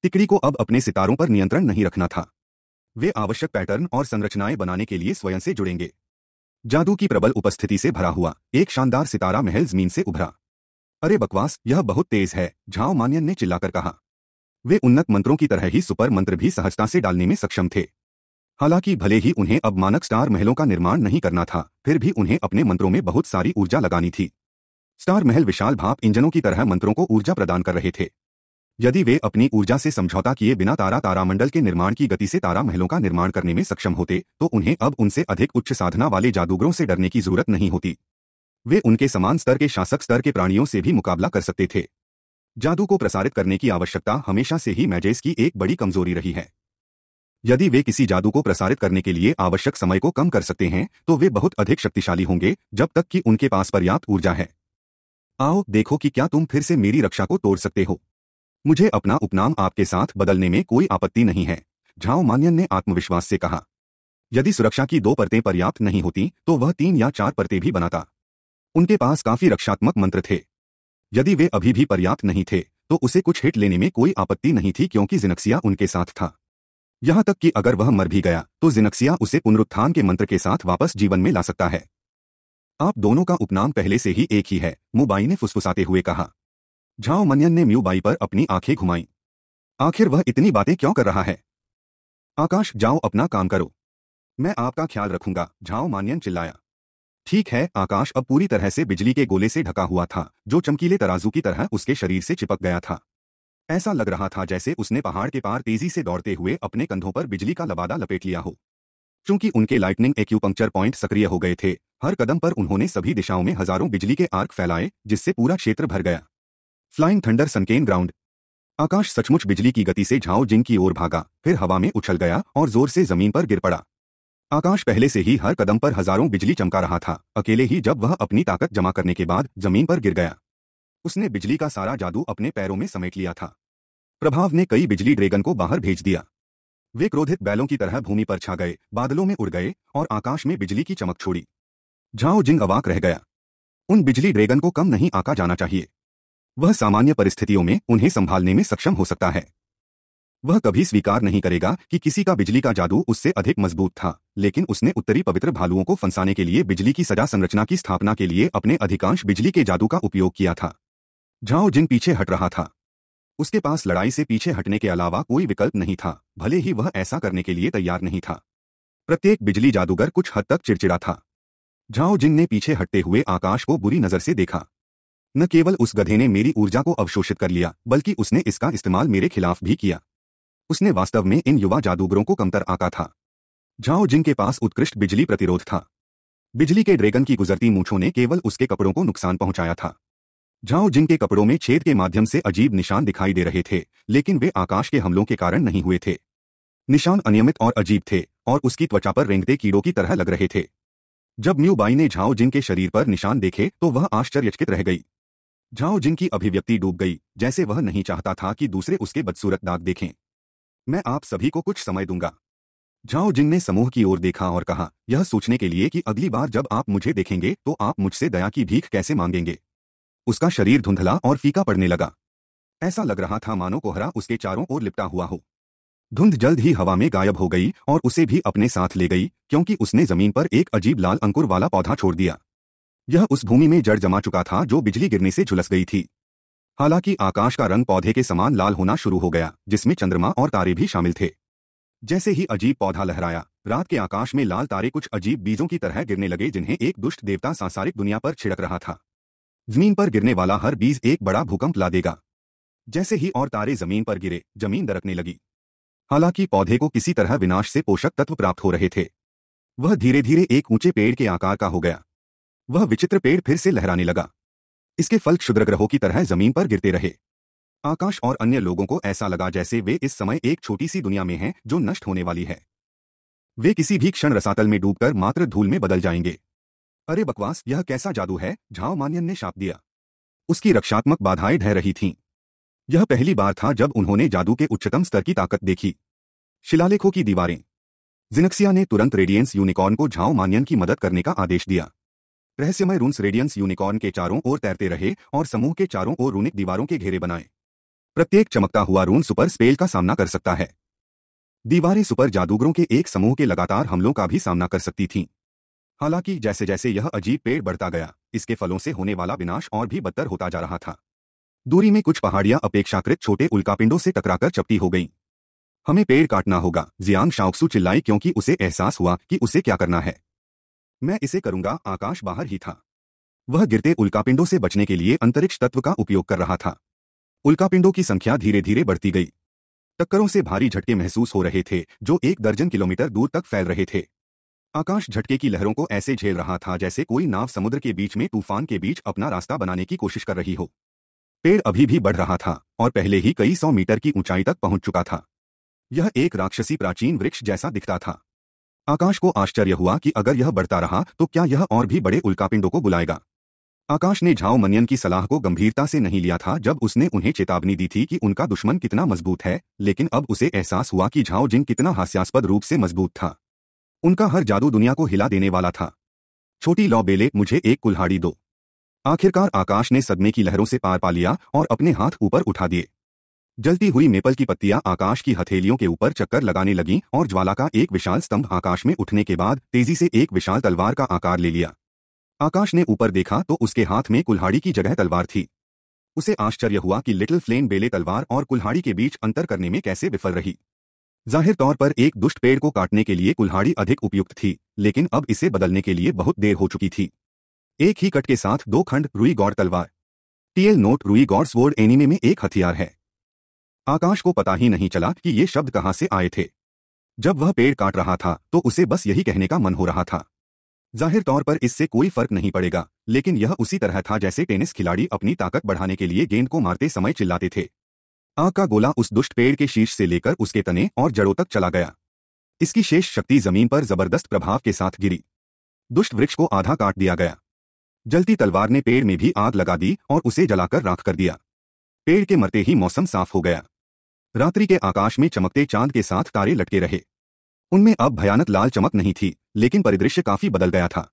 तिकड़ी को अब अपने सितारों पर नियंत्रण नहीं रखना था वे आवश्यक पैटर्न और संरचनाएं बनाने के लिए स्वयं से जुड़ेंगे जादू की प्रबल उपस्थिति से भरा हुआ एक शानदार सितारा महल जमीन से उभरा अरे बकवास यह बहुत तेज है झाओ मानियन ने चिल्लाकर कहा वे उन्नत मंत्रों की तरह ही सुपर मंत्र भी सहजता से डालने में सक्षम थे हालांकि भले ही उन्हें अब मानक स्टार महलों का निर्माण नहीं करना था फिर भी उन्हें अपने मंत्रों में बहुत सारी ऊर्जा लगानी थी स्टार महल विशाल भाप इंजनों की तरह मंत्रों को ऊर्जा प्रदान कर रहे थे यदि वे अपनी ऊर्जा से समझौता किए बिना तारा तारामंडल के निर्माण की गति से तारा महलों का निर्माण करने में सक्षम होते तो उन्हें अब उनसे अधिक उच्च साधना वाले जादूगरों से डरने की जरूरत नहीं होती वे उनके समान स्तर के शासक स्तर के प्राणियों से भी मुकाबला कर सकते थे जादू को प्रसारित करने की आवश्यकता हमेशा से ही मैजेस की एक बड़ी कमजोरी रही है यदि वे किसी जादू को प्रसारित करने के लिए आवश्यक समय को कम कर सकते हैं तो वे बहुत अधिक शक्तिशाली होंगे जब तक कि उनके पास पर्याप्त ऊर्जा है आओ देखो कि क्या तुम फिर से मेरी रक्षा को तोड़ सकते हो मुझे अपना उपनाम आपके साथ बदलने में कोई आपत्ति नहीं है झाओ मान्यन ने आत्मविश्वास से कहा यदि सुरक्षा की दो परतें पर्याप्त नहीं होती तो वह तीन या चार परतें भी बनाता उनके पास काफी रक्षात्मक मंत्र थे यदि वे अभी भी पर्याप्त नहीं थे तो उसे कुछ हिट लेने में कोई आपत्ति नहीं थी क्योंकि जिनक्सिया उनके साथ था यहाँ तक कि अगर वह मर भी गया तो जिनक्सिया उसे पुनरुत्थान के मंत्र के साथ वापस जीवन में ला सकता है आप दोनों का उपनाम पहले से ही एक ही है मुबाई ने फुसफुसाते हुए कहा झाओ मनियन ने म्यूबाई पर अपनी आंखें घुमाई आखिर वह इतनी बातें क्यों कर रहा है आकाश जाओ अपना काम करो मैं आपका ख्याल रखूंगा झाओ मानियन चिल्लाया ठीक है आकाश अब पूरी तरह से बिजली के गोले से ढका हुआ था जो चमकीले तराजू की तरह उसके शरीर से चिपक गया था ऐसा लग रहा था जैसे उसने पहाड़ के पार तेजी से दौड़ते हुए अपने कंधों पर बिजली का लबादा लपेट लिया हो चूंकि उनके लाइटनिंग एक्यूपंक्चर पॉइंट सक्रिय हो गए थे हर कदम पर उन्होंने सभी दिशाओं में हजारों बिजली के आर्क फैलाए जिससे पूरा क्षेत्र भर गया flying thunder sunken ground Akash सचमुच बिजली की गति से झाओ जिंग की ओर भागा फिर हवा में उछल गया और जोर से जमीन पर गिर पड़ा आकाश पहले से ही हर कदम पर हजारों बिजली चमका रहा था अकेले ही जब वह अपनी ताकत जमा करने के बाद जमीन पर गिर गया उसने बिजली का सारा जादू अपने पैरों में समेट लिया था प्रभाव ने कई बिजली ड्रैगन को बाहर भेज दिया वे क्रोधित बैलों की तरह भूमि पर छा गए बादलों में उड़ गए और आकाश में बिजली की चमक छोड़ी झाओ जिंग अवाक रह गया उन बिजली ड्रैगन को कम नहीं आका जाना चाहिए वह सामान्य परिस्थितियों में उन्हें संभालने में सक्षम हो सकता है वह कभी स्वीकार नहीं करेगा कि किसी का बिजली का जादू उससे अधिक मजबूत था लेकिन उसने उत्तरी पवित्र भालुओं को फंसाने के लिए बिजली की सजा संरचना की स्थापना के लिए अपने अधिकांश बिजली के जादू का उपयोग किया था झाओ जिंग पीछे हट रहा था उसके पास लड़ाई से पीछे हटने के अलावा कोई विकल्प नहीं था भले ही वह ऐसा करने के लिए तैयार नहीं था प्रत्येक बिजली जादूगर कुछ हद तक चिड़चिड़ा था झाओ जिन ने पीछे हटते हुए आकाश को बुरी नजर से देखा न केवल उस गधे ने मेरी ऊर्जा को अवशोषित कर लिया बल्कि उसने इसका इस्तेमाल मेरे खिलाफ भी किया उसने वास्तव में इन युवा जादूगरों को कमतर आका था झाओ जिन के पास उत्कृष्ट बिजली प्रतिरोध था बिजली के ड्रैगन की गुजरती मूछों ने केवल उसके कपड़ों को नुकसान पहुंचाया था झाओ जिनके कपड़ों में छेद के माध्यम से अजीब निशान दिखाई दे रहे थे लेकिन वे आकाश के हमलों के कारण नहीं हुए थे निशान अनियमित और अजीब थे और उसकी त्वचा पर रेंगते कीड़ों की तरह लग रहे थे जब म्यू बाई ने झाओ जिन के शरीर पर निशान देखे तो वह आश्चर्यचकित रह गई झाओ जिन की अभिव्यक्ति डूब गई जैसे वह नहीं चाहता था कि दूसरे उसके बदसूरत दाग देखें मैं आप सभी को कुछ समय दूंगा झाओ जिन ने समूह की ओर देखा और कहा यह सोचने के लिए कि अगली बार जब आप मुझे देखेंगे तो आप मुझसे दया की भीख कैसे मांगेंगे उसका शरीर धुंधला और फीका पड़ने लगा ऐसा लग रहा था मानो कोहरा उसके चारों ओर लिपटा हुआ हो धुंध जल्द ही हवा में गायब हो गई और उसे भी अपने साथ ले गई क्योंकि उसने जमीन पर एक अजीब लाल अंकुर वाला पौधा छोड़ दिया यह उस भूमि में जड़ जमा चुका था जो बिजली गिरने से झुलस गई थी हालांकि आकाश का रंग पौधे के समान लाल होना शुरू हो गया जिसमें चंद्रमा और तारे भी शामिल थे जैसे ही अजीब पौधा लहराया रात के आकाश में लाल तारे कुछ अजीब बीजों की तरह गिरने लगे जिन्हें एक दुष्ट देवता सांसारिक दुनिया पर छिड़क रहा था जमीन पर गिरने वाला हर बीज एक बड़ा भूकंप ला देगा जैसे ही और तारे जमीन पर गिरे जमीन दरकने लगी हालांकि पौधे को किसी तरह विनाश से पोषक तत्व प्राप्त हो रहे थे वह धीरे धीरे एक ऊंचे पेड़ के आकार का हो गया वह विचित्र पेड़ फिर से लहराने लगा इसके फल क्षुद्र ग्रहों की तरह जमीन पर गिरते रहे आकाश और अन्य लोगों को ऐसा लगा जैसे वे इस समय एक छोटी सी दुनिया में हैं जो नष्ट होने वाली है वे किसी भी क्षण रसातल में डूबकर मात्र धूल में बदल जाएंगे अरे बकवास यह कैसा जादू है झाओ मान्यन ने शाप दिया उसकी रक्षात्मक बाधाएं ढह रही थीं यह पहली बार था जब उन्होंने जादू के उच्चतम स्तर की ताकत देखी शिलालेखों की दीवारें जिनक्सिया ने तुरंत रेडियंस यूनिकॉर्न को झाओ मान्यन की मदद करने का आदेश दिया रहस्यमय रूंस रेडियंस यूनिकॉर्न के चारों ओर तैरते रहे और समूह के चारों ओर रूनिक दीवारों के घेरे बनाए प्रत्येक चमकता हुआ रून सुपर स्पेल का सामना कर सकता है दीवारें सुपर जादूगरों के एक समूह के लगातार हमलों का भी सामना कर सकती थीं हालांकि जैसे जैसे यह अजीब पेड़ बढ़ता गया इसके फलों से होने वाला विनाश और भी बदतर होता जा रहा था दूरी में कुछ पहाड़ियां अपेक्षाकृत छोटे उल्कापिंडों से टकराकर चपटी हो गईं। हमें पेड़ काटना होगा जियांग शाओक्सू चिल्लाई क्योंकि उसे एहसास हुआ कि उसे क्या करना है मैं इसे करूंगा आकाश बाहर ही था वह गिरते उल्कापिंडों से बचने के लिए अंतरिक्ष तत्व का उपयोग कर रहा था उल्कापिंडों की संख्या धीरे धीरे बढ़ती गई टक्करों से भारी झटके महसूस हो रहे थे जो एक दर्जन किलोमीटर दूर तक फैल रहे थे आकाश झटके की लहरों को ऐसे झेल रहा था जैसे कोई नाव समुद्र के बीच में तूफान के बीच अपना रास्ता बनाने की कोशिश कर रही हो पेड़ अभी भी बढ़ रहा था और पहले ही कई सौ मीटर की ऊंचाई तक पहुंच चुका था यह एक राक्षसी प्राचीन वृक्ष जैसा दिखता था आकाश को आश्चर्य हुआ कि अगर यह बढ़ता रहा तो क्या यह और भी बड़े उल्कापिंडों को बुलाएगा आकाश ने झाओ मनियन की सलाह को गंभीरता से नहीं लिया था जब उसने उन्हें चेतावनी दी थी कि उनका दुश्मन कितना मजबूत है लेकिन अब उसे एहसास हुआ कि झाओ जिन कितना हास्यास्पद रूप से मजबूत था उनका हर जादू दुनिया को हिला देने वाला था छोटी लौ बेले मुझे एक कुल्हाड़ी दो आखिरकार आकाश ने सदमे की लहरों से पार पा लिया और अपने हाथ ऊपर उठा दिए जलती हुई मेपल की पत्तियां आकाश की हथेलियों के ऊपर चक्कर लगाने लगीं और ज्वाला का एक विशाल स्तंभ आकाश में उठने के बाद तेजी से एक विशाल तलवार का आकार ले लिया आकाश ने ऊपर देखा तो उसके हाथ में कुल्हाड़ी की जगह तलवार थी उसे आश्चर्य हुआ कि लिटिल फ्लेन बेले तलवार और कुल्हाड़ी के बीच अंतर करने में कैसे विफल रही जाहिर तौर पर एक दुष्ट पेड़ को काटने के लिए कुल्हाड़ी अधिक उपयुक्त थी लेकिन अब इसे बदलने के लिए बहुत देर हो चुकी थी एक ही कट के साथ दो खंड रुई गौड़ तलवार टीएल नोट रुई गौड़ स्वर्ड एनिमे में एक हथियार है आकाश को पता ही नहीं चला कि ये शब्द कहां से आए थे जब वह पेड़ काट रहा था तो उसे बस यही कहने का मन हो रहा था जाहिर तौर पर इससे कोई फर्क नहीं पड़ेगा लेकिन यह उसी तरह था जैसे टेनिस खिलाड़ी अपनी ताकत बढ़ाने के लिए गेंद को मारते समय चिल्लाते थे आग का गोला उस दुष्ट पेड़ के शीर्ष से लेकर उसके तने और जड़ों तक चला गया इसकी शेष शक्ति जमीन पर जबरदस्त प्रभाव के साथ गिरी दुष्ट वृक्ष को आधा काट दिया गया जलती तलवार ने पेड़ में भी आग लगा दी और उसे जलाकर राख कर दिया पेड़ के मरते ही मौसम साफ हो गया रात्रि के आकाश में चमकते चांद के साथ तारे लटके रहे उनमें अब भयानक लाल चमक नहीं थी लेकिन परिदृश्य काफी बदल गया था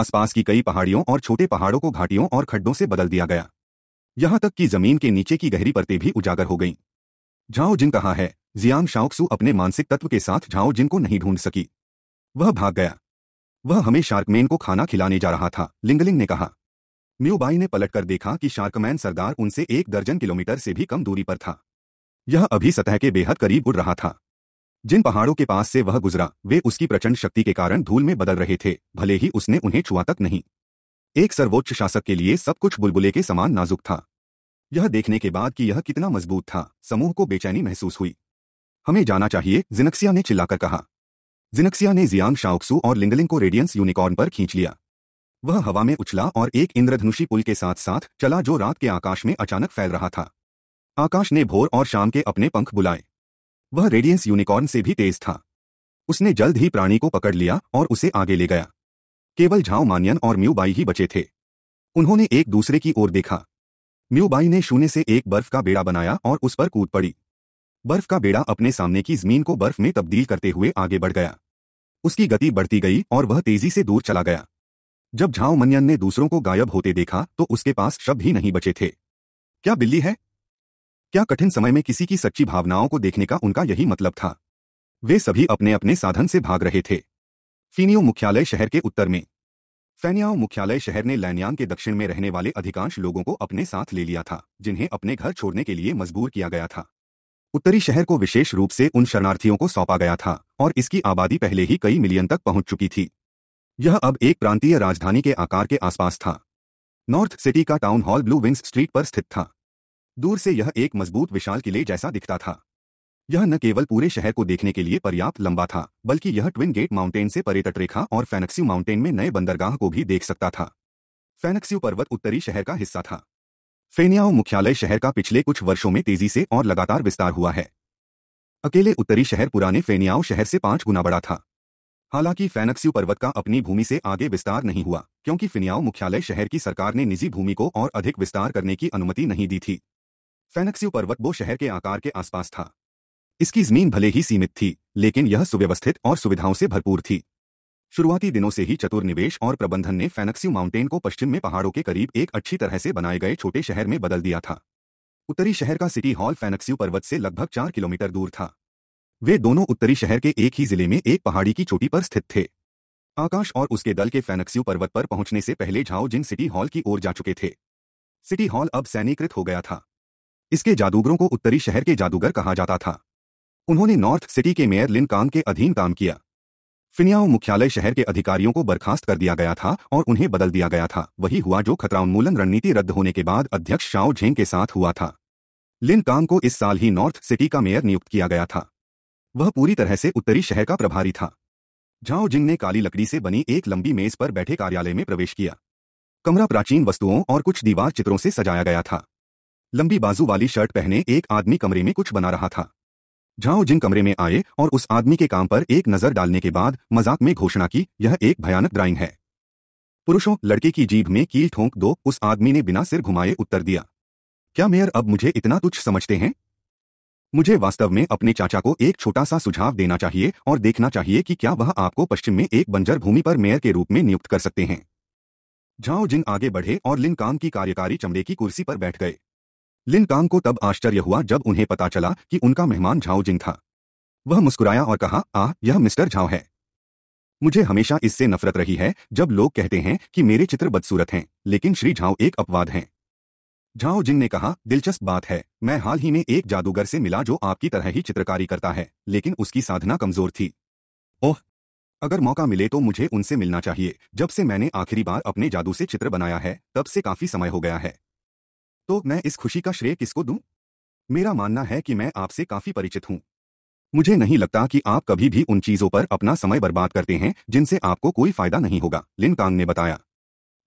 आसपास की कई पहाड़ियों और छोटे पहाड़ों को घाटियों और खड्डों से बदल दिया गया यहां तक कि जमीन के नीचे की गहरी परतें भी उजागर हो गईं। झाओ जिन कहा है जियांग शाओक्सु अपने मानसिक तत्व के साथ झाओ जिन को नहीं ढूंढ सकी वह भाग गया वह हमें शार्कमैन को खाना खिलाने जा रहा था लिंगलिंग ने कहा म्यूबाई ने पलटकर देखा कि शार्कमैन सरदार उनसे एक दर्जन किलोमीटर से भी कम दूरी पर था यह अभी सतह के बेहद करीब उड़ रहा था जिन पहाड़ों के पास से वह गुजरा वे उसकी प्रचंड शक्ति के कारण धूल में बदल रहे थे भले ही उसने उन्हें छुआ तक नहीं एक सर्वोच्च शासक के लिए सब कुछ बुलबुले के समान नाजुक था यह देखने के बाद कि यह कितना मजबूत था समूह को बेचैनी महसूस हुई हमें जाना चाहिए जिनक्सिया ने चिल्लाकर कहा जिनक्सिया ने जियांग शाओक्सू और लिंगलिंग को रेडियंस यूनिकॉर्न पर खींच लिया वह हवा में उछला और एक इंद्रधनुषी पुल के साथ साथ चला जो रात के आकाश में अचानक फैल रहा था आकाश ने भोर और शाम के अपने पंख बुलाए वह रेडियंस यूनिकॉर्न से भी तेज था उसने जल्द ही प्राणी को पकड़ लिया और उसे आगे ले गया केवल झाओ मानियन और म्यूबाई ही बचे थे उन्होंने एक दूसरे की ओर देखा म्यूबाई ने शून्य से एक बर्फ का बेड़ा बनाया और उस पर कूद पड़ी बर्फ का बेड़ा अपने सामने की जमीन को बर्फ में तब्दील करते हुए आगे बढ़ गया उसकी गति बढ़ती गई और वह तेजी से दूर चला गया जब झाओ मनियन ने दूसरों को गायब होते देखा तो उसके पास शब्द ही नहीं बचे थे क्या बिल्ली है क्या कठिन समय में किसी की सच्ची भावनाओं को देखने का उनका यही मतलब था वे सभी अपने अपने साधन से भाग रहे थे फीनियो मुख्यालय शहर के उत्तर में फैनियाओ मुख्यालय शहर ने लैनयांग के दक्षिण में रहने वाले अधिकांश लोगों को अपने साथ ले लिया था जिन्हें अपने घर छोड़ने के लिए मजबूर किया गया था उत्तरी शहर को विशेष रूप से उन शरणार्थियों को सौंपा गया था और इसकी आबादी पहले ही कई मिलियन तक पहुंच चुकी थी यह अब एक प्रांतीय राजधानी के आकार के आसपास था नॉर्थ सिटी का town hall blue wings street पर स्थित था दूर से यह एक मजबूत विशाल किले जैसा दिखता था यह न केवल पूरे शहर को देखने के लिए पर्याप्त लंबा था बल्कि यह ट्विन गेट माउंटेन से परे तटरेखा और फेनक्स्यू माउंटेन में नए बंदरगाह को भी देख सकता था फेनक्स्यू पर्वत उत्तरी शहर का हिस्सा था फेनियाओ मुख्यालय शहर का पिछले कुछ वर्षों में तेजी से और लगातार विस्तार हुआ है अकेले उत्तरी शहर पुराने फेनियाओ शहर से पांच गुना बड़ा था हालांकि फेनक्स्यू पर्वत का अपनी भूमि से आगे विस्तार नहीं हुआ क्योंकि फिनियाओ मुख्यालय शहर की सरकार ने निजी भूमि को और अधिक विस्तार करने की अनुमति नहीं दी थी फेनक्स्यू पर्वत वो शहर के आकार के आसपास था इसकी जमीन भले ही सीमित थी लेकिन यह सुव्यवस्थित और सुविधाओं से भरपूर थी शुरुआती दिनों से ही चतुर निवेश और प्रबंधन ने फैनक्स्यू माउंटेन को पश्चिम में पहाड़ों के करीब एक अच्छी तरह से बनाए गए छोटे शहर में बदल दिया था उत्तरी शहर का सिटी हॉल फैनक्स्यू पर्वत से लगभग चार किलोमीटर दूर था वे दोनों उत्तरी शहर के एक ही जिले में एक पहाड़ी की चोटी पर स्थित थे आकाश और उसके दल के फैनक्स्यू पर्वत पर पहुंचने से पहले झाओ जिन सिटी हॉल की ओर जा चुके थे सिटी हॉल अब सैनीकृत हो गया था इसके जादूगरों को उत्तरी शहर के जादूगर कहा जाता था उन्होंने नॉर्थ सिटी के मेयर लिन कांग के अधीन काम किया फिनियाओ मुख्यालय शहर के अधिकारियों को बर्खास्त कर दिया गया था और उन्हें बदल दिया गया था वही हुआ जो खतरा उन्मूलन रणनीति रद्द होने के बाद अध्यक्ष शाओ झेंग के साथ हुआ था लिन कांग को इस साल ही नॉर्थ सिटी का मेयर नियुक्त किया गया था वह पूरी तरह से उत्तरी शहर का प्रभारी था झाओ जिंग ने काली लकड़ी से बनी एक लंबी मेज पर बैठे कार्यालय में प्रवेश किया कमरा प्राचीन वस्तुओं और कुछ दीवार चित्रों से सजाया गया था लंबी बाजू वाली शर्ट पहने एक आदमी कमरे में कुछ बना रहा था झाओ जिन कमरे में आए और उस आदमी के काम पर एक नजर डालने के बाद मजाक में घोषणा की यह एक भयानक ड्राइंग है पुरुषों लड़के की जीभ में कील ठोंक दो उस आदमी ने बिना सिर घुमाए उत्तर दिया क्या मेयर अब मुझे इतना तुच्छ समझते हैं मुझे वास्तव में अपने चाचा को एक छोटा सा सुझाव देना चाहिए और देखना चाहिए कि क्या वह आपको पश्चिम में एक बंजर भूमि पर मेयर के रूप में नियुक्त कर सकते हैं झाओ जिन आगे बढ़े और लिन काम की कार्यकारी चमड़े की कुर्सी पर बैठ गए लिन कांग को तब आश्चर्य हुआ जब उन्हें पता चला कि उनका मेहमान झाओ जिंग था वह मुस्कुराया और कहा आ यह मिस्टर झाओ है मुझे हमेशा इससे नफरत रही है जब लोग कहते हैं कि मेरे चित्र बदसूरत हैं लेकिन श्री झाओ एक अपवाद हैं झाओ जिंग ने कहा दिलचस्प बात है मैं हाल ही में एक जादूगर से मिला जो आपकी तरह ही चित्रकारी करता है लेकिन उसकी साधना कमजोर थी ओह अगर मौका मिले तो मुझे उनसे मिलना चाहिए जब से मैंने आखिरी बार अपने जादू से चित्र बनाया है तब से काफी समय हो गया है तो मैं इस खुशी का श्रेय किसको दूं? मेरा मानना है कि मैं आपसे काफी परिचित हूं मुझे नहीं लगता कि आप कभी भी उन चीजों पर अपना समय बर्बाद करते हैं जिनसे आपको कोई फायदा नहीं होगा लिन कांग ने बताया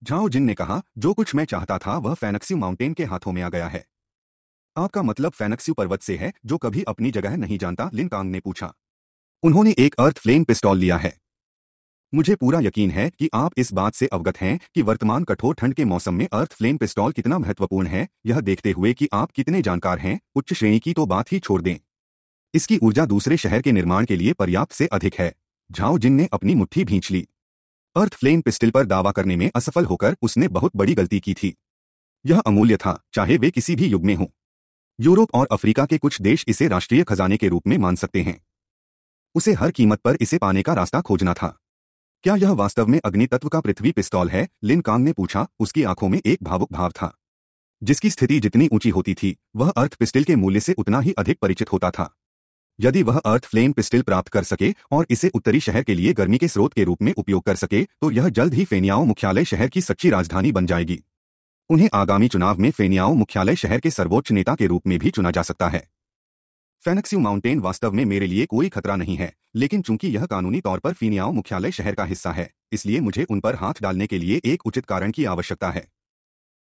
झाओ जिन ने कहा जो कुछ मैं चाहता था वह फैनक्स्यू माउंटेन के हाथों में आ गया है आपका मतलब फैनक्स्यू पर्वत से है जो कभी अपनी जगह नहीं जानता लिन कांग ने पूछा उन्होंने एक अर्थ फ्लेम पिस्टॉल लिया है मुझे पूरा यकीन है कि आप इस बात से अवगत हैं कि वर्तमान कठोर ठंड के मौसम में अर्थ फ्लेम पिस्टॉल कितना महत्वपूर्ण है यह देखते हुए कि आप कितने जानकार हैं उच्च श्रेणी की तो बात ही छोड़ दें इसकी ऊर्जा दूसरे शहर के निर्माण के लिए पर्याप्त से अधिक है झाओ जिन ने अपनी मुट्ठी भींच ली अर्थ फ्लेम पिस्टल पर दावा करने में असफल होकर उसने बहुत बड़ी गलती की थी यह अमूल्य था चाहे वे किसी भी युग में हों यूरोप और अफ्रीका के कुछ देश इसे राष्ट्रीय खजाने के रूप में मान सकते हैं उसे हर कीमत पर इसे पाने का रास्ता खोजना था क्या यह वास्तव में अग्नि तत्व का पृथ्वी पिस्तौल है लिन कांग ने पूछा उसकी आंखों में एक भावुक भाव था जिसकी स्थिति जितनी ऊंची होती थी वह अर्थ पिस्टल के मूल्य से उतना ही अधिक परिचित होता था यदि वह अर्थ फ्लेम पिस्टल प्राप्त कर सके और इसे उत्तरी शहर के लिए गर्मी के स्रोत के रूप में उपयोग कर सके तो यह जल्द ही फेनियाओ मुख्यालय शहर की सच्ची राजधानी बन जाएगी उन्हें आगामी चुनाव में फेनियाओ मुख्यालय शहर के सर्वोच्च नेता के रूप में भी चुना जा सकता है फेनक्स्यू माउंटेन वास्तव में मेरे लिए कोई खतरा नहीं है लेकिन चूंकि यह कानूनी तौर पर फीनियाओ मुख्यालय शहर का हिस्सा है इसलिए मुझे उन पर हाथ डालने के लिए एक उचित कारण की आवश्यकता है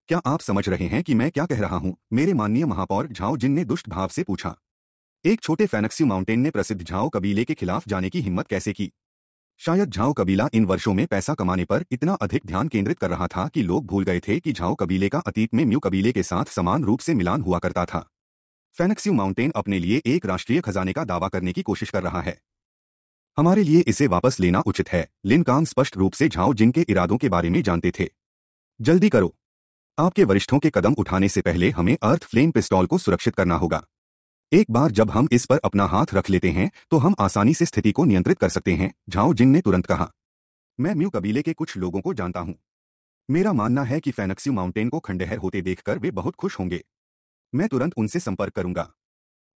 क्या आप समझ रहे हैं कि मैं क्या कह रहा हूं मेरे माननीय महापौर झाओ जिन ने दुष्ट भाव से पूछा एक छोटे फेनक्स्यू माउंटेन ने प्रसिद्ध झाओ कबीले के खिलाफ जाने की हिम्मत कैसे की शायद झाओ कबीला इन वर्षों में पैसा कमाने पर इतना अधिक ध्यान केंद्रित कर रहा था कि लोग भूल गए थे कि झाओ कबीले का अतीत में म्यू कबीले के साथ समान रूप से मिलान हुआ करता था फेनक्स्यू माउंटेन अपने लिए एक राष्ट्रीय खजाने का दावा करने की कोशिश कर रहा है हमारे लिए इसे वापस लेना उचित है लिन कांग स्पष्ट रूप से झाओ जिनके इरादों के बारे में जानते थे जल्दी करो आपके वरिष्ठों के कदम उठाने से पहले हमें अर्थ फ्लेम पिस्टॉल को सुरक्षित करना होगा एक बार जब हम इस पर अपना हाथ रख लेते हैं तो हम आसानी से स्थिति को नियंत्रित कर सकते हैं झाओ जिन ने तुरंत कहा मैं म्यू कबीले के कुछ लोगों को जानता हूं मेरा मानना है कि फेनक्स्यू माउंटेन को खंडहर होते देखकर वे बहुत खुश होंगे मैं तुरंत उनसे संपर्क करूंगा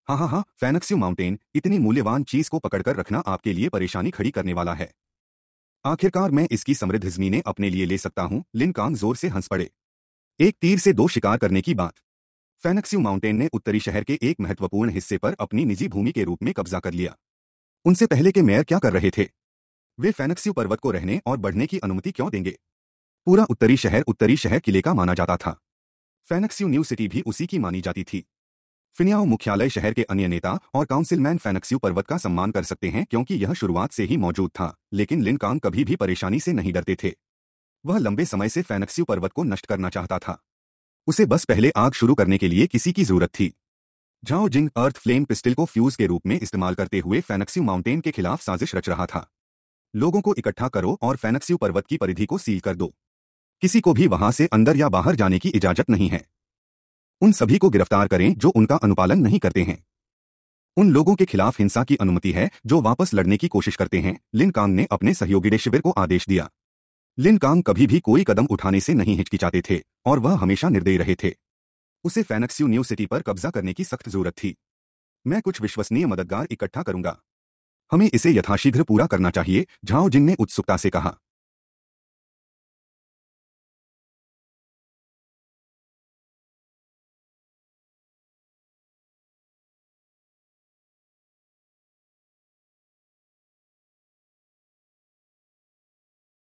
हाँ हाँ हाँ फैनक्स्यू माउंटेन इतनी मूल्यवान चीज को पकड़कर रखना आपके लिए परेशानी खड़ी करने वाला है आखिरकार मैं इसकी समृद्ध जमीने अपने लिए ले सकता हूँ लिन कांग जोर से हंस पड़े एक तीर से दो शिकार करने की बात फैनक्स्यू माउंटेन ने उत्तरी शहर के एक महत्वपूर्ण हिस्से पर अपनी निजी भूमि के रूप में कब्जा कर लिया उनसे पहले के मेयर क्या कर रहे थे वे फैनक्स्यू पर्वत को रहने और बढ़ने की अनुमति क्यों देंगे पूरा उत्तरी शहर उत्तरी शहर किले का माना जाता था फेनक्सियो न्यू सिटी भी उसी की मानी जाती थी फिनियाओ मुख्यालय शहर के अन्य नेता और काउंसिलमैन फेनक्सियो पर्वत का सम्मान कर सकते हैं क्योंकि यह शुरुआत से ही मौजूद था लेकिन लिनकांग कभी भी परेशानी से नहीं डरते थे वह लंबे समय से फेनक्सियो पर्वत को नष्ट करना चाहता था उसे बस पहले आग शुरू करने के लिए किसी की जरूरत थी Zhao Jing earth flame pistol को फ्यूज के रूप में इस्तेमाल करते हुए फेनक्सियो माउंटेन के खिलाफ साजिश रच रहा था लोगों को इकट्ठा करो और फेनक्सियो पर्वत की परिधि को सील कर दो किसी को भी वहां से अंदर या बाहर जाने की इजाजत नहीं है उन सभी को गिरफ्तार करें जो उनका अनुपालन नहीं करते हैं उन लोगों के खिलाफ हिंसा की अनुमति है जो वापस लड़ने की कोशिश करते हैं लिन कांग ने अपने सहयोगी शिविर को आदेश दिया लिन कांग कभी भी कोई कदम उठाने से नहीं हिचकिचाते थे और वह हमेशा निर्दयी रहे थे उसे फैनक्स्यू न्यू सिटी पर कब्जा करने की सख्त जरूरत थी मैं कुछ विश्वसनीय मददगार इकट्ठा करूंगा हमें इसे यथाशीघ्र पूरा करना चाहिए झाओ जिन ने उत्सुकता से कहा